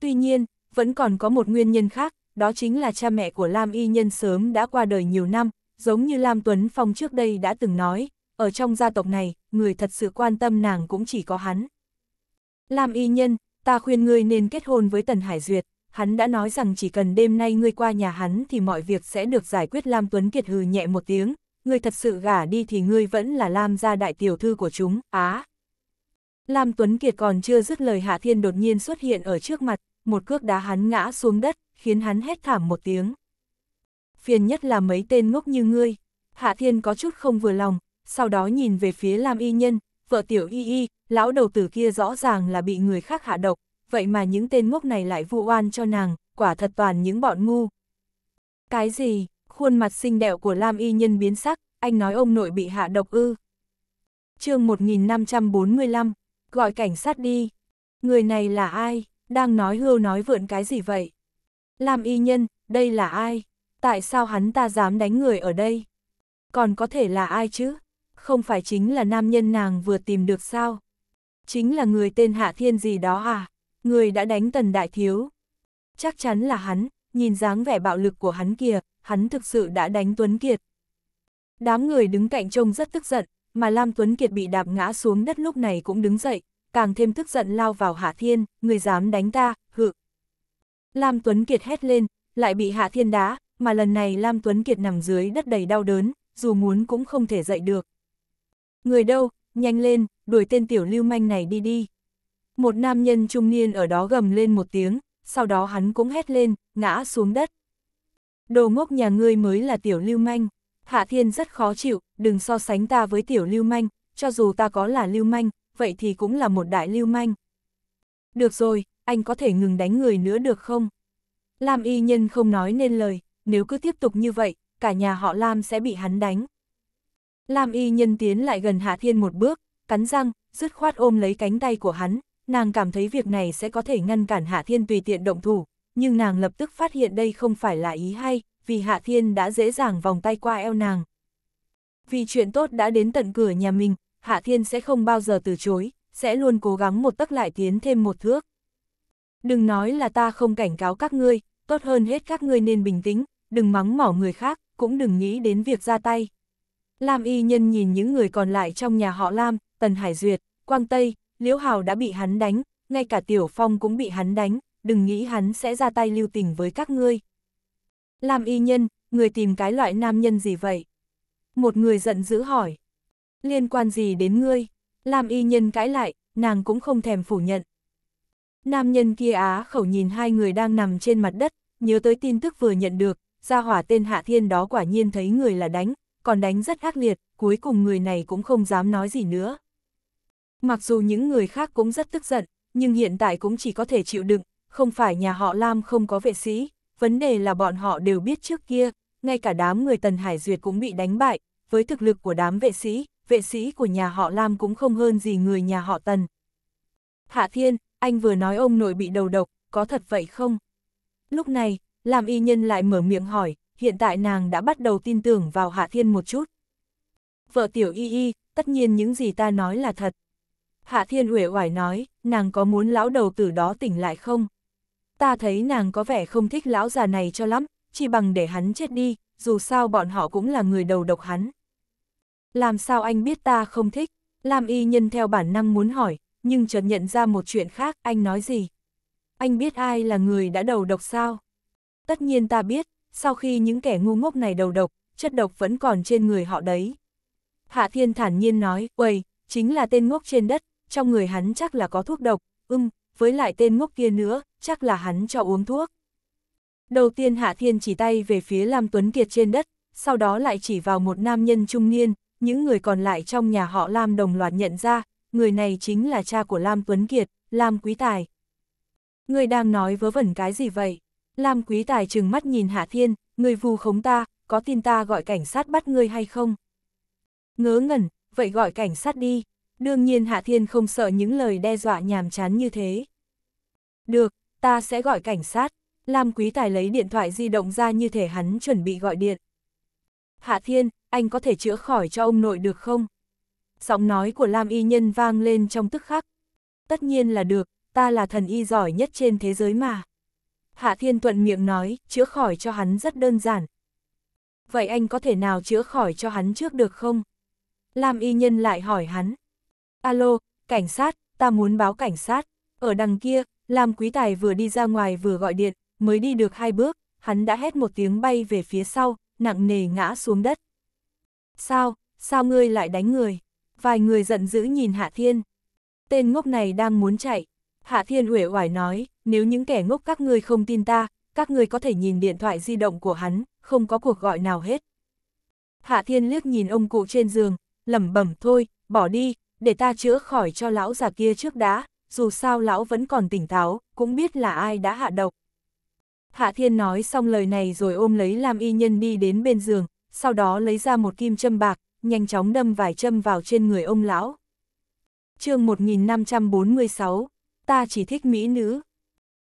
Tuy nhiên, vẫn còn có một nguyên nhân khác, đó chính là cha mẹ của Lam Y Nhân sớm đã qua đời nhiều năm, giống như Lam Tuấn Phong trước đây đã từng nói, ở trong gia tộc này, người thật sự quan tâm nàng cũng chỉ có hắn. Lam Y Nhân, ta khuyên ngươi nên kết hôn với Tần Hải Duyệt, hắn đã nói rằng chỉ cần đêm nay ngươi qua nhà hắn thì mọi việc sẽ được giải quyết Lam Tuấn Kiệt hừ nhẹ một tiếng, ngươi thật sự gả đi thì ngươi vẫn là Lam gia đại tiểu thư của chúng, á. Lam Tuấn Kiệt còn chưa dứt lời Hạ Thiên đột nhiên xuất hiện ở trước mặt, một cước đá hắn ngã xuống đất, khiến hắn hét thảm một tiếng. Phiền nhất là mấy tên ngốc như ngươi, Hạ Thiên có chút không vừa lòng, sau đó nhìn về phía Lam Y Nhân, vợ tiểu Y Y, lão đầu tử kia rõ ràng là bị người khác hạ độc, vậy mà những tên ngốc này lại vu oan cho nàng, quả thật toàn những bọn ngu. Cái gì, khuôn mặt xinh đẹo của Lam Y Nhân biến sắc, anh nói ông nội bị hạ độc ư. chương 1545, gọi cảnh sát đi. Người này là ai, đang nói hưu nói vượn cái gì vậy? Lam Y Nhân, đây là ai? Tại sao hắn ta dám đánh người ở đây? Còn có thể là ai chứ? Không phải chính là nam nhân nàng vừa tìm được sao? Chính là người tên Hạ Thiên gì đó à? người đã đánh tần đại thiếu. Chắc chắn là hắn, nhìn dáng vẻ bạo lực của hắn kìa, hắn thực sự đã đánh Tuấn Kiệt. Đám người đứng cạnh trông rất tức giận, mà Lam Tuấn Kiệt bị đạp ngã xuống đất lúc này cũng đứng dậy, càng thêm tức giận lao vào Hạ Thiên, người dám đánh ta, hự. Lam Tuấn Kiệt hét lên, lại bị Hạ Thiên đá, mà lần này Lam Tuấn Kiệt nằm dưới đất đầy đau đớn, dù muốn cũng không thể dậy được. Người đâu, nhanh lên, đuổi tên tiểu lưu manh này đi đi. Một nam nhân trung niên ở đó gầm lên một tiếng, sau đó hắn cũng hét lên, ngã xuống đất. Đồ ngốc nhà ngươi mới là tiểu lưu manh. Hạ thiên rất khó chịu, đừng so sánh ta với tiểu lưu manh, cho dù ta có là lưu manh, vậy thì cũng là một đại lưu manh. Được rồi, anh có thể ngừng đánh người nữa được không? Lam y nhân không nói nên lời, nếu cứ tiếp tục như vậy, cả nhà họ Lam sẽ bị hắn đánh. Lam y nhân tiến lại gần Hạ Thiên một bước, cắn răng, dứt khoát ôm lấy cánh tay của hắn, nàng cảm thấy việc này sẽ có thể ngăn cản Hạ Thiên tùy tiện động thủ, nhưng nàng lập tức phát hiện đây không phải là ý hay, vì Hạ Thiên đã dễ dàng vòng tay qua eo nàng. Vì chuyện tốt đã đến tận cửa nhà mình, Hạ Thiên sẽ không bao giờ từ chối, sẽ luôn cố gắng một tấc lại tiến thêm một thước. Đừng nói là ta không cảnh cáo các ngươi, tốt hơn hết các ngươi nên bình tĩnh, đừng mắng mỏ người khác, cũng đừng nghĩ đến việc ra tay. Lam y nhân nhìn những người còn lại trong nhà họ Lam, Tần Hải Duyệt, Quang Tây, Liễu Hào đã bị hắn đánh, ngay cả Tiểu Phong cũng bị hắn đánh, đừng nghĩ hắn sẽ ra tay lưu tình với các ngươi. Làm y nhân, người tìm cái loại nam nhân gì vậy? Một người giận dữ hỏi. Liên quan gì đến ngươi? Làm y nhân cãi lại, nàng cũng không thèm phủ nhận. Nam nhân kia á khẩu nhìn hai người đang nằm trên mặt đất, nhớ tới tin tức vừa nhận được, ra hỏa tên Hạ Thiên đó quả nhiên thấy người là đánh, còn đánh rất ác liệt, cuối cùng người này cũng không dám nói gì nữa. Mặc dù những người khác cũng rất tức giận, nhưng hiện tại cũng chỉ có thể chịu đựng, không phải nhà họ Lam không có vệ sĩ, vấn đề là bọn họ đều biết trước kia, ngay cả đám người Tần Hải Duyệt cũng bị đánh bại, với thực lực của đám vệ sĩ, vệ sĩ của nhà họ Lam cũng không hơn gì người nhà họ Tần. Hạ Thiên, anh vừa nói ông nội bị đầu độc, có thật vậy không? Lúc này, Lam Y Nhân lại mở miệng hỏi, hiện tại nàng đã bắt đầu tin tưởng vào Hạ Thiên một chút. Vợ tiểu Y Y, tất nhiên những gì ta nói là thật. Hạ Thiên uể oải nói, nàng có muốn lão đầu tử đó tỉnh lại không? Ta thấy nàng có vẻ không thích lão già này cho lắm, chỉ bằng để hắn chết đi, dù sao bọn họ cũng là người đầu độc hắn. Làm sao anh biết ta không thích? Lam y nhân theo bản năng muốn hỏi, nhưng chợt nhận ra một chuyện khác, anh nói gì? Anh biết ai là người đã đầu độc sao? Tất nhiên ta biết, sau khi những kẻ ngu ngốc này đầu độc, chất độc vẫn còn trên người họ đấy. Hạ Thiên thản nhiên nói, uầy, chính là tên ngốc trên đất, trong người hắn chắc là có thuốc độc, ưng, với lại tên ngốc kia nữa, chắc là hắn cho uống thuốc. Đầu tiên Hạ Thiên chỉ tay về phía Lam Tuấn Kiệt trên đất, sau đó lại chỉ vào một nam nhân trung niên, những người còn lại trong nhà họ Lam đồng loạt nhận ra, người này chính là cha của Lam Tuấn Kiệt, Lam Quý Tài. Người đang nói vớ vẩn cái gì vậy? Lam Quý Tài trừng mắt nhìn Hạ Thiên, người vù khống ta, có tin ta gọi cảnh sát bắt ngươi hay không? Ngớ ngẩn, vậy gọi cảnh sát đi. Đương nhiên Hạ Thiên không sợ những lời đe dọa nhàm chán như thế. Được, ta sẽ gọi cảnh sát. Lam Quý Tài lấy điện thoại di động ra như thể hắn chuẩn bị gọi điện. Hạ Thiên, anh có thể chữa khỏi cho ông nội được không? Giọng nói của Lam Y Nhân vang lên trong tức khắc. Tất nhiên là được, ta là thần y giỏi nhất trên thế giới mà. Hạ Thiên thuận miệng nói, chữa khỏi cho hắn rất đơn giản. Vậy anh có thể nào chữa khỏi cho hắn trước được không? Lam Y Nhân lại hỏi hắn. Alo, cảnh sát, ta muốn báo cảnh sát. Ở đằng kia, làm quý tài vừa đi ra ngoài vừa gọi điện, mới đi được hai bước, hắn đã hét một tiếng bay về phía sau, nặng nề ngã xuống đất. Sao, sao ngươi lại đánh người? Vài người giận dữ nhìn Hạ Thiên. Tên ngốc này đang muốn chạy. Hạ Thiên uể oải nói, nếu những kẻ ngốc các ngươi không tin ta, các ngươi có thể nhìn điện thoại di động của hắn, không có cuộc gọi nào hết. Hạ Thiên liếc nhìn ông cụ trên giường, lẩm bẩm thôi, bỏ đi, để ta chữa khỏi cho lão già kia trước đã, dù sao lão vẫn còn tỉnh táo, cũng biết là ai đã hạ độc. Hạ Thiên nói xong lời này rồi ôm lấy Lam Y Nhân đi đến bên giường, sau đó lấy ra một kim châm bạc, nhanh chóng đâm vài châm vào trên người ông lão. chương 1546, ta chỉ thích mỹ nữ.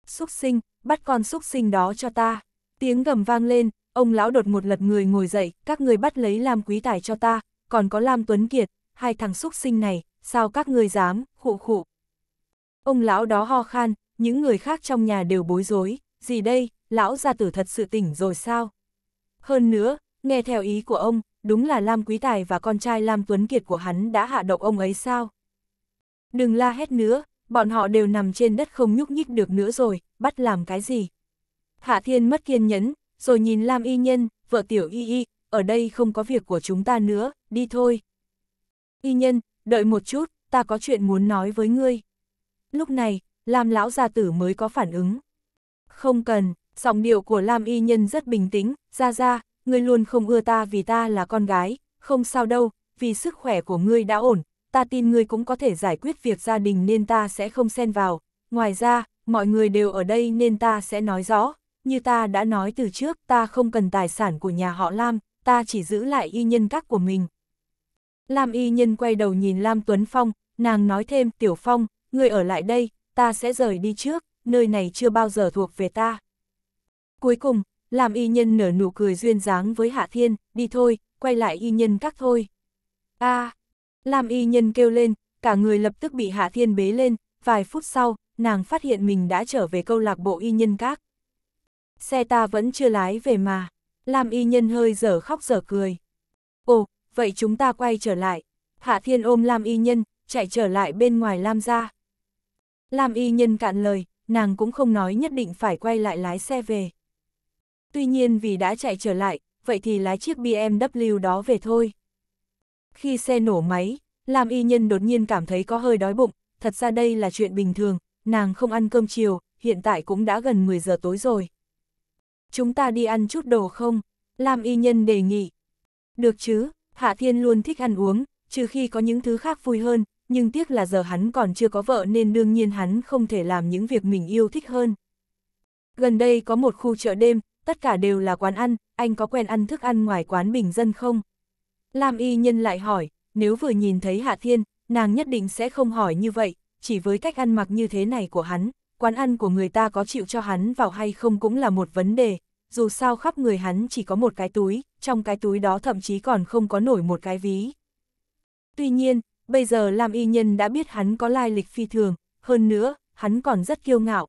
Xúc sinh, bắt con xúc sinh đó cho ta. Tiếng gầm vang lên, ông lão đột một lật người ngồi dậy, các người bắt lấy Lam Quý Tài cho ta, còn có Lam Tuấn Kiệt, hai thằng xúc sinh này, sao các ngươi dám, khụ khụ. Ông lão đó ho khan, những người khác trong nhà đều bối rối, gì đây, lão gia tử thật sự tỉnh rồi sao? Hơn nữa, nghe theo ý của ông, đúng là Lam Quý Tài và con trai Lam Tuấn Kiệt của hắn đã hạ độc ông ấy sao? Đừng la hét nữa, bọn họ đều nằm trên đất không nhúc nhích được nữa rồi, bắt làm cái gì? Hạ Thiên mất kiên nhẫn, rồi nhìn Lam Y Nhân, vợ tiểu Y Y, ở đây không có việc của chúng ta nữa, đi thôi. Y nhân, đợi một chút, ta có chuyện muốn nói với ngươi. Lúc này, Lam lão gia tử mới có phản ứng. Không cần, giọng điệu của Lam y nhân rất bình tĩnh, ra ra, ngươi luôn không ưa ta vì ta là con gái, không sao đâu, vì sức khỏe của ngươi đã ổn, ta tin ngươi cũng có thể giải quyết việc gia đình nên ta sẽ không xen vào. Ngoài ra, mọi người đều ở đây nên ta sẽ nói rõ, như ta đã nói từ trước, ta không cần tài sản của nhà họ Lam, ta chỉ giữ lại y nhân các của mình, Lam y nhân quay đầu nhìn Lam Tuấn Phong, nàng nói thêm, Tiểu Phong, người ở lại đây, ta sẽ rời đi trước, nơi này chưa bao giờ thuộc về ta. Cuối cùng, Lam y nhân nở nụ cười duyên dáng với Hạ Thiên, đi thôi, quay lại y nhân các thôi. a à, Lam y nhân kêu lên, cả người lập tức bị Hạ Thiên bế lên, vài phút sau, nàng phát hiện mình đã trở về câu lạc bộ y nhân các. Xe ta vẫn chưa lái về mà, Lam y nhân hơi dở khóc dở cười. Ồ, vậy chúng ta quay trở lại. Hạ Thiên ôm Lam Y Nhân, chạy trở lại bên ngoài Lam ra. Lam Y Nhân cạn lời, nàng cũng không nói nhất định phải quay lại lái xe về. Tuy nhiên vì đã chạy trở lại, vậy thì lái chiếc BMW đó về thôi. Khi xe nổ máy, Lam Y Nhân đột nhiên cảm thấy có hơi đói bụng, thật ra đây là chuyện bình thường, nàng không ăn cơm chiều, hiện tại cũng đã gần 10 giờ tối rồi. Chúng ta đi ăn chút đồ không? Lam Y Nhân đề nghị. Được chứ, Hạ Thiên luôn thích ăn uống, trừ khi có những thứ khác vui hơn, nhưng tiếc là giờ hắn còn chưa có vợ nên đương nhiên hắn không thể làm những việc mình yêu thích hơn. Gần đây có một khu chợ đêm, tất cả đều là quán ăn, anh có quen ăn thức ăn ngoài quán bình dân không? Lam y nhân lại hỏi, nếu vừa nhìn thấy Hạ Thiên, nàng nhất định sẽ không hỏi như vậy, chỉ với cách ăn mặc như thế này của hắn, quán ăn của người ta có chịu cho hắn vào hay không cũng là một vấn đề, dù sao khắp người hắn chỉ có một cái túi, trong cái túi đó thậm chí còn không có nổi một cái ví. Tuy nhiên, bây giờ Lam Y Nhân đã biết hắn có lai lịch phi thường, hơn nữa, hắn còn rất kiêu ngạo.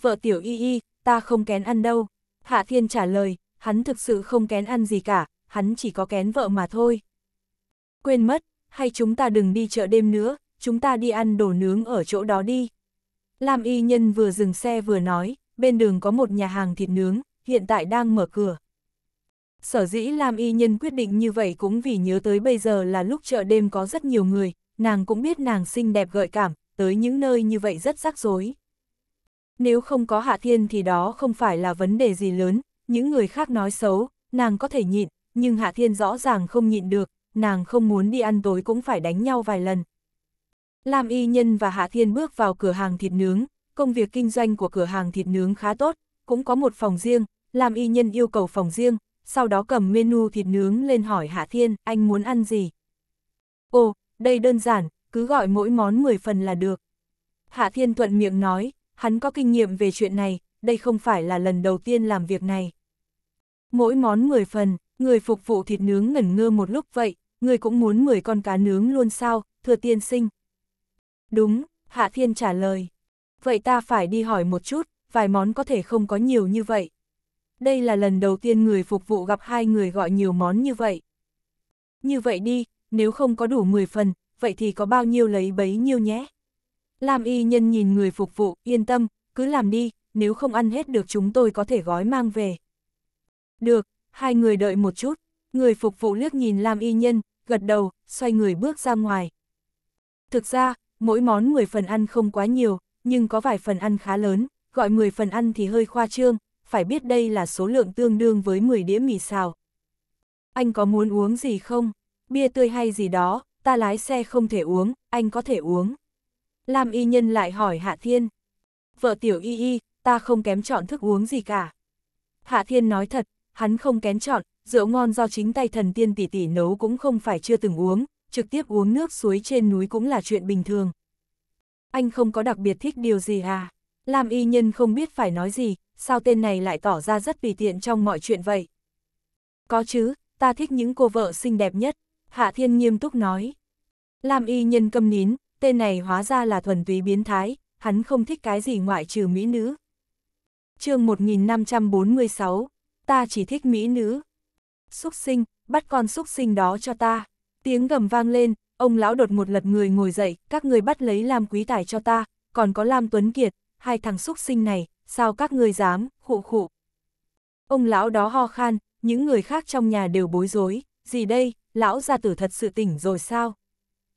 Vợ tiểu y y, ta không kén ăn đâu. Hạ Thiên trả lời, hắn thực sự không kén ăn gì cả, hắn chỉ có kén vợ mà thôi. Quên mất, hay chúng ta đừng đi chợ đêm nữa, chúng ta đi ăn đồ nướng ở chỗ đó đi. Lam y nhân vừa dừng xe vừa nói, bên đường có một nhà hàng thịt nướng, hiện tại đang mở cửa. Sở dĩ Lam Y Nhân quyết định như vậy cũng vì nhớ tới bây giờ là lúc chợ đêm có rất nhiều người, nàng cũng biết nàng xinh đẹp gợi cảm, tới những nơi như vậy rất rắc rối. Nếu không có Hạ Thiên thì đó không phải là vấn đề gì lớn, những người khác nói xấu, nàng có thể nhịn, nhưng Hạ Thiên rõ ràng không nhịn được, nàng không muốn đi ăn tối cũng phải đánh nhau vài lần. Lam Y Nhân và Hạ Thiên bước vào cửa hàng thịt nướng, công việc kinh doanh của cửa hàng thịt nướng khá tốt, cũng có một phòng riêng, làm y nhân yêu cầu phòng riêng, sau đó cầm menu thịt nướng lên hỏi Hạ Thiên, anh muốn ăn gì? Ồ, đây đơn giản, cứ gọi mỗi món 10 phần là được. Hạ Thiên thuận miệng nói, hắn có kinh nghiệm về chuyện này, đây không phải là lần đầu tiên làm việc này. Mỗi món 10 phần, người phục vụ thịt nướng ngẩn ngơ một lúc vậy, người cũng muốn 10 con cá nướng luôn sao, thưa tiên sinh. Đúng, Hạ Thiên trả lời. Vậy ta phải đi hỏi một chút, vài món có thể không có nhiều như vậy. Đây là lần đầu tiên người phục vụ gặp hai người gọi nhiều món như vậy. Như vậy đi, nếu không có đủ 10 phần, vậy thì có bao nhiêu lấy bấy nhiêu nhé. Làm y nhân nhìn người phục vụ, yên tâm, cứ làm đi, nếu không ăn hết được chúng tôi có thể gói mang về. Được, hai người đợi một chút, người phục vụ liếc nhìn Lam y nhân, gật đầu, xoay người bước ra ngoài. Thực ra, mỗi món 10 phần ăn không quá nhiều, nhưng có vài phần ăn khá lớn, gọi 10 phần ăn thì hơi khoa trương, phải biết đây là số lượng tương đương với 10 đĩa mì xào. Anh có muốn uống gì không? Bia tươi hay gì đó, ta lái xe không thể uống, anh có thể uống. Lam y nhân lại hỏi Hạ Thiên. Vợ tiểu y y, ta không kém chọn thức uống gì cả. Hạ Thiên nói thật, hắn không kén chọn, rượu ngon do chính tay thần tiên tỷ tỷ nấu cũng không phải chưa từng uống, trực tiếp uống nước suối trên núi cũng là chuyện bình thường. Anh không có đặc biệt thích điều gì à? Lam y nhân không biết phải nói gì, sao tên này lại tỏ ra rất tùy tiện trong mọi chuyện vậy. Có chứ, ta thích những cô vợ xinh đẹp nhất, Hạ Thiên nghiêm túc nói. Lam y nhân câm nín, tên này hóa ra là thuần túy biến thái, hắn không thích cái gì ngoại trừ mỹ nữ. chương 1546, ta chỉ thích mỹ nữ. Xúc sinh, bắt con xúc sinh đó cho ta. Tiếng gầm vang lên, ông lão đột một lật người ngồi dậy, các người bắt lấy Lam Quý Tài cho ta, còn có Lam Tuấn Kiệt, hai thằng xúc sinh này, sao các ngươi dám, khụ khụ. Ông lão đó ho khan, những người khác trong nhà đều bối rối, gì đây, lão gia tử thật sự tỉnh rồi sao?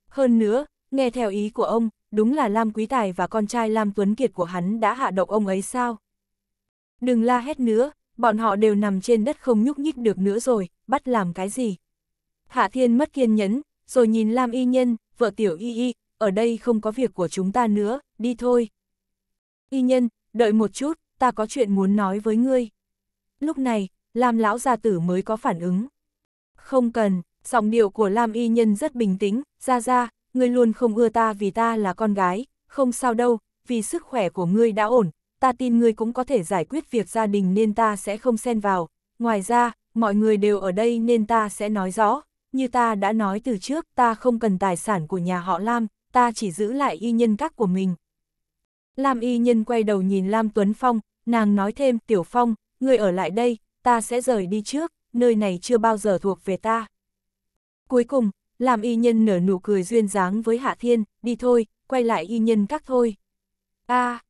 Hơn nữa, nghe theo ý của ông, đúng là Lam Quý Tài và con trai Lam Tuấn Kiệt của hắn đã hạ độc ông ấy sao? Đừng la hét nữa, bọn họ đều nằm trên đất không nhúc nhích được nữa rồi, bắt làm cái gì? Hạ Thiên mất kiên nhẫn, rồi nhìn Lam Y Nhân, vợ tiểu Y Y, ở đây không có việc của chúng ta nữa, đi thôi, Y nhân, đợi một chút, ta có chuyện muốn nói với ngươi. Lúc này, Lam lão gia tử mới có phản ứng. Không cần, giọng điệu của Lam y nhân rất bình tĩnh, ra ra, ngươi luôn không ưa ta vì ta là con gái, không sao đâu, vì sức khỏe của ngươi đã ổn, ta tin ngươi cũng có thể giải quyết việc gia đình nên ta sẽ không xen vào. Ngoài ra, mọi người đều ở đây nên ta sẽ nói rõ, như ta đã nói từ trước, ta không cần tài sản của nhà họ Lam, ta chỉ giữ lại y nhân các của mình, Lam y nhân quay đầu nhìn Lam Tuấn Phong, nàng nói thêm, Tiểu Phong, người ở lại đây, ta sẽ rời đi trước, nơi này chưa bao giờ thuộc về ta. Cuối cùng, Lam y nhân nở nụ cười duyên dáng với Hạ Thiên, đi thôi, quay lại y nhân các thôi. a à,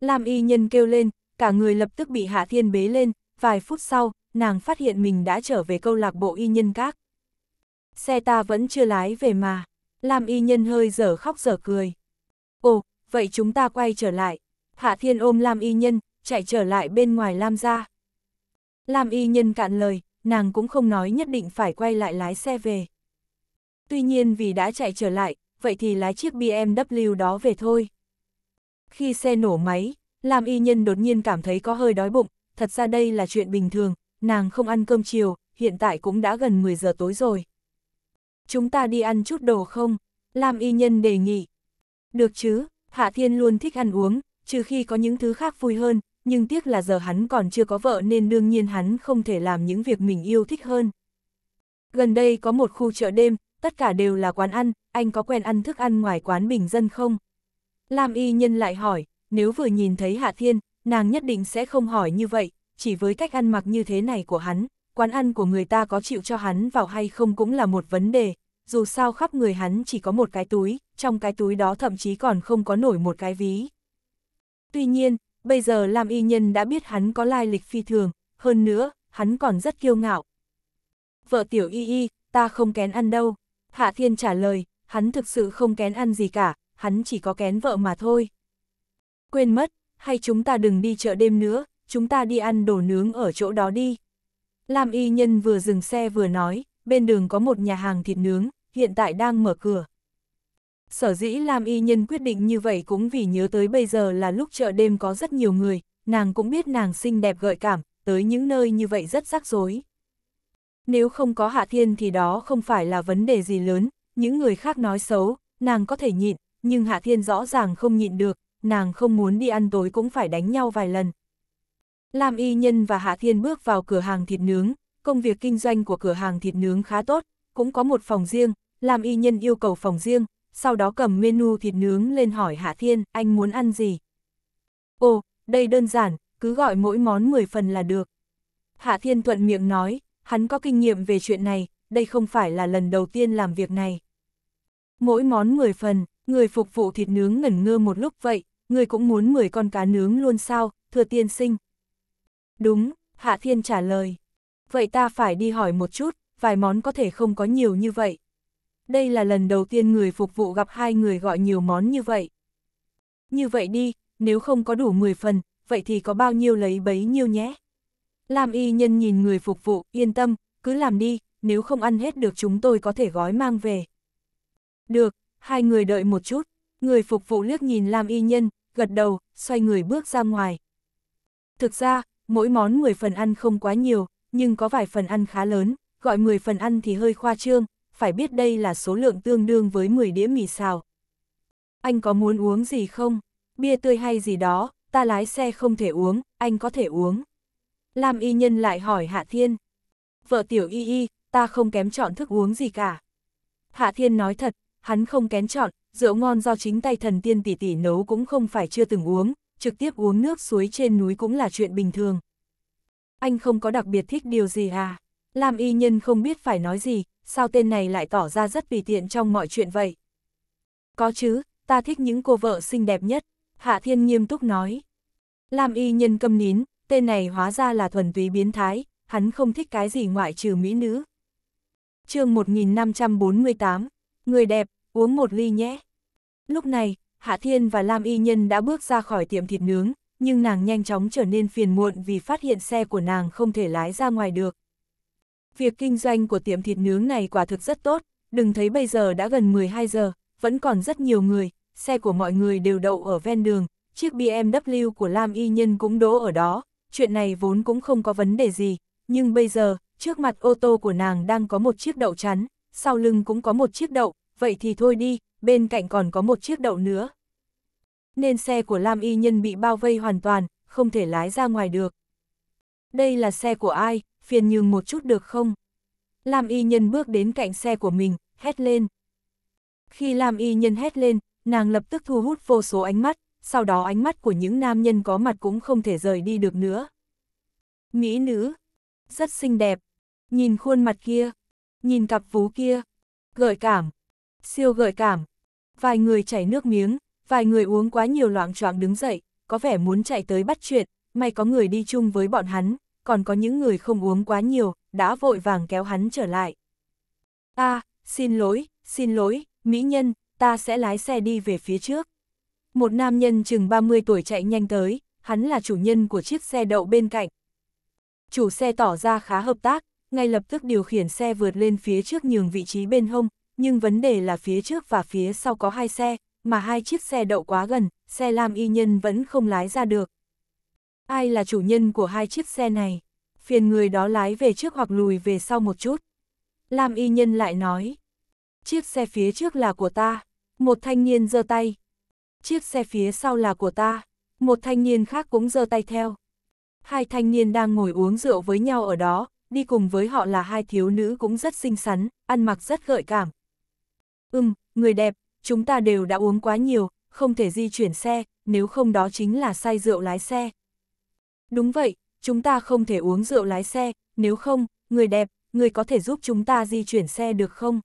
Lam y nhân kêu lên, cả người lập tức bị Hạ Thiên bế lên, vài phút sau, nàng phát hiện mình đã trở về câu lạc bộ y nhân các. Xe ta vẫn chưa lái về mà, Lam y nhân hơi dở khóc dở cười. Ồ, vậy chúng ta quay trở lại. Hạ Thiên ôm Lam Y Nhân, chạy trở lại bên ngoài Lam ra. Lam Y Nhân cạn lời, nàng cũng không nói nhất định phải quay lại lái xe về. Tuy nhiên vì đã chạy trở lại, vậy thì lái chiếc BMW đó về thôi. Khi xe nổ máy, Lam Y Nhân đột nhiên cảm thấy có hơi đói bụng, thật ra đây là chuyện bình thường, nàng không ăn cơm chiều, hiện tại cũng đã gần 10 giờ tối rồi. Chúng ta đi ăn chút đồ không? Lam Y Nhân đề nghị. Được chứ, Hạ Thiên luôn thích ăn uống, trừ khi có những thứ khác vui hơn, nhưng tiếc là giờ hắn còn chưa có vợ nên đương nhiên hắn không thể làm những việc mình yêu thích hơn. Gần đây có một khu chợ đêm, tất cả đều là quán ăn, anh có quen ăn thức ăn ngoài quán bình dân không? Lam y nhân lại hỏi, nếu vừa nhìn thấy Hạ Thiên, nàng nhất định sẽ không hỏi như vậy, chỉ với cách ăn mặc như thế này của hắn, quán ăn của người ta có chịu cho hắn vào hay không cũng là một vấn đề, dù sao khắp người hắn chỉ có một cái túi, trong cái túi đó thậm chí còn không có nổi một cái ví. Tuy nhiên, bây giờ Lam Y Nhân đã biết hắn có lai lịch phi thường, hơn nữa, hắn còn rất kiêu ngạo. Vợ tiểu y y, ta không kén ăn đâu. Hạ Thiên trả lời, hắn thực sự không kén ăn gì cả, hắn chỉ có kén vợ mà thôi. Quên mất, hay chúng ta đừng đi chợ đêm nữa, chúng ta đi ăn đồ nướng ở chỗ đó đi. Lam y nhân vừa dừng xe vừa nói, bên đường có một nhà hàng thịt nướng, hiện tại đang mở cửa. Sở dĩ Lam Y Nhân quyết định như vậy cũng vì nhớ tới bây giờ là lúc chợ đêm có rất nhiều người, nàng cũng biết nàng xinh đẹp gợi cảm, tới những nơi như vậy rất rắc rối. Nếu không có Hạ Thiên thì đó không phải là vấn đề gì lớn, những người khác nói xấu, nàng có thể nhịn, nhưng Hạ Thiên rõ ràng không nhịn được, nàng không muốn đi ăn tối cũng phải đánh nhau vài lần. Lam Y Nhân và Hạ Thiên bước vào cửa hàng thịt nướng, công việc kinh doanh của cửa hàng thịt nướng khá tốt, cũng có một phòng riêng, làm y nhân yêu cầu phòng riêng, sau đó cầm menu thịt nướng lên hỏi Hạ Thiên, anh muốn ăn gì? Ồ, đây đơn giản, cứ gọi mỗi món 10 phần là được. Hạ Thiên thuận miệng nói, hắn có kinh nghiệm về chuyện này, đây không phải là lần đầu tiên làm việc này. Mỗi món 10 phần, người phục vụ thịt nướng ngẩn ngơ một lúc vậy, người cũng muốn 10 con cá nướng luôn sao, thưa tiên sinh. Đúng, Hạ Thiên trả lời vậy ta phải đi hỏi một chút, vài món có thể không có nhiều như vậy. Đây là lần đầu tiên người phục vụ gặp hai người gọi nhiều món như vậy. Như vậy đi, nếu không có đủ 10 phần, vậy thì có bao nhiêu lấy bấy nhiêu nhé. lam y nhân nhìn người phục vụ, yên tâm, cứ làm đi, nếu không ăn hết được chúng tôi có thể gói mang về. Được, hai người đợi một chút, người phục vụ liếc nhìn Lam y nhân, gật đầu, xoay người bước ra ngoài. Thực ra, mỗi món 10 phần ăn không quá nhiều, nhưng có vài phần ăn khá lớn, gọi 10 phần ăn thì hơi khoa trương, phải biết đây là số lượng tương đương với 10 đĩa mì xào. Anh có muốn uống gì không? Bia tươi hay gì đó, ta lái xe không thể uống, anh có thể uống. Lam y nhân lại hỏi Hạ Thiên. Vợ tiểu y y, ta không kém chọn thức uống gì cả. Hạ Thiên nói thật, hắn không kén chọn, rượu ngon do chính tay thần tiên tỷ tỷ nấu cũng không phải chưa từng uống, trực tiếp uống nước suối trên núi cũng là chuyện bình thường anh không có đặc biệt thích điều gì à? lam y nhân không biết phải nói gì, sao tên này lại tỏ ra rất tùy tiện trong mọi chuyện vậy? Có chứ, ta thích những cô vợ xinh đẹp nhất, Hạ Thiên nghiêm túc nói. lam y nhân câm nín, tên này hóa ra là thuần túy biến thái, hắn không thích cái gì ngoại trừ mỹ nữ. chương 1548, người đẹp, uống một ly nhé. Lúc này, Hạ Thiên và Lam Y Nhân đã bước ra khỏi tiệm thịt nướng, nhưng nàng nhanh chóng trở nên phiền muộn vì phát hiện xe của nàng không thể lái ra ngoài được. Việc kinh doanh của tiệm thịt nướng này quả thực rất tốt, đừng thấy bây giờ đã gần 12 giờ, vẫn còn rất nhiều người, xe của mọi người đều đậu ở ven đường, chiếc BMW của Lam Y Nhân cũng đỗ ở đó, chuyện này vốn cũng không có vấn đề gì, nhưng bây giờ, trước mặt ô tô của nàng đang có một chiếc đậu chắn, sau lưng cũng có một chiếc đậu, vậy thì thôi đi, bên cạnh còn có một chiếc đậu nữa nên xe của Lam Y Nhân bị bao vây hoàn toàn, không thể lái ra ngoài được. Đây là xe của ai, phiền nhường một chút được không? Lam Y Nhân bước đến cạnh xe của mình, hét lên. Khi Lam Y Nhân hét lên, nàng lập tức thu hút vô số ánh mắt, sau đó ánh mắt của những nam nhân có mặt cũng không thể rời đi được nữa. Mỹ nữ, rất xinh đẹp, nhìn khuôn mặt kia, nhìn cặp vú kia, gợi cảm, siêu gợi cảm. Vài người chảy nước miếng, Vài người uống quá nhiều loạn choạng đứng dậy, có vẻ muốn chạy tới bắt chuyện, may có người đi chung với bọn hắn, còn có những người không uống quá nhiều, đã vội vàng kéo hắn trở lại. a à, xin lỗi, xin lỗi, mỹ nhân, ta sẽ lái xe đi về phía trước. Một nam nhân chừng 30 tuổi chạy nhanh tới, hắn là chủ nhân của chiếc xe đậu bên cạnh. Chủ xe tỏ ra khá hợp tác, ngay lập tức điều khiển xe vượt lên phía trước nhường vị trí bên hông, nhưng vấn đề là phía trước và phía sau có hai xe, mà hai chiếc xe đậu quá gần, xe Lam Y Nhân vẫn không lái ra được. Ai là chủ nhân của hai chiếc xe này? Phiền người đó lái về trước hoặc lùi về sau một chút. Lam Y Nhân lại nói. Chiếc xe phía trước là của ta. Một thanh niên giơ tay. Chiếc xe phía sau là của ta. Một thanh niên khác cũng giơ tay theo. Hai thanh niên đang ngồi uống rượu với nhau ở đó, đi cùng với họ là hai thiếu nữ cũng rất xinh xắn, ăn mặc rất gợi cảm. Ừm, người đẹp, chúng ta đều đã uống quá nhiều, không thể di chuyển xe, nếu không đó chính là say rượu lái xe. Đúng vậy, chúng ta không thể uống rượu lái xe, nếu không, người đẹp, người có thể giúp chúng ta di chuyển xe được không?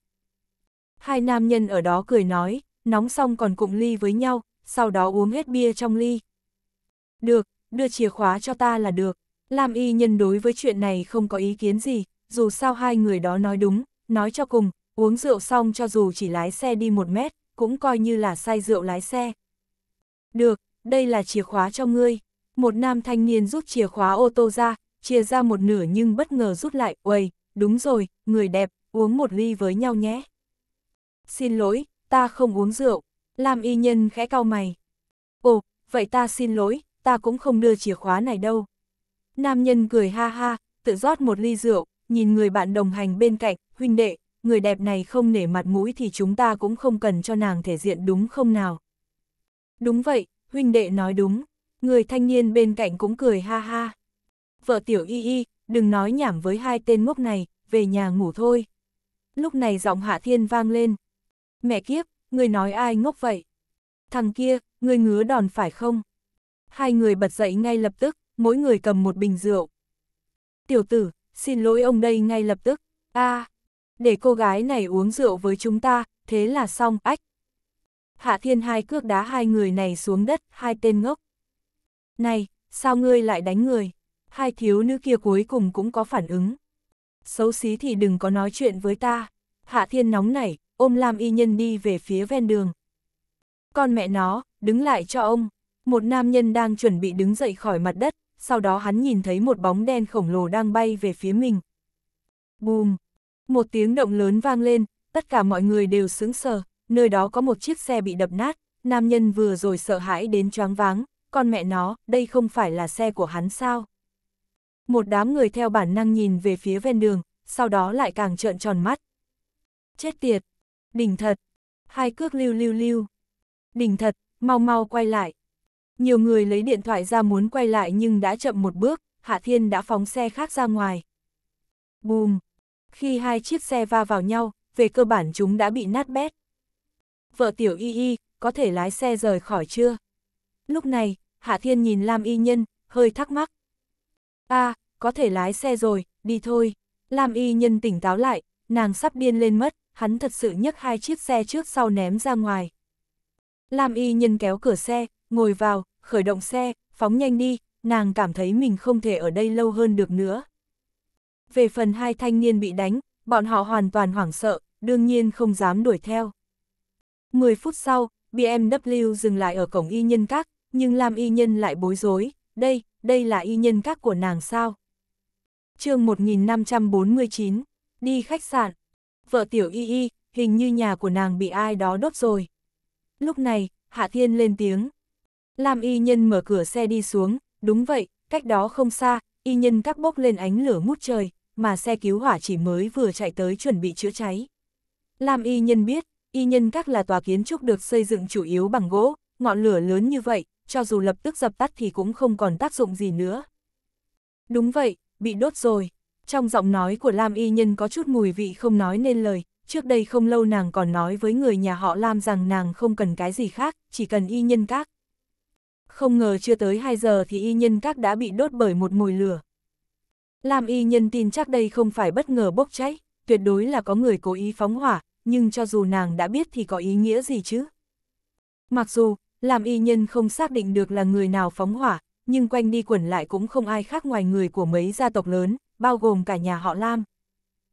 Hai nam nhân ở đó cười nói, nóng xong còn cụng ly với nhau, sau đó uống hết bia trong ly. Được, đưa chìa khóa cho ta là được. Lam y nhân đối với chuyện này không có ý kiến gì, dù sao hai người đó nói đúng, nói cho cùng, uống rượu xong cho dù chỉ lái xe đi một mét, cũng coi như là say rượu lái xe. Được, đây là chìa khóa cho ngươi. Một nam thanh niên rút chìa khóa ô tô ra, chia ra một nửa nhưng bất ngờ rút lại, uầy, đúng rồi, người đẹp, uống một ly với nhau nhé. Xin lỗi, ta không uống rượu. Làm y nhân khẽ cau mày. Ồ, vậy ta xin lỗi, ta cũng không đưa chìa khóa này đâu. Nam nhân cười ha ha, tự rót một ly rượu, nhìn người bạn đồng hành bên cạnh, huynh đệ, người đẹp này không nể mặt mũi thì chúng ta cũng không cần cho nàng thể diện đúng không nào. Đúng vậy, huynh đệ nói đúng, người thanh niên bên cạnh cũng cười ha ha. Vợ tiểu y y, đừng nói nhảm với hai tên ngốc này, về nhà ngủ thôi. Lúc này giọng hạ thiên vang lên. Mẹ kiếp, người nói ai ngốc vậy? Thằng kia, người ngứa đòn phải không? Hai người bật dậy ngay lập tức, mỗi người cầm một bình rượu. Tiểu tử, xin lỗi ông đây ngay lập tức. a à, để cô gái này uống rượu với chúng ta, thế là xong, ách. Hạ thiên hai cước đá hai người này xuống đất, hai tên ngốc. Này, sao ngươi lại đánh người? Hai thiếu nữ kia cuối cùng cũng có phản ứng. Xấu xí thì đừng có nói chuyện với ta. Hạ thiên nóng nảy, ôm Lam Y Nhân đi về phía ven đường. Con mẹ nó, đứng lại cho ông. Một nam nhân đang chuẩn bị đứng dậy khỏi mặt đất, sau đó hắn nhìn thấy một bóng đen khổng lồ đang bay về phía mình. Bùm, một tiếng động lớn vang lên, tất cả mọi người đều sững sờ, nơi đó có một chiếc xe bị đập nát, nam nhân vừa rồi sợ hãi đến choáng váng, con mẹ nó, đây không phải là xe của hắn sao? Một đám người theo bản năng nhìn về phía ven đường, sau đó lại càng trợn tròn mắt. Chết tiệt! Đỉnh thật! Hai cước lưu lưu lưu! Đỉnh thật, mau mau quay lại! Nhiều người lấy điện thoại ra muốn quay lại nhưng đã chậm một bước, Hạ Thiên đã phóng xe khác ra ngoài. Bùm! Khi hai chiếc xe va vào nhau, về cơ bản chúng đã bị nát bét. Vợ tiểu y y, có thể lái xe rời khỏi chưa? Lúc này, Hạ Thiên nhìn Lam y nhân, hơi thắc mắc. à, có thể lái xe rồi, đi thôi. Lam y nhân tỉnh táo lại, nàng sắp điên lên mất, hắn thật sự nhấc hai chiếc xe trước sau ném ra ngoài. Lam y nhân kéo cửa xe, ngồi vào, khởi động xe, phóng nhanh đi, nàng cảm thấy mình không thể ở đây lâu hơn được nữa về phần hai thanh niên bị đánh, bọn họ hoàn toàn hoảng sợ, đương nhiên không dám đuổi theo. 10 phút sau, BMW dừng lại ở cổng y nhân các, nhưng Lam y nhân lại bối rối, đây, đây là y nhân các của nàng sao? chương 1549, đi khách sạn, vợ tiểu y y, hình như nhà của nàng bị ai đó đốt rồi. Lúc này, Hạ Thiên lên tiếng. Lam y nhân mở cửa xe đi xuống, đúng vậy, cách đó không xa, y nhân các bốc lên ánh lửa mút trời, mà xe cứu hỏa chỉ mới vừa chạy tới chuẩn bị chữa cháy. Lam y nhân biết, y nhân các là tòa kiến trúc được xây dựng chủ yếu bằng gỗ, ngọn lửa lớn như vậy, cho dù lập tức dập tắt thì cũng không còn tác dụng gì nữa. Đúng vậy, bị đốt rồi. Trong giọng nói của Lam y nhân có chút mùi vị không nói nên lời, trước đây không lâu nàng còn nói với người nhà họ Lam rằng nàng không cần cái gì khác, chỉ cần y nhân các. Không ngờ chưa tới 2 giờ thì y nhân các đã bị đốt bởi một mùi lửa. Lam y nhân tin chắc đây không phải bất ngờ bốc cháy, tuyệt đối là có người cố ý phóng hỏa, nhưng cho dù nàng đã biết thì có ý nghĩa gì chứ. Mặc dù, Lam y nhân không xác định được là người nào phóng hỏa, nhưng quanh đi quẩn lại cũng không ai khác ngoài người của mấy gia tộc lớn, bao gồm cả nhà họ Lam.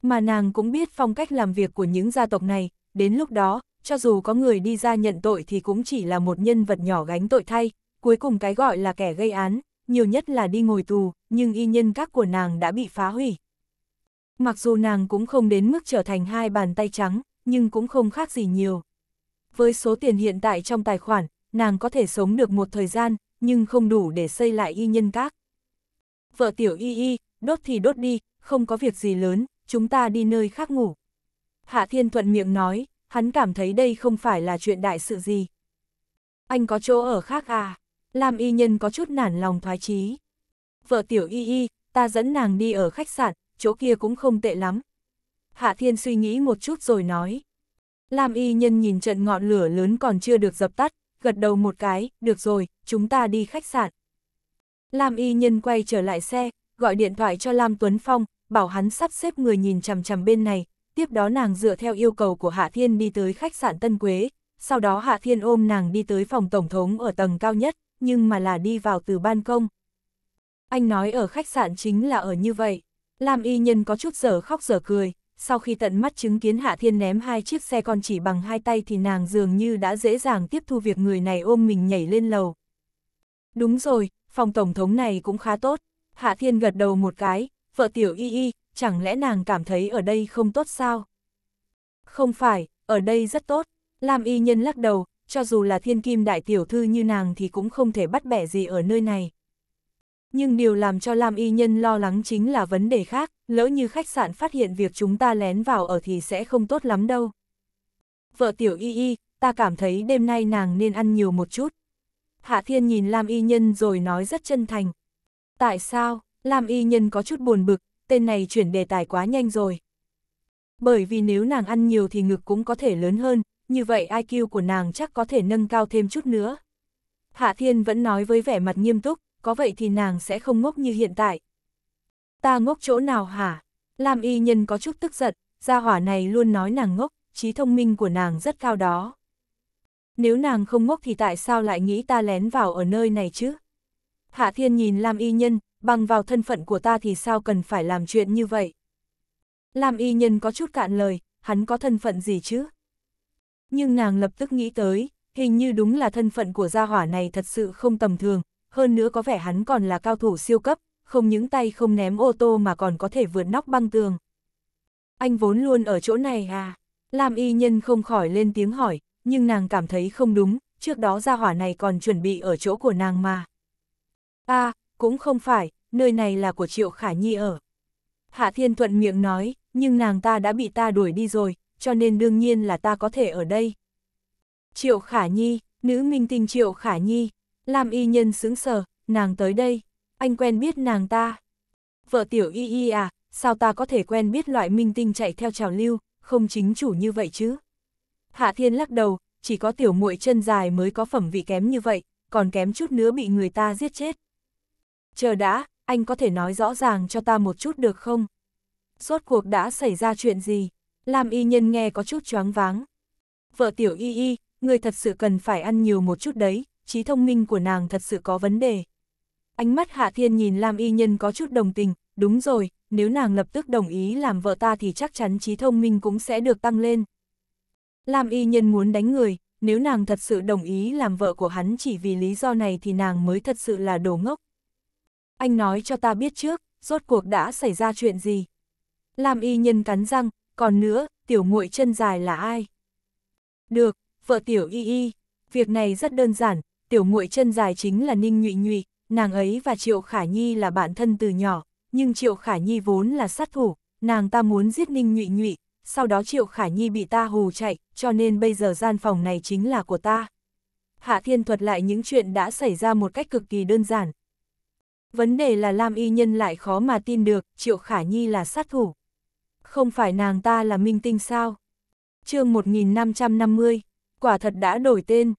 Mà nàng cũng biết phong cách làm việc của những gia tộc này, đến lúc đó, cho dù có người đi ra nhận tội thì cũng chỉ là một nhân vật nhỏ gánh tội thay, cuối cùng cái gọi là kẻ gây án, nhiều nhất là đi ngồi tù, nhưng y nhân các của nàng đã bị phá hủy. Mặc dù nàng cũng không đến mức trở thành hai bàn tay trắng, nhưng cũng không khác gì nhiều. Với số tiền hiện tại trong tài khoản, nàng có thể sống được một thời gian, nhưng không đủ để xây lại y nhân các. Vợ tiểu y y, đốt thì đốt đi, không có việc gì lớn, chúng ta đi nơi khác ngủ. Hạ Thiên Thuận miệng nói, hắn cảm thấy đây không phải là chuyện đại sự gì. Anh có chỗ ở khác à? Lam y nhân có chút nản lòng thoái chí. Vợ tiểu y y, ta dẫn nàng đi ở khách sạn, chỗ kia cũng không tệ lắm. Hạ thiên suy nghĩ một chút rồi nói. Lam y nhân nhìn trận ngọn lửa lớn còn chưa được dập tắt, gật đầu một cái, được rồi, chúng ta đi khách sạn. Lam y nhân quay trở lại xe, gọi điện thoại cho Lam Tuấn Phong, bảo hắn sắp xếp người nhìn chằm chằm bên này, tiếp đó nàng dựa theo yêu cầu của Hạ Thiên đi tới khách sạn Tân Quế, sau đó Hạ Thiên ôm nàng đi tới phòng tổng thống ở tầng cao nhất nhưng mà là đi vào từ ban công. Anh nói ở khách sạn chính là ở như vậy. Lam y nhân có chút giờ khóc giờ cười, sau khi tận mắt chứng kiến Hạ Thiên ném hai chiếc xe con chỉ bằng hai tay thì nàng dường như đã dễ dàng tiếp thu việc người này ôm mình nhảy lên lầu. Đúng rồi, phòng tổng thống này cũng khá tốt. Hạ Thiên gật đầu một cái, vợ tiểu y y, chẳng lẽ nàng cảm thấy ở đây không tốt sao? Không phải, ở đây rất tốt. Lam y nhân lắc đầu, cho dù là thiên kim đại tiểu thư như nàng thì cũng không thể bắt bẻ gì ở nơi này. Nhưng điều làm cho Lam Y Nhân lo lắng chính là vấn đề khác, lỡ như khách sạn phát hiện việc chúng ta lén vào ở thì sẽ không tốt lắm đâu. Vợ tiểu Y Y, ta cảm thấy đêm nay nàng nên ăn nhiều một chút. Hạ Thiên nhìn Lam Y Nhân rồi nói rất chân thành. Tại sao, Lam Y Nhân có chút buồn bực, tên này chuyển đề tài quá nhanh rồi. Bởi vì nếu nàng ăn nhiều thì ngực cũng có thể lớn hơn, như vậy IQ của nàng chắc có thể nâng cao thêm chút nữa. Hạ Thiên vẫn nói với vẻ mặt nghiêm túc, có vậy thì nàng sẽ không ngốc như hiện tại. Ta ngốc chỗ nào hả? Lam y nhân có chút tức giận, gia hỏa này luôn nói nàng ngốc, trí thông minh của nàng rất cao đó. Nếu nàng không ngốc thì tại sao lại nghĩ ta lén vào ở nơi này chứ? Hạ Thiên nhìn Lam y nhân, bằng vào thân phận của ta thì sao cần phải làm chuyện như vậy? Lam y nhân có chút cạn lời, hắn có thân phận gì chứ? Nhưng nàng lập tức nghĩ tới, hình như đúng là thân phận của gia hỏa này thật sự không tầm thường, hơn nữa có vẻ hắn còn là cao thủ siêu cấp, không những tay không ném ô tô mà còn có thể vượt nóc băng tường. Anh vốn luôn ở chỗ này à? Lam y nhân không khỏi lên tiếng hỏi, nhưng nàng cảm thấy không đúng, trước đó gia hỏa này còn chuẩn bị ở chỗ của nàng mà. a à, cũng không phải, nơi này là của Triệu Khả Nhi ở. Hạ Thiên Thuận miệng nói, nhưng nàng ta đã bị ta đuổi đi rồi, cho nên đương nhiên là ta có thể ở đây. Triệu Khả Nhi, nữ minh tinh Triệu Khả Nhi, làm y nhân xứng sở. nàng tới đây, anh quen biết nàng ta. Vợ tiểu y y à, sao ta có thể quen biết loại minh tinh chạy theo trào lưu, không chính chủ như vậy chứ? Hạ Thiên lắc đầu, chỉ có tiểu muội chân dài mới có phẩm vị kém như vậy, còn kém chút nữa bị người ta giết chết. Chờ đã, anh có thể nói rõ ràng cho ta một chút được không? Suốt cuộc đã xảy ra chuyện gì? làm y nhân nghe có chút choáng váng. Vợ tiểu y y, người thật sự cần phải ăn nhiều một chút đấy, trí thông minh của nàng thật sự có vấn đề. Ánh mắt Hạ Thiên nhìn Lam Y Nhân có chút đồng tình, đúng rồi, nếu nàng lập tức đồng ý làm vợ ta thì chắc chắn trí thông minh cũng sẽ được tăng lên. Lam Y Nhân muốn đánh người, nếu nàng thật sự đồng ý làm vợ của hắn chỉ vì lý do này thì nàng mới thật sự là đồ ngốc. Anh nói cho ta biết trước, rốt cuộc đã xảy ra chuyện gì. Lam Y Nhân cắn răng, còn nữa, tiểu muội chân dài là ai? Được, vợ tiểu y y, việc này rất đơn giản, tiểu muội chân dài chính là Ninh Nhụy Nhụy, nàng ấy và Triệu Khả Nhi là bạn thân từ nhỏ, nhưng Triệu Khả Nhi vốn là sát thủ, nàng ta muốn giết Ninh Nhụy Nhụy, sau đó Triệu Khả Nhi bị ta hù chạy, cho nên bây giờ gian phòng này chính là của ta. Hạ Thiên thuật lại những chuyện đã xảy ra một cách cực kỳ đơn giản. Vấn đề là Lam Y Nhân lại khó mà tin được Triệu Khả Nhi là sát thủ không phải nàng ta là minh tinh sao? chương 1550, quả thật đã đổi tên.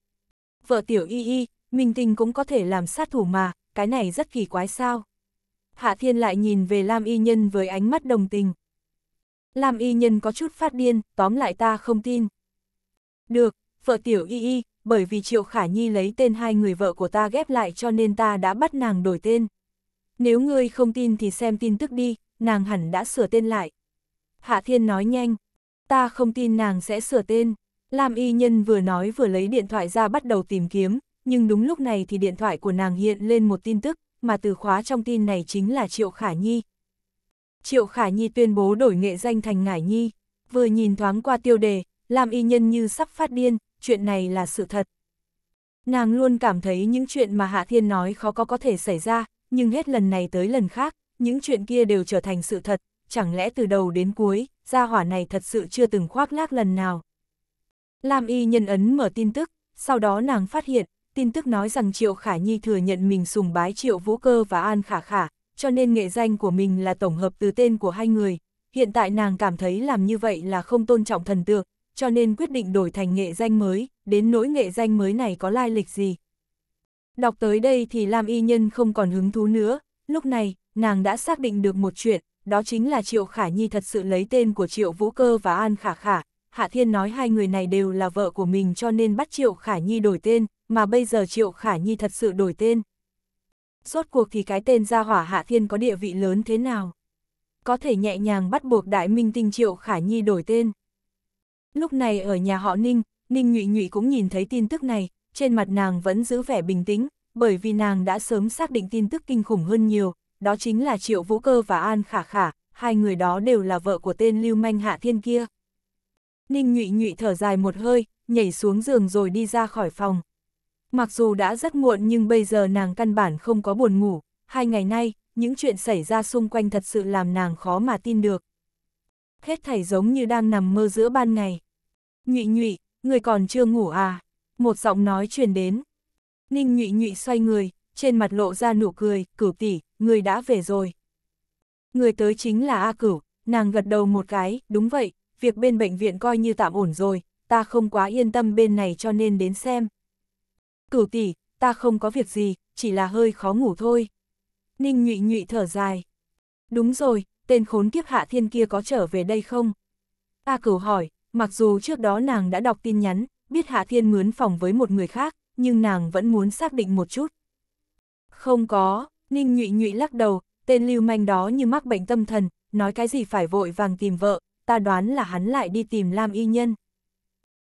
Vợ tiểu y y, minh tinh cũng có thể làm sát thủ mà, cái này rất kỳ quái sao? Hạ Thiên lại nhìn về Lam Y Nhân với ánh mắt đồng tình. Lam Y Nhân có chút phát điên, tóm lại ta không tin. Được, vợ tiểu y y, bởi vì Triệu Khả Nhi lấy tên hai người vợ của ta ghép lại cho nên ta đã bắt nàng đổi tên. Nếu ngươi không tin thì xem tin tức đi, nàng hẳn đã sửa tên lại. Hạ Thiên nói nhanh, ta không tin nàng sẽ sửa tên. Lam y nhân vừa nói vừa lấy điện thoại ra bắt đầu tìm kiếm, nhưng đúng lúc này thì điện thoại của nàng hiện lên một tin tức, mà từ khóa trong tin này chính là Triệu Khả Nhi. Triệu Khả Nhi tuyên bố đổi nghệ danh thành Ngải Nhi, vừa nhìn thoáng qua tiêu đề, Lam y nhân như sắp phát điên, chuyện này là sự thật. Nàng luôn cảm thấy những chuyện mà Hạ Thiên nói khó có có thể xảy ra, nhưng hết lần này tới lần khác, những chuyện kia đều trở thành sự thật, chẳng lẽ từ đầu đến cuối, gia hỏa này thật sự chưa từng khoác lác lần nào. Lam y nhân ấn mở tin tức, sau đó nàng phát hiện, tin tức nói rằng Triệu Khả Nhi thừa nhận mình sùng bái Triệu Vũ Cơ và An Khả Khả, cho nên nghệ danh của mình là tổng hợp từ tên của hai người. Hiện tại nàng cảm thấy làm như vậy là không tôn trọng thần tượng, cho nên quyết định đổi thành nghệ danh mới, đến nỗi nghệ danh mới này có lai lịch gì. Đọc tới đây thì Lam Y Nhân không còn hứng thú nữa, lúc này, nàng đã xác định được một chuyện, đó chính là Triệu Khả Nhi thật sự lấy tên của Triệu Vũ Cơ và An Khả Khả. Hạ Thiên nói hai người này đều là vợ của mình cho nên bắt Triệu Khả Nhi đổi tên, mà bây giờ Triệu Khả Nhi thật sự đổi tên. Rốt cuộc thì cái tên gia hỏa Hạ Thiên có địa vị lớn thế nào? Có thể nhẹ nhàng bắt buộc đại minh tinh Triệu Khả Nhi đổi tên. Lúc này ở nhà họ Ninh, Ninh Nhụy Nhụy cũng nhìn thấy tin tức này, trên mặt nàng vẫn giữ vẻ bình tĩnh, bởi vì nàng đã sớm xác định tin tức kinh khủng hơn nhiều, đó chính là Triệu Vũ Cơ và An Khả Khả, hai người đó đều là vợ của tên lưu manh hạ thiên kia. Ninh nhụy nhụy thở dài một hơi, nhảy xuống giường rồi đi ra khỏi phòng. Mặc dù đã rất muộn nhưng bây giờ nàng căn bản không có buồn ngủ, hai ngày nay, những chuyện xảy ra xung quanh thật sự làm nàng khó mà tin được. Hết thảy giống như đang nằm mơ giữa ban ngày. Nhụy nhụy, người còn chưa ngủ à? Một giọng nói truyền đến. Ninh nhụy nhụy xoay người, trên mặt lộ ra nụ cười, cửu tỷ, người đã về rồi. Người tới chính là A Cửu, nàng gật đầu một cái, đúng vậy, việc bên bệnh viện coi như tạm ổn rồi, ta không quá yên tâm bên này cho nên đến xem. Cửu tỷ, ta không có việc gì, chỉ là hơi khó ngủ thôi. Ninh nhụy nhụy thở dài. Đúng rồi, tên khốn kiếp hạ thiên kia có trở về đây không? A Cửu hỏi, mặc dù trước đó nàng đã đọc tin nhắn, biết hạ thiên mướn phòng với một người khác, nhưng nàng vẫn muốn xác định một chút, không có, Ninh Nhụy Nhụy lắc đầu, tên lưu manh đó như mắc bệnh tâm thần, nói cái gì phải vội vàng tìm vợ, ta đoán là hắn lại đi tìm Lam Y Nhân.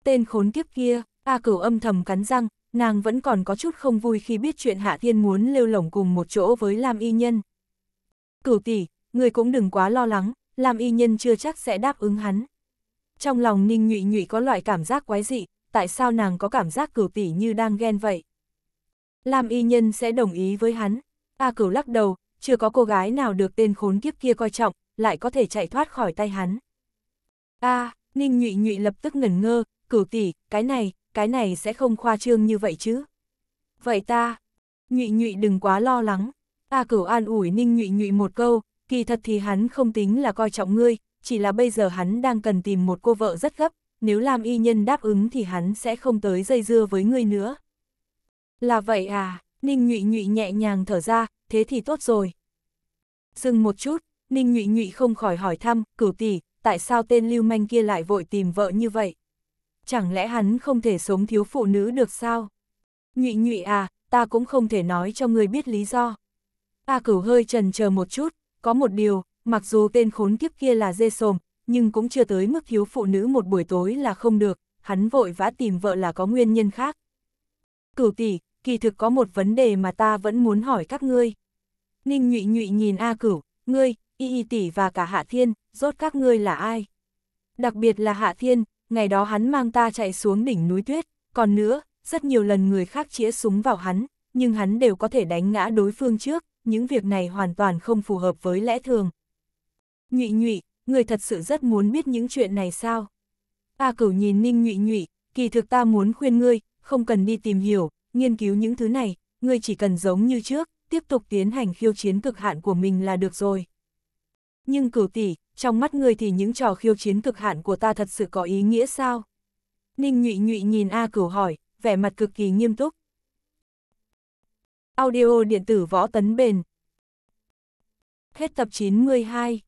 Tên khốn kiếp kia, A Cửu âm thầm cắn răng, nàng vẫn còn có chút không vui khi biết chuyện Hạ Thiên muốn lêu lỏng cùng một chỗ với Lam Y Nhân. Cửu tỷ, người cũng đừng quá lo lắng, Lam Y Nhân chưa chắc sẽ đáp ứng hắn. Trong lòng Ninh Nhụy Nhụy có loại cảm giác quái dị, tại sao nàng có cảm giác cửu tỷ như đang ghen vậy? Lam Y Nhân sẽ đồng ý với hắn. A Cửu lắc đầu, chưa có cô gái nào được tên khốn kiếp kia coi trọng, lại có thể chạy thoát khỏi tay hắn. A, Ninh Nhụy Nhụy lập tức ngẩn ngơ, cửu tỷ, cái này, cái này sẽ không khoa trương như vậy chứ. Vậy ta, Nhụy Nhụy đừng quá lo lắng. A Cửu an ủi Ninh Nhụy Nhụy một câu, kỳ thật thì hắn không tính là coi trọng ngươi, chỉ là bây giờ hắn đang cần tìm một cô vợ rất gấp, nếu Lam y nhân đáp ứng thì hắn sẽ không tới dây dưa với ngươi nữa. Là vậy à, Ninh Nhụy Nhụy nhẹ nhàng thở ra, thế thì tốt rồi. Dừng một chút, Ninh Nhụy Nhụy không khỏi hỏi thăm, cửu tỷ, tại sao tên lưu manh kia lại vội tìm vợ như vậy? Chẳng lẽ hắn không thể sống thiếu phụ nữ được sao? Nhụy Nhụy à, ta cũng không thể nói cho người biết lý do. A cửu hơi trần chờ một chút, có một điều, mặc dù tên khốn kiếp kia là dê sồm, nhưng cũng chưa tới mức thiếu phụ nữ một buổi tối là không được, hắn vội vã tìm vợ là có nguyên nhân khác cửu tỷ, kỳ thực có một vấn đề mà ta vẫn muốn hỏi các ngươi. Ninh nhụy nhụy nhìn A cửu, ngươi, y y tỷ và cả Hạ Thiên, rốt các ngươi là ai? Đặc biệt là Hạ Thiên, ngày đó hắn mang ta chạy xuống đỉnh núi tuyết, còn nữa, rất nhiều lần người khác chĩa súng vào hắn, nhưng hắn đều có thể đánh ngã đối phương trước, những việc này hoàn toàn không phù hợp với lẽ thường. Nhụy nhụy, người thật sự rất muốn biết những chuyện này sao? A cửu nhìn ninh nhụy nhụy, kỳ thực ta muốn khuyên ngươi, không cần đi tìm hiểu, nghiên cứu những thứ này, ngươi chỉ cần giống như trước, tiếp tục tiến hành khiêu chiến cực hạn của mình là được rồi. Nhưng cửu tỷ, trong mắt ngươi thì những trò khiêu chiến cực hạn của ta thật sự có ý nghĩa sao? Ninh nhụy nhụy nhìn A cửu hỏi, vẻ mặt cực kỳ nghiêm túc. Audio điện tử võ tấn bền. Hết tập 92